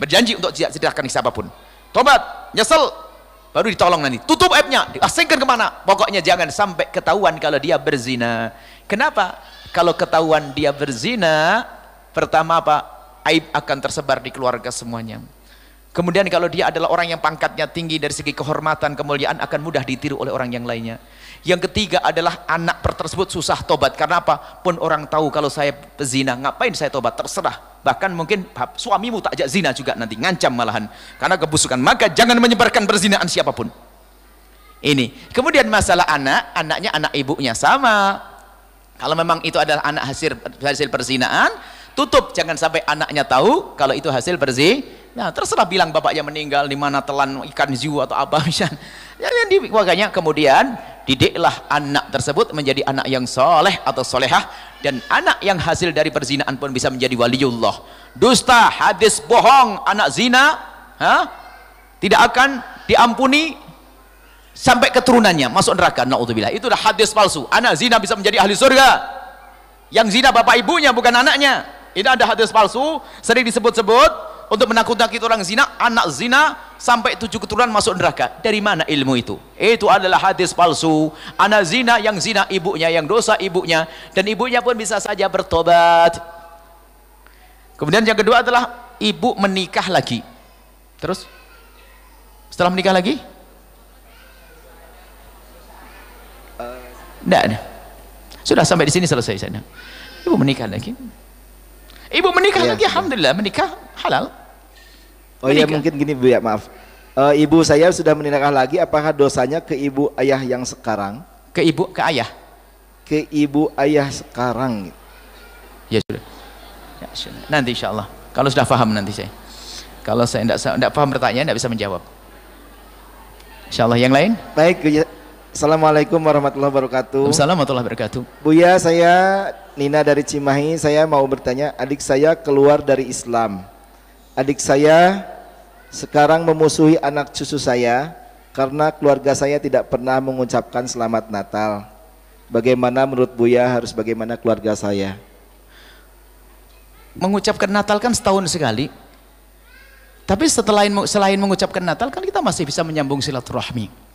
berjanji untuk tidak ceritakan siapapun tobat nyesel baru ditolong nanti tutup aibnya diasingkan kemana pokoknya jangan sampai ketahuan kalau dia berzina kenapa kalau ketahuan dia berzina Pertama apa? Aib akan tersebar di keluarga semuanya. Kemudian kalau dia adalah orang yang pangkatnya tinggi dari segi kehormatan, kemuliaan akan mudah ditiru oleh orang yang lainnya. Yang ketiga adalah anak tersebut susah tobat. Karena apa? Pun orang tahu kalau saya zina, ngapain saya tobat? Terserah. Bahkan mungkin suamimu tak ajak zina juga nanti, ngancam malahan. Karena kebusukan. Maka jangan menyebarkan perzinaan siapapun. Ini. Kemudian masalah anak, anaknya anak ibunya sama. Kalau memang itu adalah anak hasil hasil perzinaan, tutup jangan sampai anaknya tahu kalau itu hasil berzina nah terserah bilang bapaknya meninggal di mana telan ikan ziu atau apa misalnya ya, ya diwaganya kemudian didiklah anak tersebut menjadi anak yang soleh atau solehah dan anak yang hasil dari perzinaan pun bisa menjadi waliullah dusta hadis bohong anak zina ha? tidak akan diampuni sampai keturunannya masuk neraka naudzubillah adalah hadis palsu anak zina bisa menjadi ahli surga yang zina bapak ibunya bukan anaknya ini ada hadis palsu, sering disebut-sebut untuk menakut-nakuti orang zina, anak zina sampai tujuh keturunan masuk neraka. Dari mana ilmu itu? Itu adalah hadis palsu. Anak zina yang zina ibunya, yang dosa ibunya dan ibunya pun bisa saja bertobat. Kemudian yang kedua adalah ibu menikah lagi. Terus setelah menikah lagi? Tidak. Sudah sampai di sini selesai saya Ibu menikah lagi. Ibu menikah ya, lagi, ya. alhamdulillah menikah halal. Oh iya mungkin gini Bu ya, maaf. Uh, ibu saya sudah menikah lagi, apakah dosanya ke ibu ayah yang sekarang? Ke ibu, ke ayah? Ke ibu ayah sekarang. Ya sudah. Ya, sudah. Nanti insya Allah. Kalau sudah paham nanti saya. Kalau saya tidak paham pertanyaan, tidak bisa menjawab. Insya Allah yang lain. Baik, ya. Assalamualaikum warahmatullahi wabarakatuh. Assalamualaikum warahmatullahi wabarakatuh. Buya, saya Nina dari Cimahi. Saya mau bertanya, adik saya keluar dari Islam. Adik saya sekarang memusuhi anak cucu saya karena keluarga saya tidak pernah mengucapkan selamat Natal. Bagaimana menurut Buya harus bagaimana keluarga saya? Mengucapkan Natal kan setahun sekali. Tapi setelah selain mengucapkan Natal kan kita masih bisa menyambung silaturahmi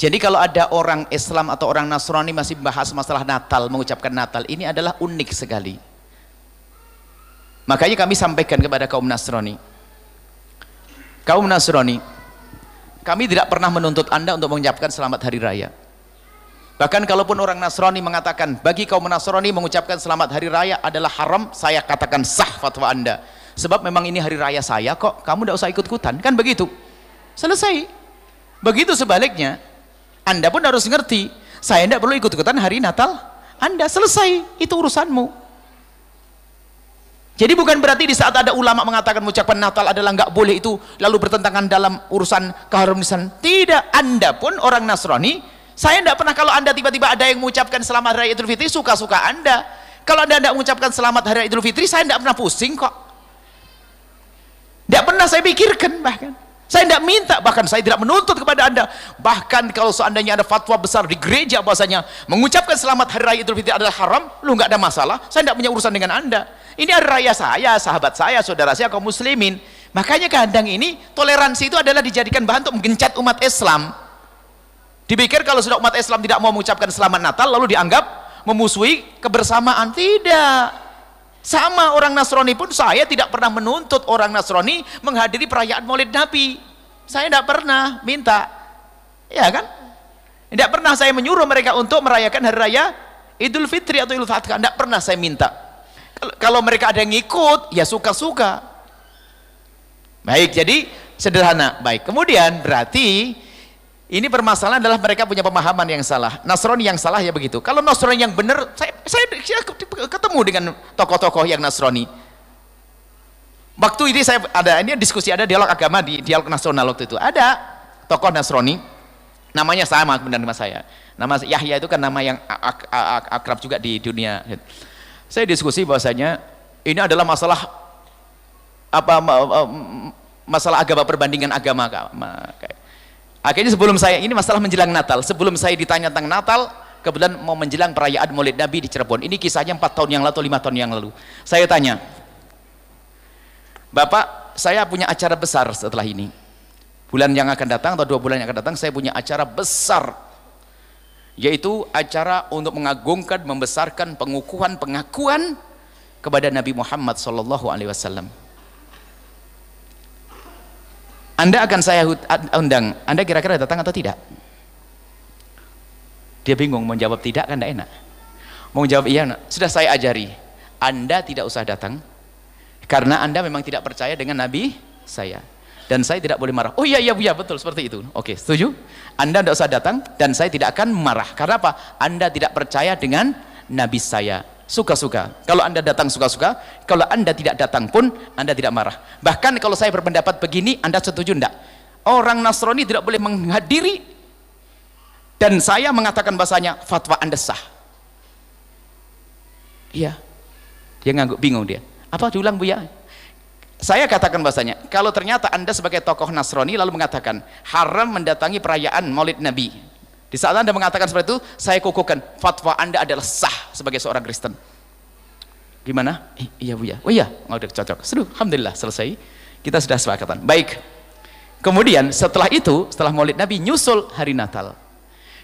jadi kalau ada orang Islam atau orang Nasrani masih membahas masalah Natal, mengucapkan Natal, ini adalah unik sekali. Makanya kami sampaikan kepada kaum Nasrani. Kaum Nasrani, kami tidak pernah menuntut Anda untuk mengucapkan selamat hari raya. Bahkan kalaupun orang Nasrani mengatakan, bagi kaum Nasrani mengucapkan selamat hari raya adalah haram, saya katakan sah fatwa Anda. Sebab memang ini hari raya saya kok, kamu tidak usah ikut-ikutan. Kan begitu. Selesai. Begitu sebaliknya, anda pun harus ngerti, saya tidak perlu ikut-ikutan hari Natal. Anda selesai, itu urusanmu. Jadi bukan berarti di saat ada ulama mengatakan ucapan Natal adalah nggak boleh itu lalu bertentangan dalam urusan keharmonisan. Tidak, Anda pun orang Nasrani, saya tidak pernah kalau Anda tiba-tiba ada yang mengucapkan selamat hari Idul Fitri, suka-suka Anda. Kalau Anda tidak mengucapkan selamat hari Idul Fitri, saya tidak pernah pusing kok. Tidak pernah saya pikirkan bahkan. Saya tidak minta, bahkan saya tidak menuntut kepada Anda. Bahkan kalau seandainya ada fatwa besar di gereja bahasanya, mengucapkan selamat Hari Raya Idul Fitri adalah haram, lu nggak ada masalah, saya tidak punya urusan dengan Anda. Ini hari raya saya, sahabat saya, saudara saya, kaum muslimin. Makanya kadang ini toleransi itu adalah dijadikan bahan untuk menggencat umat Islam. Dipikir kalau sudah umat Islam tidak mau mengucapkan selamat Natal, lalu dianggap memusuhi kebersamaan. Tidak. Sama orang Nasrani pun saya tidak pernah menuntut orang Nasrani menghadiri perayaan Maulid Nabi. Saya tidak pernah minta. Ya kan? Tidak pernah saya menyuruh mereka untuk merayakan hari raya Idul Fitri atau Idul Adha. Tidak pernah saya minta. Kalau mereka ada yang ikut ya suka-suka. Baik, jadi sederhana. Baik, kemudian berarti ini permasalahan adalah mereka punya pemahaman yang salah. Nasrani yang salah ya begitu. Kalau Nasrani yang benar, saya, saya, saya ketemu dengan tokoh-tokoh yang Nasrani. Waktu ini saya ada ini diskusi ada dialog agama di dialog nasional waktu itu. Ada tokoh Nasrani, namanya sama benar nama saya. Nama Yahya itu kan nama yang ak ak ak akrab juga di dunia. Saya diskusi bahwasanya ini adalah masalah apa masalah agama perbandingan agama. Akhirnya sebelum saya, ini masalah menjelang Natal, sebelum saya ditanya tentang Natal, kebetulan mau menjelang perayaan Maulid Nabi di Cirebon. Ini kisahnya empat tahun yang lalu atau 5 tahun yang lalu. Saya tanya, Bapak, saya punya acara besar setelah ini. Bulan yang akan datang atau dua bulan yang akan datang, saya punya acara besar. Yaitu acara untuk mengagungkan, membesarkan pengukuhan, pengakuan kepada Nabi Muhammad SAW. Anda akan saya undang, Anda kira-kira datang atau tidak? Dia bingung mau jawab tidak kan tidak enak. Mau jawab iya, sudah saya ajari. Anda tidak usah datang karena Anda memang tidak percaya dengan nabi saya. Dan saya tidak boleh marah. Oh iya iya iya betul seperti itu. Oke, setuju? Anda tidak usah datang dan saya tidak akan marah. Karena apa? Anda tidak percaya dengan nabi saya suka-suka. Kalau Anda datang suka-suka, kalau Anda tidak datang pun Anda tidak marah. Bahkan kalau saya berpendapat begini, Anda setuju tidak? Orang Nasrani tidak boleh menghadiri dan saya mengatakan bahasanya fatwa Anda sah. Iya. Dia ngangguk bingung dia. Apa diulang Bu ya? saya katakan bahasanya, kalau ternyata Anda sebagai tokoh Nasrani lalu mengatakan haram mendatangi perayaan Maulid Nabi. Di saat Anda mengatakan seperti itu, saya kukuhkan fatwa Anda adalah sah sebagai seorang Kristen. Gimana? Eh, iya Bu ya. Oh iya, oh, udah cocok. Seduh, alhamdulillah selesai. Kita sudah sepakatan. Baik. Kemudian setelah itu, setelah Maulid Nabi nyusul hari Natal.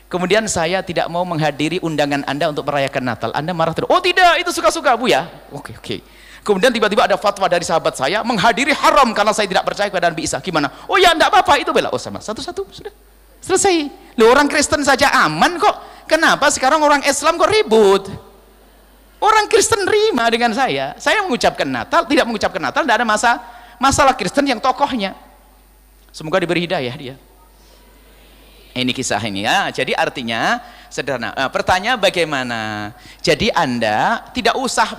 Kemudian saya tidak mau menghadiri undangan Anda untuk merayakan Natal. Anda marah terus. Oh tidak, itu suka-suka Bu ya. Oke, okay, oke. Okay. Kemudian tiba-tiba ada fatwa dari sahabat saya menghadiri haram karena saya tidak percaya kepada Nabi Isa. Gimana? Oh ya, enggak apa-apa, itu bela. Oh sama, satu-satu sudah. Selesai. Lu orang Kristen saja aman kok. Kenapa sekarang orang Islam kok ribut? Orang Kristen terima dengan saya. Saya mengucapkan Natal, tidak mengucapkan Natal, tidak ada masa masalah Kristen yang tokohnya. Semoga diberi hidayah dia. Ini kisah ini ya. Jadi artinya sederhana. Nah, eh, pertanyaan bagaimana? Jadi Anda tidak usah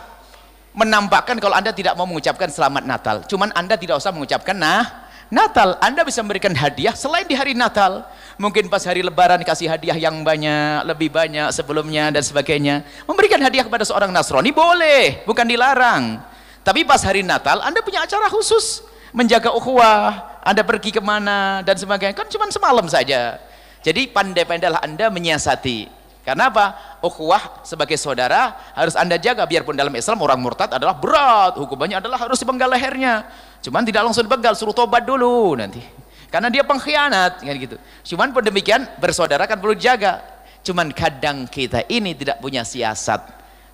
menampakkan kalau Anda tidak mau mengucapkan selamat Natal. Cuman Anda tidak usah mengucapkan nah Natal. Anda bisa memberikan hadiah selain di hari Natal mungkin pas hari lebaran kasih hadiah yang banyak, lebih banyak sebelumnya dan sebagainya. Memberikan hadiah kepada seorang Nasrani boleh, bukan dilarang. Tapi pas hari Natal Anda punya acara khusus menjaga ukhuwah, Anda pergi kemana dan sebagainya. Kan cuma semalam saja. Jadi pandai-pandailah Anda menyiasati. Karena apa? Ukhuwah sebagai saudara harus Anda jaga biarpun dalam Islam orang murtad adalah berat, hukumannya adalah harus dipenggal lehernya. Cuman tidak langsung dipenggal, suruh tobat dulu nanti. Karena dia pengkhianat kan gitu. Cuman pun demikian bersaudara kan perlu jaga. Cuman kadang kita ini tidak punya siasat.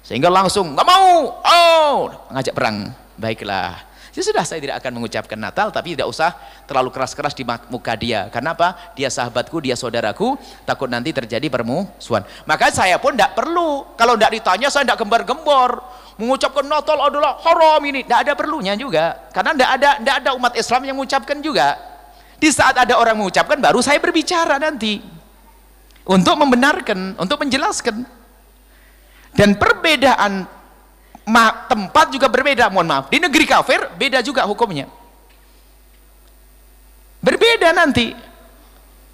Sehingga langsung nggak mau. Oh, ngajak perang. Baiklah. Ya sudah saya tidak akan mengucapkan Natal tapi tidak usah terlalu keras-keras di muka dia. Karena apa? Dia sahabatku, dia saudaraku, takut nanti terjadi permusuhan. Maka saya pun tidak perlu. Kalau tidak ditanya saya tidak gembar-gembor. Mengucapkan Natal adalah haram ini. Tidak ada perlunya juga. Karena tidak ada, tidak ada umat Islam yang mengucapkan juga. Di saat ada orang mengucapkan baru saya berbicara nanti. Untuk membenarkan, untuk menjelaskan. Dan perbedaan tempat juga berbeda, mohon maaf. Di negeri kafir beda juga hukumnya. Berbeda nanti.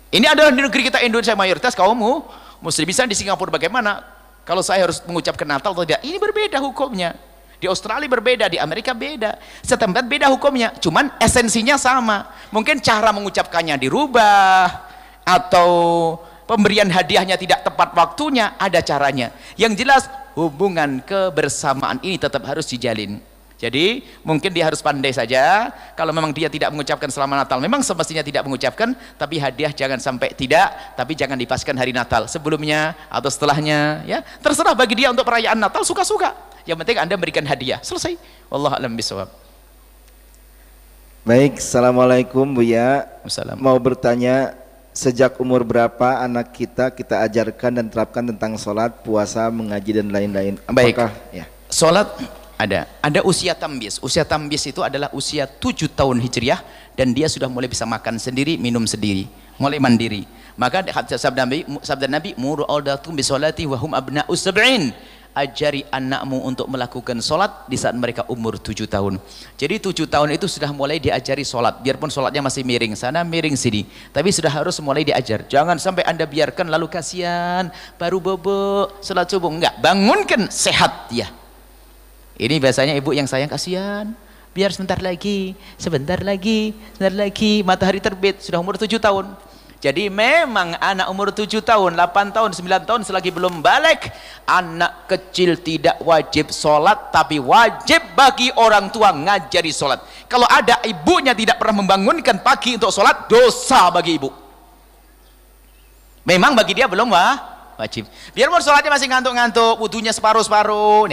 Ini adalah di negeri kita Indonesia mayoritas kaummu muslim bisa di Singapura bagaimana? Kalau saya harus mengucapkan Natal atau tidak? Ini berbeda hukumnya di Australia berbeda, di Amerika beda. Setempat beda hukumnya, cuman esensinya sama. Mungkin cara mengucapkannya dirubah atau pemberian hadiahnya tidak tepat waktunya, ada caranya. Yang jelas hubungan kebersamaan ini tetap harus dijalin. Jadi mungkin dia harus pandai saja. Kalau memang dia tidak mengucapkan selamat Natal, memang semestinya tidak mengucapkan. Tapi hadiah jangan sampai tidak. Tapi jangan dipaskan hari Natal sebelumnya atau setelahnya. Ya terserah bagi dia untuk perayaan Natal suka-suka. Yang penting anda berikan hadiah. Selesai. Allah alam bisawab. Baik, assalamualaikum Buya. Assalamualaikum. Mau bertanya sejak umur berapa anak kita kita ajarkan dan terapkan tentang sholat, puasa, mengaji dan lain-lain. Apakah ya? Sholat ada ada usia tambis usia tambis itu adalah usia tujuh tahun hijriah dan dia sudah mulai bisa makan sendiri minum sendiri mulai mandiri maka sabda Nabi sabda Nabi muru audatum bisolati wahum abna sab'in ajari anakmu untuk melakukan solat di saat mereka umur tujuh tahun jadi tujuh tahun itu sudah mulai diajari solat biarpun solatnya masih miring sana miring sini tapi sudah harus mulai diajar jangan sampai anda biarkan lalu kasihan baru bobo solat subuh enggak bangunkan sehat ya ini biasanya ibu yang sayang kasihan. Biar sebentar lagi, sebentar lagi, sebentar lagi matahari terbit sudah umur tujuh tahun. Jadi memang anak umur tujuh tahun, 8 tahun, sembilan tahun selagi belum balik, anak kecil tidak wajib sholat, tapi wajib bagi orang tua ngajari sholat. Kalau ada ibunya tidak pernah membangunkan pagi untuk sholat, dosa bagi ibu. Memang bagi dia belum wah, wajib. Biar umur sholatnya masih ngantuk-ngantuk, wudhunya separuh-separuh.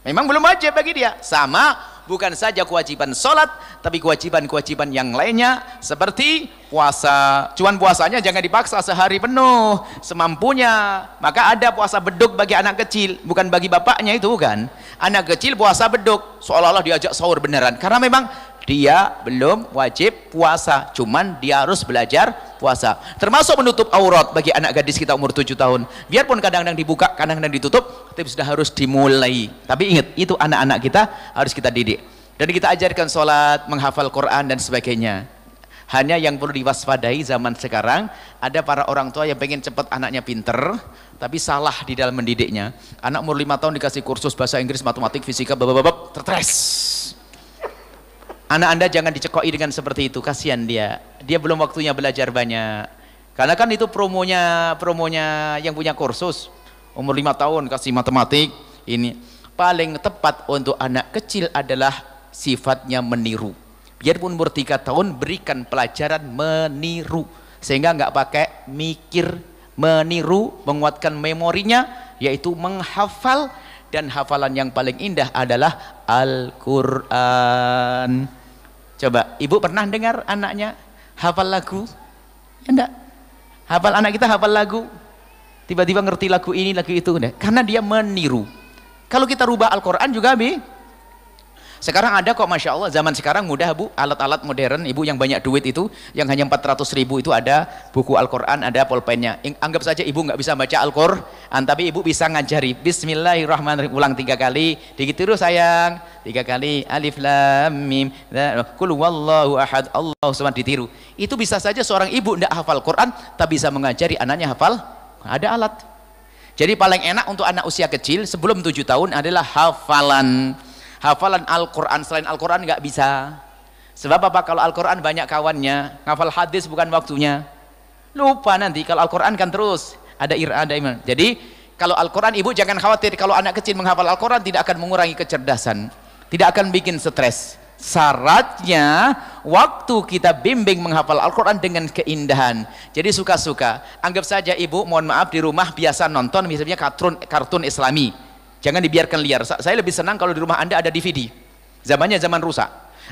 Memang belum wajib bagi dia. Sama bukan saja kewajiban sholat, tapi kewajiban-kewajiban yang lainnya seperti puasa. Cuman puasanya jangan dipaksa sehari penuh, semampunya. Maka ada puasa beduk bagi anak kecil, bukan bagi bapaknya itu kan. Anak kecil puasa beduk, seolah-olah diajak sahur beneran. Karena memang dia belum wajib puasa cuman dia harus belajar puasa termasuk menutup aurat bagi anak gadis kita umur 7 tahun biarpun kadang-kadang dibuka kadang-kadang ditutup tapi sudah harus dimulai tapi ingat itu anak-anak kita harus kita didik dan kita ajarkan sholat menghafal Quran dan sebagainya hanya yang perlu diwaspadai zaman sekarang ada para orang tua yang pengen cepat anaknya pinter tapi salah di dalam mendidiknya anak umur lima tahun dikasih kursus bahasa Inggris matematik fisika bababab tertres Anak anda jangan dicekoi dengan seperti itu, kasihan dia. Dia belum waktunya belajar banyak. Karena kan itu promonya promonya yang punya kursus. Umur lima tahun kasih matematik ini. Paling tepat untuk anak kecil adalah sifatnya meniru. Biarpun umur 3 tahun berikan pelajaran meniru sehingga nggak pakai mikir meniru menguatkan memorinya yaitu menghafal dan hafalan yang paling indah adalah Al-Quran. Coba, ibu pernah dengar anaknya hafal lagu? Ya enggak. Hafal anak kita hafal lagu. Tiba-tiba ngerti lagu ini, lagu itu. Enggak. Karena dia meniru. Kalau kita rubah Al-Quran juga, Bi, sekarang ada kok Masya Allah, zaman sekarang mudah Bu, alat-alat modern, Ibu yang banyak duit itu, yang hanya 400 ribu itu ada buku Al-Quran, ada pulpennya. Anggap saja Ibu nggak bisa baca Al-Quran, tapi Ibu bisa ngajari, Bismillahirrahmanirrahim, ulang tiga kali, dikit terus sayang, tiga kali, Alif Lam Mim, Kul Wallahu Ahad, Allah SWT ditiru. Itu bisa saja seorang ibu ndak hafal Quran, tapi bisa mengajari anaknya hafal, ada alat. Jadi paling enak untuk anak usia kecil sebelum tujuh tahun adalah hafalan hafalan Al-Quran selain Al-Quran nggak bisa sebab apa kalau Al-Quran banyak kawannya ngafal hadis bukan waktunya lupa nanti kalau Al-Quran kan terus ada ira ada iman jadi kalau Al-Quran ibu jangan khawatir kalau anak kecil menghafal Al-Quran tidak akan mengurangi kecerdasan tidak akan bikin stres syaratnya waktu kita bimbing menghafal Al-Quran dengan keindahan jadi suka-suka anggap saja ibu mohon maaf di rumah biasa nonton misalnya kartun, kartun islami Jangan dibiarkan liar. Saya lebih senang kalau di rumah Anda ada DVD. Zamannya zaman rusak.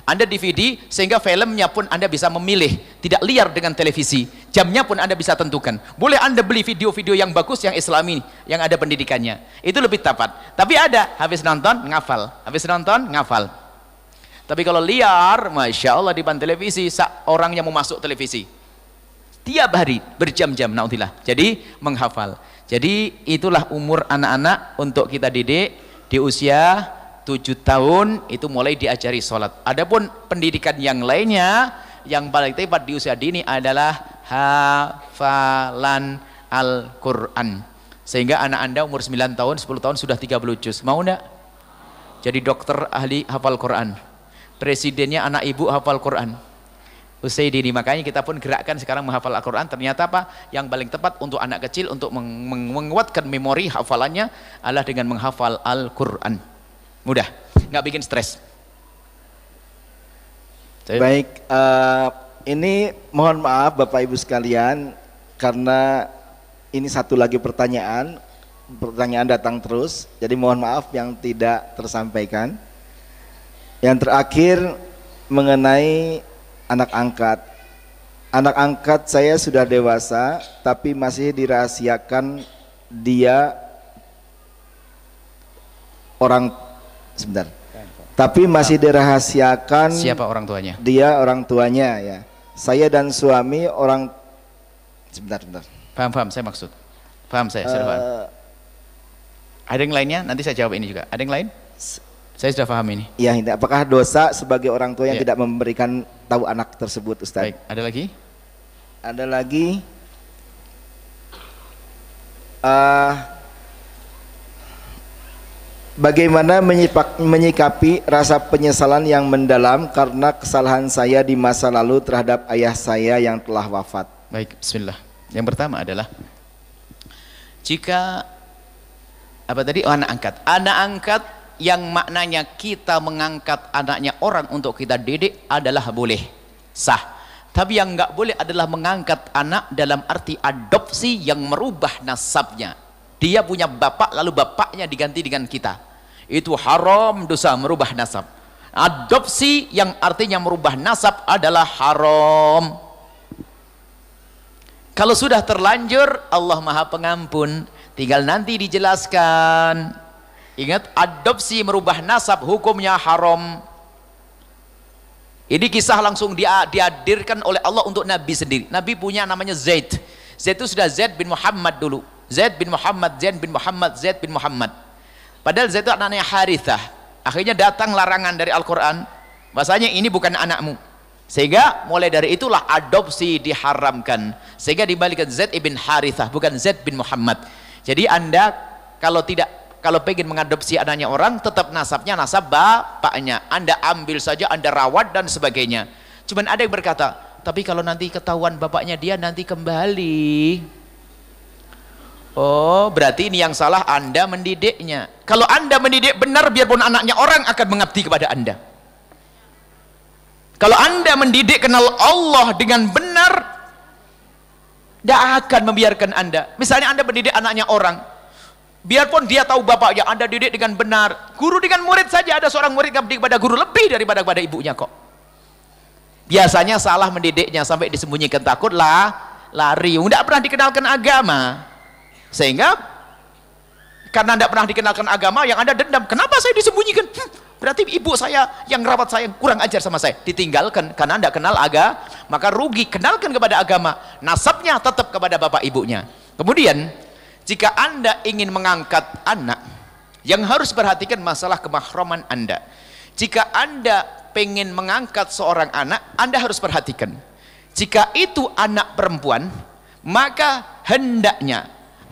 Anda DVD sehingga filmnya pun Anda bisa memilih, tidak liar dengan televisi. Jamnya pun Anda bisa tentukan. Boleh Anda beli video-video yang bagus yang Islami, yang ada pendidikannya. Itu lebih tepat. Tapi ada habis nonton ngafal, habis nonton ngafal. Tapi kalau liar, masya Allah di depan televisi, orang yang mau masuk televisi, tiap hari berjam-jam naudzubillah. Jadi menghafal. Jadi itulah umur anak-anak untuk kita didik di usia 7 tahun itu mulai diajari sholat. Adapun pendidikan yang lainnya yang paling tepat di usia dini adalah hafalan Al-Quran. Sehingga anak anda umur 9 tahun, 10 tahun sudah 30 juz. Mau enggak? Jadi dokter ahli hafal Quran. Presidennya anak ibu hafal Quran usai diri. Makanya kita pun gerakkan sekarang menghafal Al-Quran. Ternyata apa? Yang paling tepat untuk anak kecil untuk meng menguatkan memori hafalannya adalah dengan menghafal Al-Quran. Mudah, nggak bikin stres. Baik, uh, ini mohon maaf Bapak Ibu sekalian karena ini satu lagi pertanyaan, pertanyaan datang terus, jadi mohon maaf yang tidak tersampaikan. Yang terakhir mengenai anak angkat. Anak angkat saya sudah dewasa tapi masih dirahasiakan dia orang sebentar. Tapi masih dirahasiakan siapa orang tuanya? Dia orang tuanya ya. Saya dan suami orang sebentar sebentar. Paham paham saya maksud. Paham saya, uh, paham. Eh, Ada yang lainnya? Nanti saya jawab ini juga. Ada yang lain? Saya sudah paham ini. Iya, apakah dosa sebagai orang tua yang ya. tidak memberikan tahu anak tersebut, Ustaz? Baik, ada lagi? Ada lagi uh, bagaimana menyipak, menyikapi rasa penyesalan yang mendalam karena kesalahan saya di masa lalu terhadap ayah saya yang telah wafat. Baik, bismillah. Yang pertama adalah jika apa tadi oh, anak angkat. Anak angkat yang maknanya kita mengangkat anaknya orang untuk kita didik adalah boleh sah tapi yang enggak boleh adalah mengangkat anak dalam arti adopsi yang merubah nasabnya dia punya bapak lalu bapaknya diganti dengan kita itu haram dosa merubah nasab adopsi yang artinya merubah nasab adalah haram kalau sudah terlanjur Allah maha pengampun tinggal nanti dijelaskan Ingat, adopsi merubah nasab hukumnya haram. Ini kisah langsung dia, dihadirkan oleh Allah untuk Nabi sendiri. Nabi punya namanya Zaid. Zaid itu sudah Zaid bin Muhammad dulu. Zaid bin Muhammad, Zaid bin Muhammad, Zaid bin Muhammad. Padahal Zaid itu anaknya Harithah. Akhirnya datang larangan dari Al-Quran. Bahasanya ini bukan anakmu. Sehingga mulai dari itulah adopsi diharamkan. Sehingga dibalikkan Zaid ibn Harithah, bukan Zaid bin Muhammad. Jadi anda kalau tidak kalau pengen mengadopsi anaknya orang tetap nasabnya nasab bapaknya anda ambil saja anda rawat dan sebagainya cuman ada yang berkata tapi kalau nanti ketahuan bapaknya dia nanti kembali oh berarti ini yang salah anda mendidiknya kalau anda mendidik benar biarpun anaknya orang akan mengabdi kepada anda kalau anda mendidik kenal Allah dengan benar tidak akan membiarkan anda misalnya anda mendidik anaknya orang biarpun dia tahu bapaknya anda didik dengan benar guru dengan murid saja ada seorang murid yang kepada guru lebih daripada kepada ibunya kok biasanya salah mendidiknya sampai disembunyikan takutlah lari tidak pernah dikenalkan agama sehingga karena tidak pernah dikenalkan agama yang ada dendam kenapa saya disembunyikan hm, berarti ibu saya yang rawat saya kurang ajar sama saya ditinggalkan karena anda kenal agama maka rugi kenalkan kepada agama nasabnya tetap kepada bapak ibunya kemudian jika Anda ingin mengangkat anak, yang harus perhatikan masalah kemahraman Anda. Jika Anda ingin mengangkat seorang anak, Anda harus perhatikan. Jika itu anak perempuan, maka hendaknya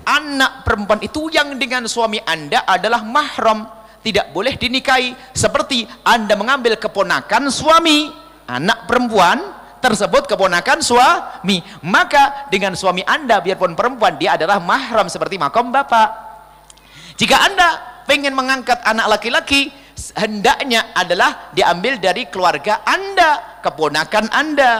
anak perempuan itu yang dengan suami Anda adalah mahram, tidak boleh dinikahi seperti Anda mengambil keponakan suami anak perempuan tersebut keponakan suami. Maka dengan suami Anda biarpun perempuan dia adalah mahram seperti makom bapak. Jika Anda pengen mengangkat anak laki-laki, hendaknya adalah diambil dari keluarga Anda, keponakan Anda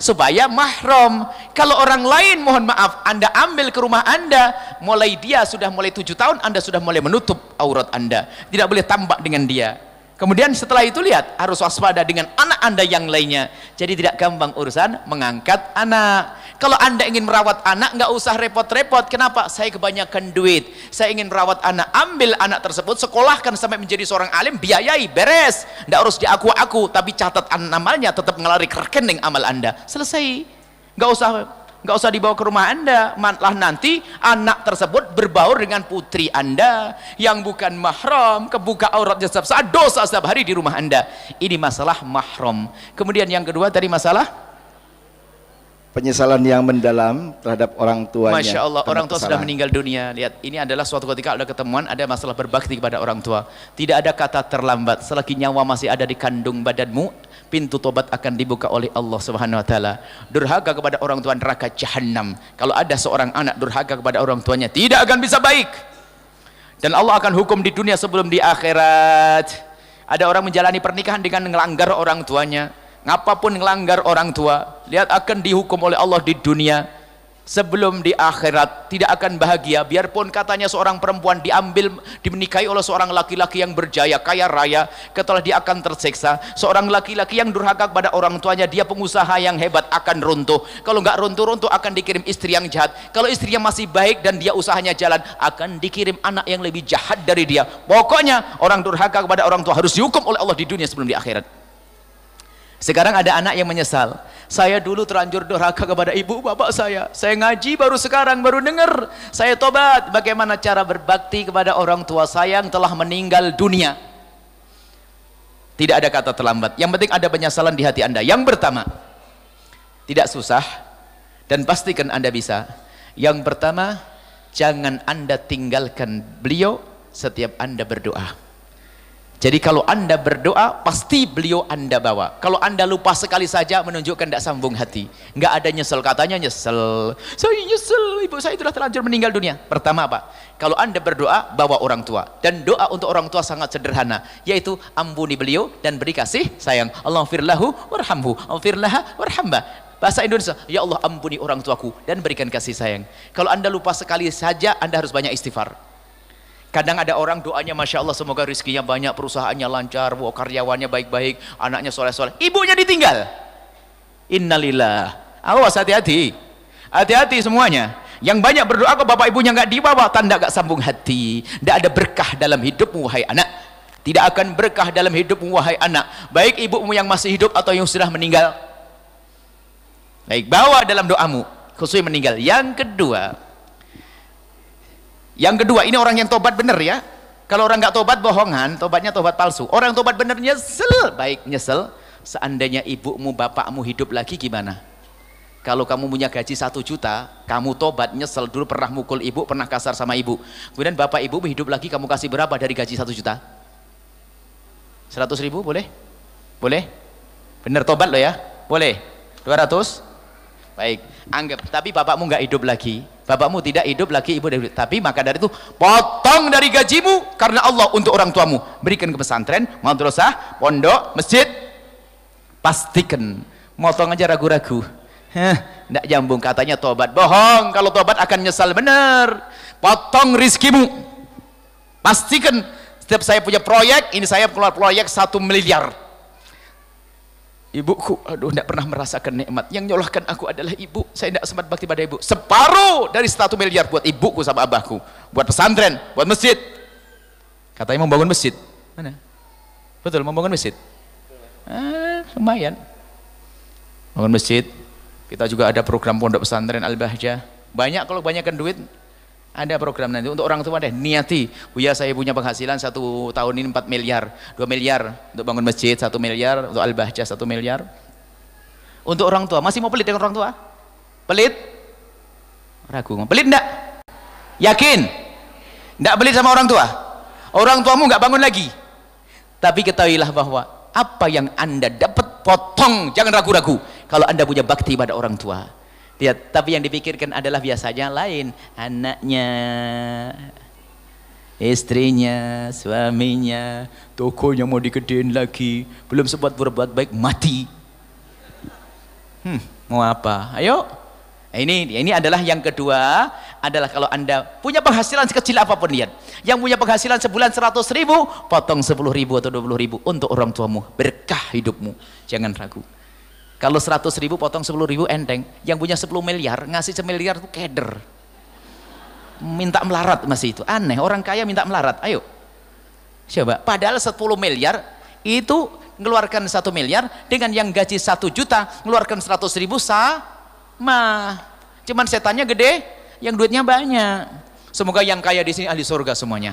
supaya mahram. Kalau orang lain mohon maaf, Anda ambil ke rumah Anda, mulai dia sudah mulai tujuh tahun, Anda sudah mulai menutup aurat Anda. Tidak boleh tambak dengan dia. Kemudian setelah itu lihat harus waspada dengan anak anda yang lainnya. Jadi tidak gampang urusan mengangkat anak. Kalau anda ingin merawat anak nggak usah repot-repot. Kenapa? Saya kebanyakan duit. Saya ingin merawat anak. Ambil anak tersebut, sekolahkan sampai menjadi seorang alim, biayai, beres. Nggak harus diaku-aku, tapi catat namanya tetap ngelari rekening amal anda. Selesai. Nggak usah nggak usah dibawa ke rumah anda malah nanti anak tersebut berbaur dengan putri anda yang bukan mahram kebuka auratnya setiap saat dosa setiap hari di rumah anda ini masalah mahram kemudian yang kedua tadi masalah penyesalan yang mendalam terhadap orang tuanya. Masya Allah, orang tua sudah meninggal dunia. Lihat, ini adalah suatu ketika ada ketemuan, ada masalah berbakti kepada orang tua. Tidak ada kata terlambat. Selagi nyawa masih ada di kandung badanmu, pintu tobat akan dibuka oleh Allah Subhanahu wa taala. Durhaka kepada orang tua neraka jahanam. Kalau ada seorang anak durhaka kepada orang tuanya, tidak akan bisa baik. Dan Allah akan hukum di dunia sebelum di akhirat. Ada orang menjalani pernikahan dengan melanggar orang tuanya, ngapapun ngelanggar orang tua lihat akan dihukum oleh Allah di dunia sebelum di akhirat tidak akan bahagia biarpun katanya seorang perempuan diambil dimenikahi oleh seorang laki-laki yang berjaya kaya raya setelah dia akan tersiksa seorang laki-laki yang durhaka kepada orang tuanya dia pengusaha yang hebat akan runtuh kalau nggak runtuh-runtuh akan dikirim istri yang jahat kalau istrinya masih baik dan dia usahanya jalan akan dikirim anak yang lebih jahat dari dia pokoknya orang durhaka kepada orang tua harus dihukum oleh Allah di dunia sebelum di akhirat sekarang ada anak yang menyesal. Saya dulu terlanjur durhaka kepada ibu bapak saya. Saya ngaji baru sekarang, baru dengar. Saya tobat. Bagaimana cara berbakti kepada orang tua saya yang telah meninggal dunia? Tidak ada kata terlambat. Yang penting ada penyesalan di hati anda. Yang pertama, tidak susah dan pastikan anda bisa. Yang pertama, jangan anda tinggalkan beliau setiap anda berdoa. Jadi kalau anda berdoa, pasti beliau anda bawa. Kalau anda lupa sekali saja, menunjukkan tidak sambung hati. Nggak ada nyesel, katanya nyesel. Saya nyesel, ibu saya sudah terlanjur meninggal dunia. Pertama apa? Kalau anda berdoa, bawa orang tua. Dan doa untuk orang tua sangat sederhana. Yaitu, ampuni beliau dan beri kasih sayang. Allah firlahu warhamhu, firlaha warhamba. Bahasa Indonesia, ya Allah ampuni orang tuaku dan berikan kasih sayang. Kalau anda lupa sekali saja, anda harus banyak istighfar. Kadang ada orang doanya Masya Allah semoga rizkinya banyak, perusahaannya lancar, wow, karyawannya baik-baik, anaknya soleh-soleh. Ibunya ditinggal. Innalillah. Awas hati-hati. Hati-hati semuanya. Yang banyak berdoa kok bapak ibunya nggak dibawa, tanda gak sambung hati. gak ada berkah dalam hidupmu, wahai anak. Tidak akan berkah dalam hidupmu, wahai anak. Baik ibumu yang masih hidup atau yang sudah meninggal. Baik, bawa dalam doamu. Khususnya meninggal. Yang kedua, yang kedua ini orang yang tobat bener ya kalau orang nggak tobat bohongan tobatnya tobat palsu orang tobat bener nyesel baik nyesel seandainya ibumu bapakmu hidup lagi gimana kalau kamu punya gaji satu juta, kamu tobat nyesel dulu pernah mukul ibu, pernah kasar sama ibu. Kemudian bapak ibu hidup lagi, kamu kasih berapa dari gaji satu juta? Seratus ribu boleh? Boleh? Bener tobat lo ya? Boleh? Dua ratus? Baik, anggap. Tapi bapakmu nggak hidup lagi, bapakmu tidak hidup lagi ibu David, tapi maka dari itu potong dari gajimu karena Allah untuk orang tuamu berikan ke pesantren madrasah pondok masjid pastikan motong aja ragu-ragu Heh, tidak jambung katanya tobat bohong kalau tobat akan nyesal benar potong rizkimu pastikan setiap saya punya proyek ini saya keluar proyek satu miliar Ibuku, aduh tidak pernah merasakan nikmat. Yang nyolahkan aku adalah ibu. Saya tidak sempat bakti pada ibu. Separuh dari satu miliar buat ibuku sama abahku. Buat pesantren, buat masjid. Katanya mau bangun masjid. Mana? Betul, bangun masjid. Ah, lumayan. Bangun masjid. Kita juga ada program pondok pesantren Al-Bahjah. Banyak kalau banyakkan duit, ada program nanti untuk orang tua deh niati Buya saya punya penghasilan satu tahun ini 4 miliar 2 miliar untuk bangun masjid satu miliar untuk al satu 1 miliar untuk orang tua masih mau pelit dengan orang tua pelit ragu pelit enggak yakin enggak pelit sama orang tua orang tuamu enggak bangun lagi tapi ketahuilah bahwa apa yang anda dapat potong jangan ragu-ragu kalau anda punya bakti pada orang tua Ya, tapi yang dipikirkan adalah biasanya lain anaknya istrinya suaminya tokonya mau digedein lagi belum sempat berbuat baik mati hmm, mau apa ayo ini ini adalah yang kedua adalah kalau anda punya penghasilan sekecil apapun lihat yang punya penghasilan sebulan 100 ribu potong 10 ribu atau 20 ribu untuk orang tuamu berkah hidupmu jangan ragu kalau 100 ribu potong 10 ribu enteng. Yang punya 10 miliar ngasih 10 miliar itu keder. Minta melarat masih itu. Aneh orang kaya minta melarat. Ayo. Coba. Padahal 10 miliar itu ngeluarkan 1 miliar dengan yang gaji 1 juta ngeluarkan 100 ribu sama. Cuman setannya gede, yang duitnya banyak. Semoga yang kaya di sini ahli surga semuanya.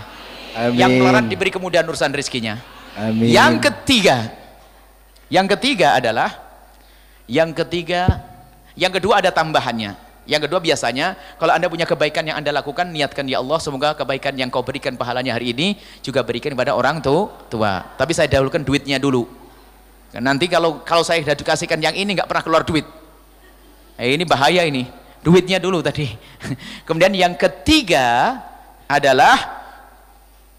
Amin. Yang melarat diberi kemudahan urusan rezekinya. Amin. Yang ketiga, yang ketiga adalah yang ketiga yang kedua ada tambahannya yang kedua biasanya kalau anda punya kebaikan yang anda lakukan niatkan ya Allah semoga kebaikan yang kau berikan pahalanya hari ini juga berikan kepada orang tu, tua tapi saya dahulukan duitnya dulu nanti kalau kalau saya sudah dikasihkan yang ini nggak pernah keluar duit eh, ini bahaya ini duitnya dulu tadi kemudian yang ketiga adalah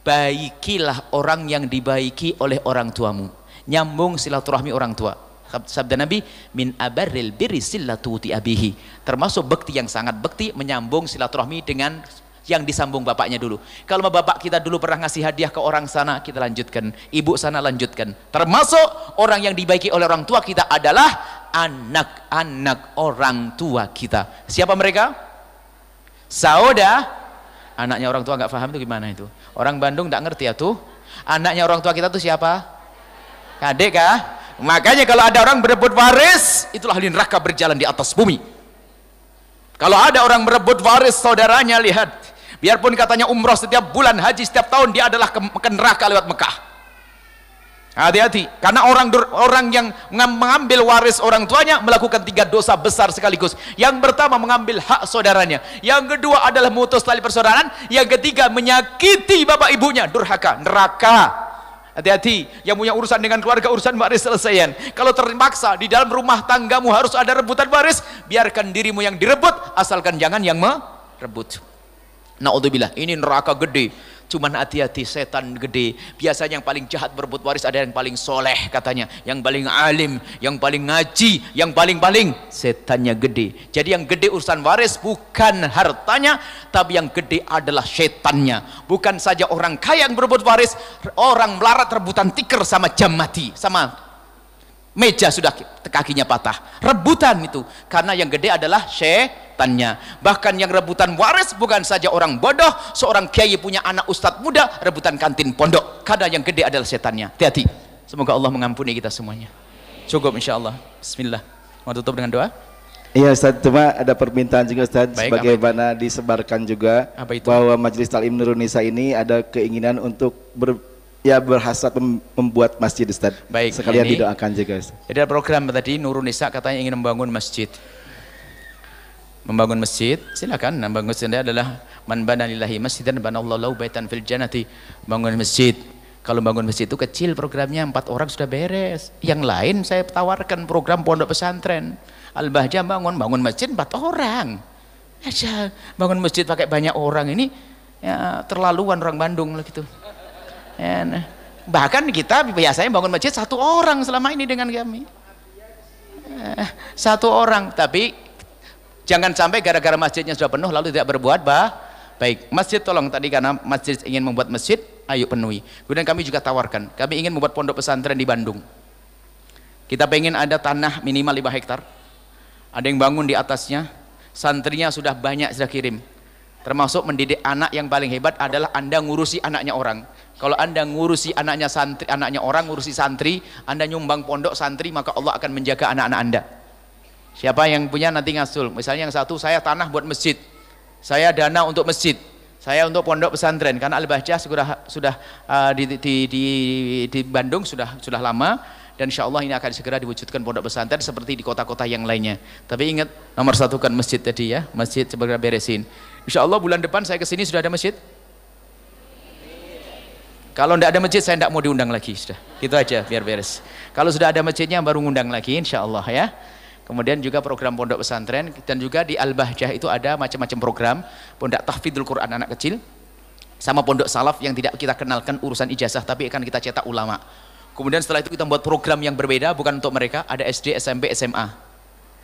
baikilah orang yang dibaiki oleh orang tuamu nyambung silaturahmi orang tua sabda Nabi min abaril birri sillatuti abihi termasuk bekti yang sangat bekti menyambung silaturahmi dengan yang disambung bapaknya dulu kalau bapak kita dulu pernah ngasih hadiah ke orang sana kita lanjutkan ibu sana lanjutkan termasuk orang yang dibaiki oleh orang tua kita adalah anak-anak orang tua kita siapa mereka? sauda anaknya orang tua nggak paham itu gimana itu orang Bandung nggak ngerti ya tuh anaknya orang tua kita tuh siapa? adik kah? Makanya kalau ada orang berebut waris, itulah ahli neraka berjalan di atas bumi. Kalau ada orang berebut waris saudaranya, lihat. Biarpun katanya umroh setiap bulan, haji setiap tahun, dia adalah ke, ke neraka lewat Mekah. Hati-hati, karena orang orang yang mengambil waris orang tuanya melakukan tiga dosa besar sekaligus. Yang pertama mengambil hak saudaranya, yang kedua adalah mutus tali persaudaraan, yang ketiga menyakiti bapak ibunya, durhaka, neraka. Hati-hati, yang punya urusan dengan keluarga, urusan baris selesaian. Kalau terpaksa di dalam rumah tanggamu harus ada rebutan baris, biarkan dirimu yang direbut, asalkan jangan yang merebut. Naudzubillah, ini neraka gede Cuman hati-hati setan gede. Biasanya yang paling jahat berebut waris ada yang paling soleh katanya. Yang paling alim, yang paling ngaji, yang paling-paling setannya gede. Jadi yang gede urusan waris bukan hartanya, tapi yang gede adalah setannya. Bukan saja orang kaya yang berebut waris, orang melarat rebutan tikar sama jam mati, sama meja sudah kakinya patah rebutan itu karena yang gede adalah setannya bahkan yang rebutan waris bukan saja orang bodoh seorang kiai punya anak ustadz muda rebutan kantin pondok karena yang gede adalah setannya hati-hati semoga Allah mengampuni kita semuanya cukup insya Allah. bismillah mau tutup dengan doa Iya Ustaz, cuma ada permintaan juga Ustaz Baik, sebagaimana disebarkan juga bahwa Majelis Talim Nurunisa ini ada keinginan untuk ber ya berhasrat membuat masjid Ustaz. Baik, sekalian ini, didoakan juga Jadi Ada program tadi Nurun Nisa katanya ingin membangun masjid. Membangun masjid, silakan membangun masjid adalah man bana lillahi masjidan Allah lahu baitan fil jannati. Bangun masjid. Kalau bangun masjid itu kecil programnya empat orang sudah beres. Yang lain saya tawarkan program pondok pesantren. Al-Bahja bangun bangun masjid empat orang. Aja bangun masjid pakai banyak orang ini ya, terlaluan orang Bandung lah gitu ya, bahkan kita biasanya bangun masjid satu orang selama ini dengan kami eh, satu orang tapi jangan sampai gara-gara masjidnya sudah penuh lalu tidak berbuat bah baik masjid tolong tadi karena masjid ingin membuat masjid ayo penuhi kemudian kami juga tawarkan kami ingin membuat pondok pesantren di Bandung kita pengen ada tanah minimal 5 hektar ada yang bangun di atasnya santrinya sudah banyak sudah kirim termasuk mendidik anak yang paling hebat adalah anda ngurusi anaknya orang kalau Anda ngurusi anaknya santri, anaknya orang ngurusi santri, Anda nyumbang pondok santri, maka Allah akan menjaga anak-anak Anda. Siapa yang punya nanti ngasul. Misalnya yang satu saya tanah buat masjid. Saya dana untuk masjid. Saya untuk pondok pesantren karena Al-Bahjah sudah sudah uh, di, di, di, di Bandung sudah sudah lama dan insya Allah ini akan segera diwujudkan pondok pesantren seperti di kota-kota yang lainnya. Tapi ingat nomor satu kan masjid tadi ya, masjid segera beresin. Insya Allah bulan depan saya kesini sudah ada masjid. Kalau tidak ada masjid saya tidak mau diundang lagi sudah. Gitu aja biar beres. Kalau sudah ada masjidnya baru ngundang lagi insya Allah ya. Kemudian juga program pondok pesantren dan juga di Al-Bahjah itu ada macam-macam program pondok tahfidzul Quran anak kecil sama pondok salaf yang tidak kita kenalkan urusan ijazah tapi akan kita cetak ulama. Kemudian setelah itu kita buat program yang berbeda bukan untuk mereka, ada SD, SMP, SMA.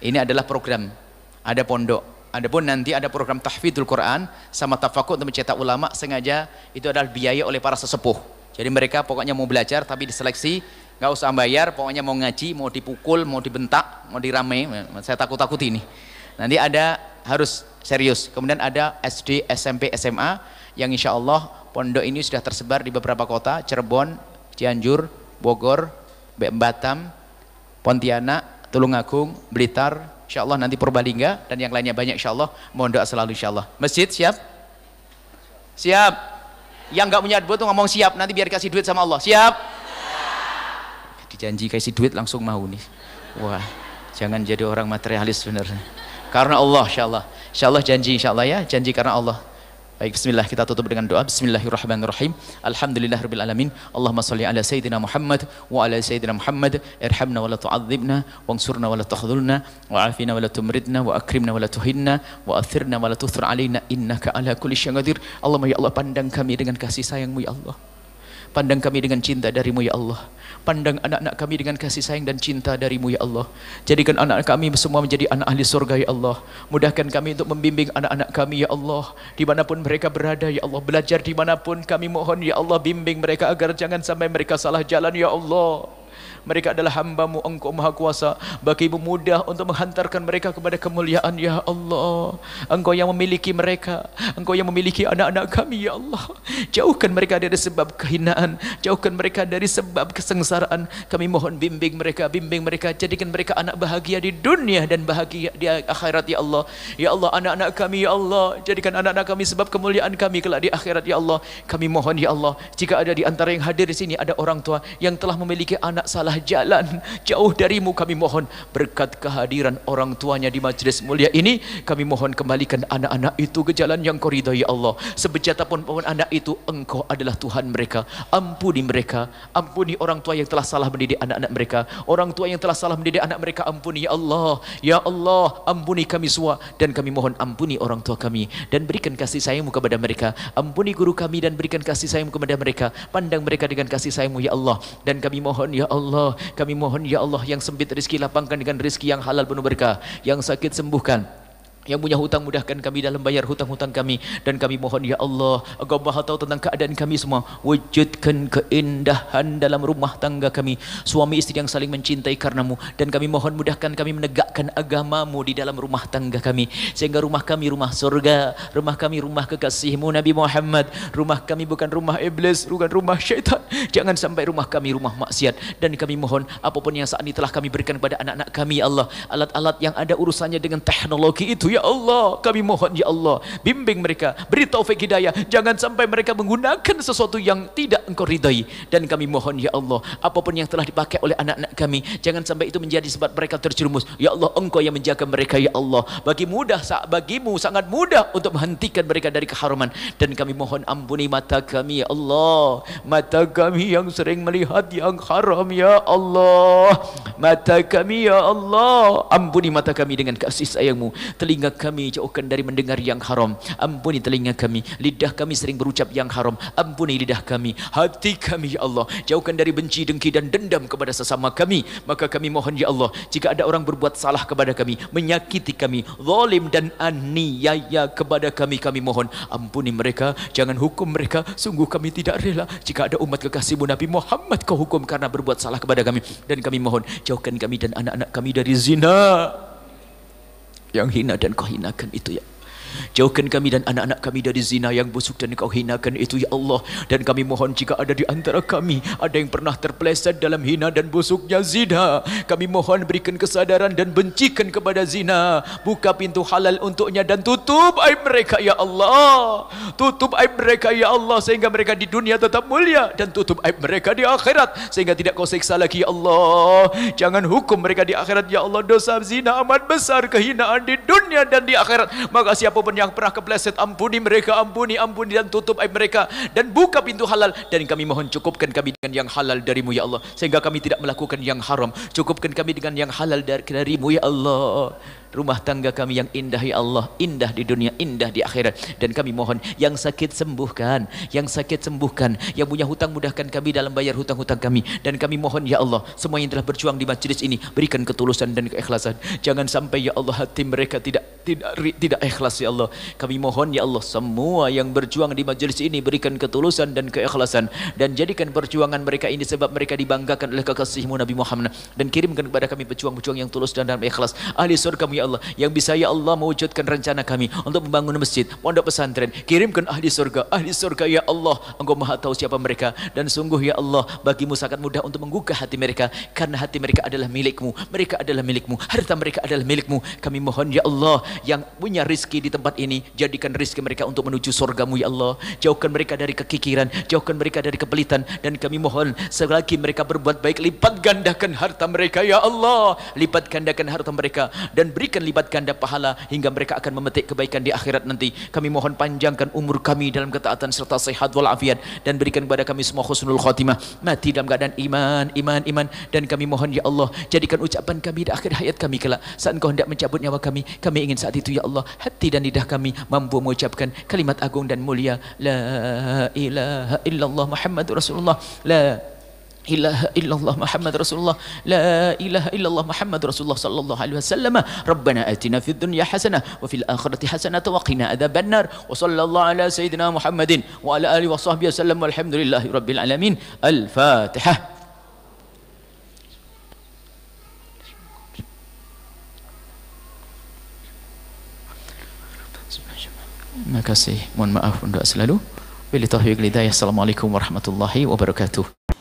Ini adalah program. Ada pondok, ada pun nanti ada program tahfidul Quran sama tafakuk untuk mencetak ulama sengaja itu adalah biaya oleh para sesepuh. Jadi mereka pokoknya mau belajar tapi diseleksi, nggak usah bayar, pokoknya mau ngaji, mau dipukul, mau dibentak, mau dirame, saya takut takuti ini. Nanti ada harus serius. Kemudian ada SD, SMP, SMA yang insya Allah pondok ini sudah tersebar di beberapa kota, Cirebon, Cianjur, Bogor, Batam, Pontianak, Tulungagung, Blitar, insyaallah nanti Purbalingga dan yang lainnya banyak insyaallah mohon doa selalu insyaallah masjid siap siap yang nggak punya duit tuh ngomong siap nanti biar kasih duit sama Allah siap dijanji kasih duit langsung mau nih wah jangan jadi orang materialis bener karena Allah insyaallah insyaallah janji insyaallah ya janji karena Allah Baik, bismillah kita tutup dengan doa. Bismillahirrahmanirrahim. Alhamdulillahirabbil alamin. Allahumma shalli ala sayyidina Muhammad wa ala sayyidina Muhammad. Irhamna wa la tu'adzibna, wansurna wa la tahdhulna, wa afina wa la tumridna, wa akrimna wa la tuhinna, wa athirna wa la tuthir alaina innaka ala kulli syai'in qadir. Allahumma ya Allah pandang kami dengan kasih sayangmu ya Allah. Pandang kami dengan cinta darimu ya Allah. Pandang anak-anak kami dengan kasih sayang dan cinta darimu ya Allah. Jadikan anak-anak kami semua menjadi anak ahli surga ya Allah. Mudahkan kami untuk membimbing anak-anak kami ya Allah. Dimanapun mereka berada ya Allah. Belajar dimanapun kami mohon ya Allah bimbing mereka agar jangan sampai mereka salah jalan ya Allah. Mereka adalah hambamu engkau maha kuasa. Bagimu mudah untuk menghantarkan mereka kepada kemuliaan ya Allah. Engkau yang memiliki mereka. Engkau yang memiliki anak-anak kami ya Allah. Jauhkan mereka dari sebab kehinaan. Jauhkan mereka dari sebab kesengsaraan. Kami mohon bimbing mereka. Bimbing mereka. Jadikan mereka anak bahagia di dunia dan bahagia di akhirat ya Allah. Ya Allah anak-anak kami ya Allah. Jadikan anak-anak kami sebab kemuliaan kami kelak di akhirat ya Allah. Kami mohon ya Allah. Jika ada di antara yang hadir di sini ada orang tua yang telah memiliki anak salah salah jalan jauh darimu kami mohon berkat kehadiran orang tuanya di majelis mulia ini kami mohon kembalikan anak-anak itu ke jalan yang kau ridhoi ya Allah sebejata pun pohon anak itu engkau adalah Tuhan mereka ampuni mereka ampuni orang tua yang telah salah mendidik anak-anak mereka orang tua yang telah salah mendidik anak mereka ampuni ya Allah ya Allah ampuni kami semua dan kami mohon ampuni orang tua kami dan berikan kasih sayangmu kepada mereka ampuni guru kami dan berikan kasih sayangmu kepada mereka pandang mereka dengan kasih sayangmu ya Allah dan kami mohon ya Allah Allah kami mohon ya Allah yang sempit rezeki lapangkan dengan rezeki yang halal penuh berkah yang sakit sembuhkan yang punya hutang mudahkan kami dalam bayar hutang-hutang kami dan kami mohon ya Allah engkau maha tahu tentang keadaan kami semua wujudkan keindahan dalam rumah tangga kami suami istri yang saling mencintai karenamu dan kami mohon mudahkan kami menegakkan agamamu di dalam rumah tangga kami sehingga rumah kami rumah surga rumah kami rumah kekasihmu Nabi Muhammad rumah kami bukan rumah iblis bukan rumah syaitan jangan sampai rumah kami rumah maksiat dan kami mohon apapun yang saat ini telah kami berikan kepada anak-anak kami ya Allah alat-alat yang ada urusannya dengan teknologi itu ya Ya Allah, kami mohon ya Allah, bimbing mereka, beri taufik hidayah, jangan sampai mereka menggunakan sesuatu yang tidak Engkau ridai. Dan kami mohon ya Allah, apapun yang telah dipakai oleh anak-anak kami, jangan sampai itu menjadi sebab mereka terjerumus. Ya Allah, Engkau yang menjaga mereka ya Allah. Bagi mudah, bagimu sangat mudah untuk menghentikan mereka dari keharaman. Dan kami mohon ampuni mata kami ya Allah, mata kami yang sering melihat yang haram ya Allah, mata kami ya Allah, ampuni mata kami dengan kasih sayangmu. Telinga Telinga kami jauhkan dari mendengar yang haram. Ampuni telinga kami. Lidah kami sering berucap yang haram. Ampuni lidah kami. Hati kami ya Allah. Jauhkan dari benci, dengki dan dendam kepada sesama kami. Maka kami mohon ya Allah. Jika ada orang berbuat salah kepada kami. Menyakiti kami. Zalim dan aniaya kepada kami. Kami mohon. Ampuni mereka. Jangan hukum mereka. Sungguh kami tidak rela. Jika ada umat kekasihmu Nabi Muhammad kau hukum karena berbuat salah kepada kami. Dan kami mohon. Jauhkan kami dan anak-anak kami dari zina yang hina dan kau hinakan itu ya Jauhkan kami dan anak-anak kami dari zina yang busuk dan kau hinakan itu ya Allah. Dan kami mohon jika ada di antara kami ada yang pernah terpleset dalam hina dan busuknya zina. Kami mohon berikan kesadaran dan bencikan kepada zina. Buka pintu halal untuknya dan tutup aib mereka ya Allah. Tutup aib mereka ya Allah sehingga mereka di dunia tetap mulia. Dan tutup aib mereka di akhirat sehingga tidak kau seksa lagi ya Allah. Jangan hukum mereka di akhirat ya Allah. Dosa zina amat besar kehinaan di dunia dan di akhirat. Maka siapa pun yang yang pernah kebleset, ampuni mereka ampuni ampuni dan tutup aib mereka dan buka pintu halal dan kami mohon cukupkan kami dengan yang halal darimu ya Allah sehingga kami tidak melakukan yang haram cukupkan kami dengan yang halal darimu ya Allah rumah tangga kami yang indah ya Allah indah di dunia indah di akhirat dan kami mohon yang sakit sembuhkan yang sakit sembuhkan yang punya hutang mudahkan kami dalam bayar hutang-hutang kami dan kami mohon ya Allah semua yang telah berjuang di majlis ini berikan ketulusan dan keikhlasan jangan sampai ya Allah hati mereka tidak tidak tidak ikhlas ya Allah kami mohon ya Allah semua yang berjuang di majlis ini berikan ketulusan dan keikhlasan dan jadikan perjuangan mereka ini sebab mereka dibanggakan oleh kekasihmu Nabi Muhammad dan kirimkan kepada kami pejuang-pejuang yang tulus dan dalam ikhlas ahli surga ya Allah yang bisa ya Allah mewujudkan rencana kami untuk membangun masjid, pondok pesantren. Kirimkan ahli surga, ahli surga ya Allah. Engkau Maha tahu siapa mereka dan sungguh ya Allah bagimu sangat mudah untuk menggugah hati mereka karena hati mereka adalah milikmu. Mereka adalah milikmu, harta mereka adalah milikmu. Kami mohon ya Allah yang punya rizki di tempat ini jadikan rizki mereka untuk menuju surgamu ya Allah. Jauhkan mereka dari kekikiran, jauhkan mereka dari kepelitan dan kami mohon selagi mereka berbuat baik lipat gandakan harta mereka ya Allah. Lipat gandakan harta mereka dan beri berikan libat ganda pahala hingga mereka akan memetik kebaikan di akhirat nanti. Kami mohon panjangkan umur kami dalam ketaatan serta sehat walafiat dan berikan kepada kami semua khusnul khatimah. Mati dalam keadaan iman, iman, iman dan kami mohon ya Allah jadikan ucapan kami di akhir hayat kami kelak saat engkau hendak mencabut nyawa kami kami ingin saat itu ya Allah hati dan lidah kami mampu mengucapkan kalimat agung dan mulia la ilaha illallah muhammadur rasulullah la إله إلا الله محمد رسول الله لا إله إلا الله محمد رسول الله صلى الله عليه وسلم ربنا آتنا في الدنيا حسنة وفي الآخرة حسنة وقنا عذاب النار وصلى الله على سيدنا محمد وعلى آله وصحبه وسلم والحمد لله رب العالمين الفاتحة Terima kasih. Mohon maaf untuk selalu. Bila taufik lidayah. Assalamualaikum warahmatullahi wabarakatuh.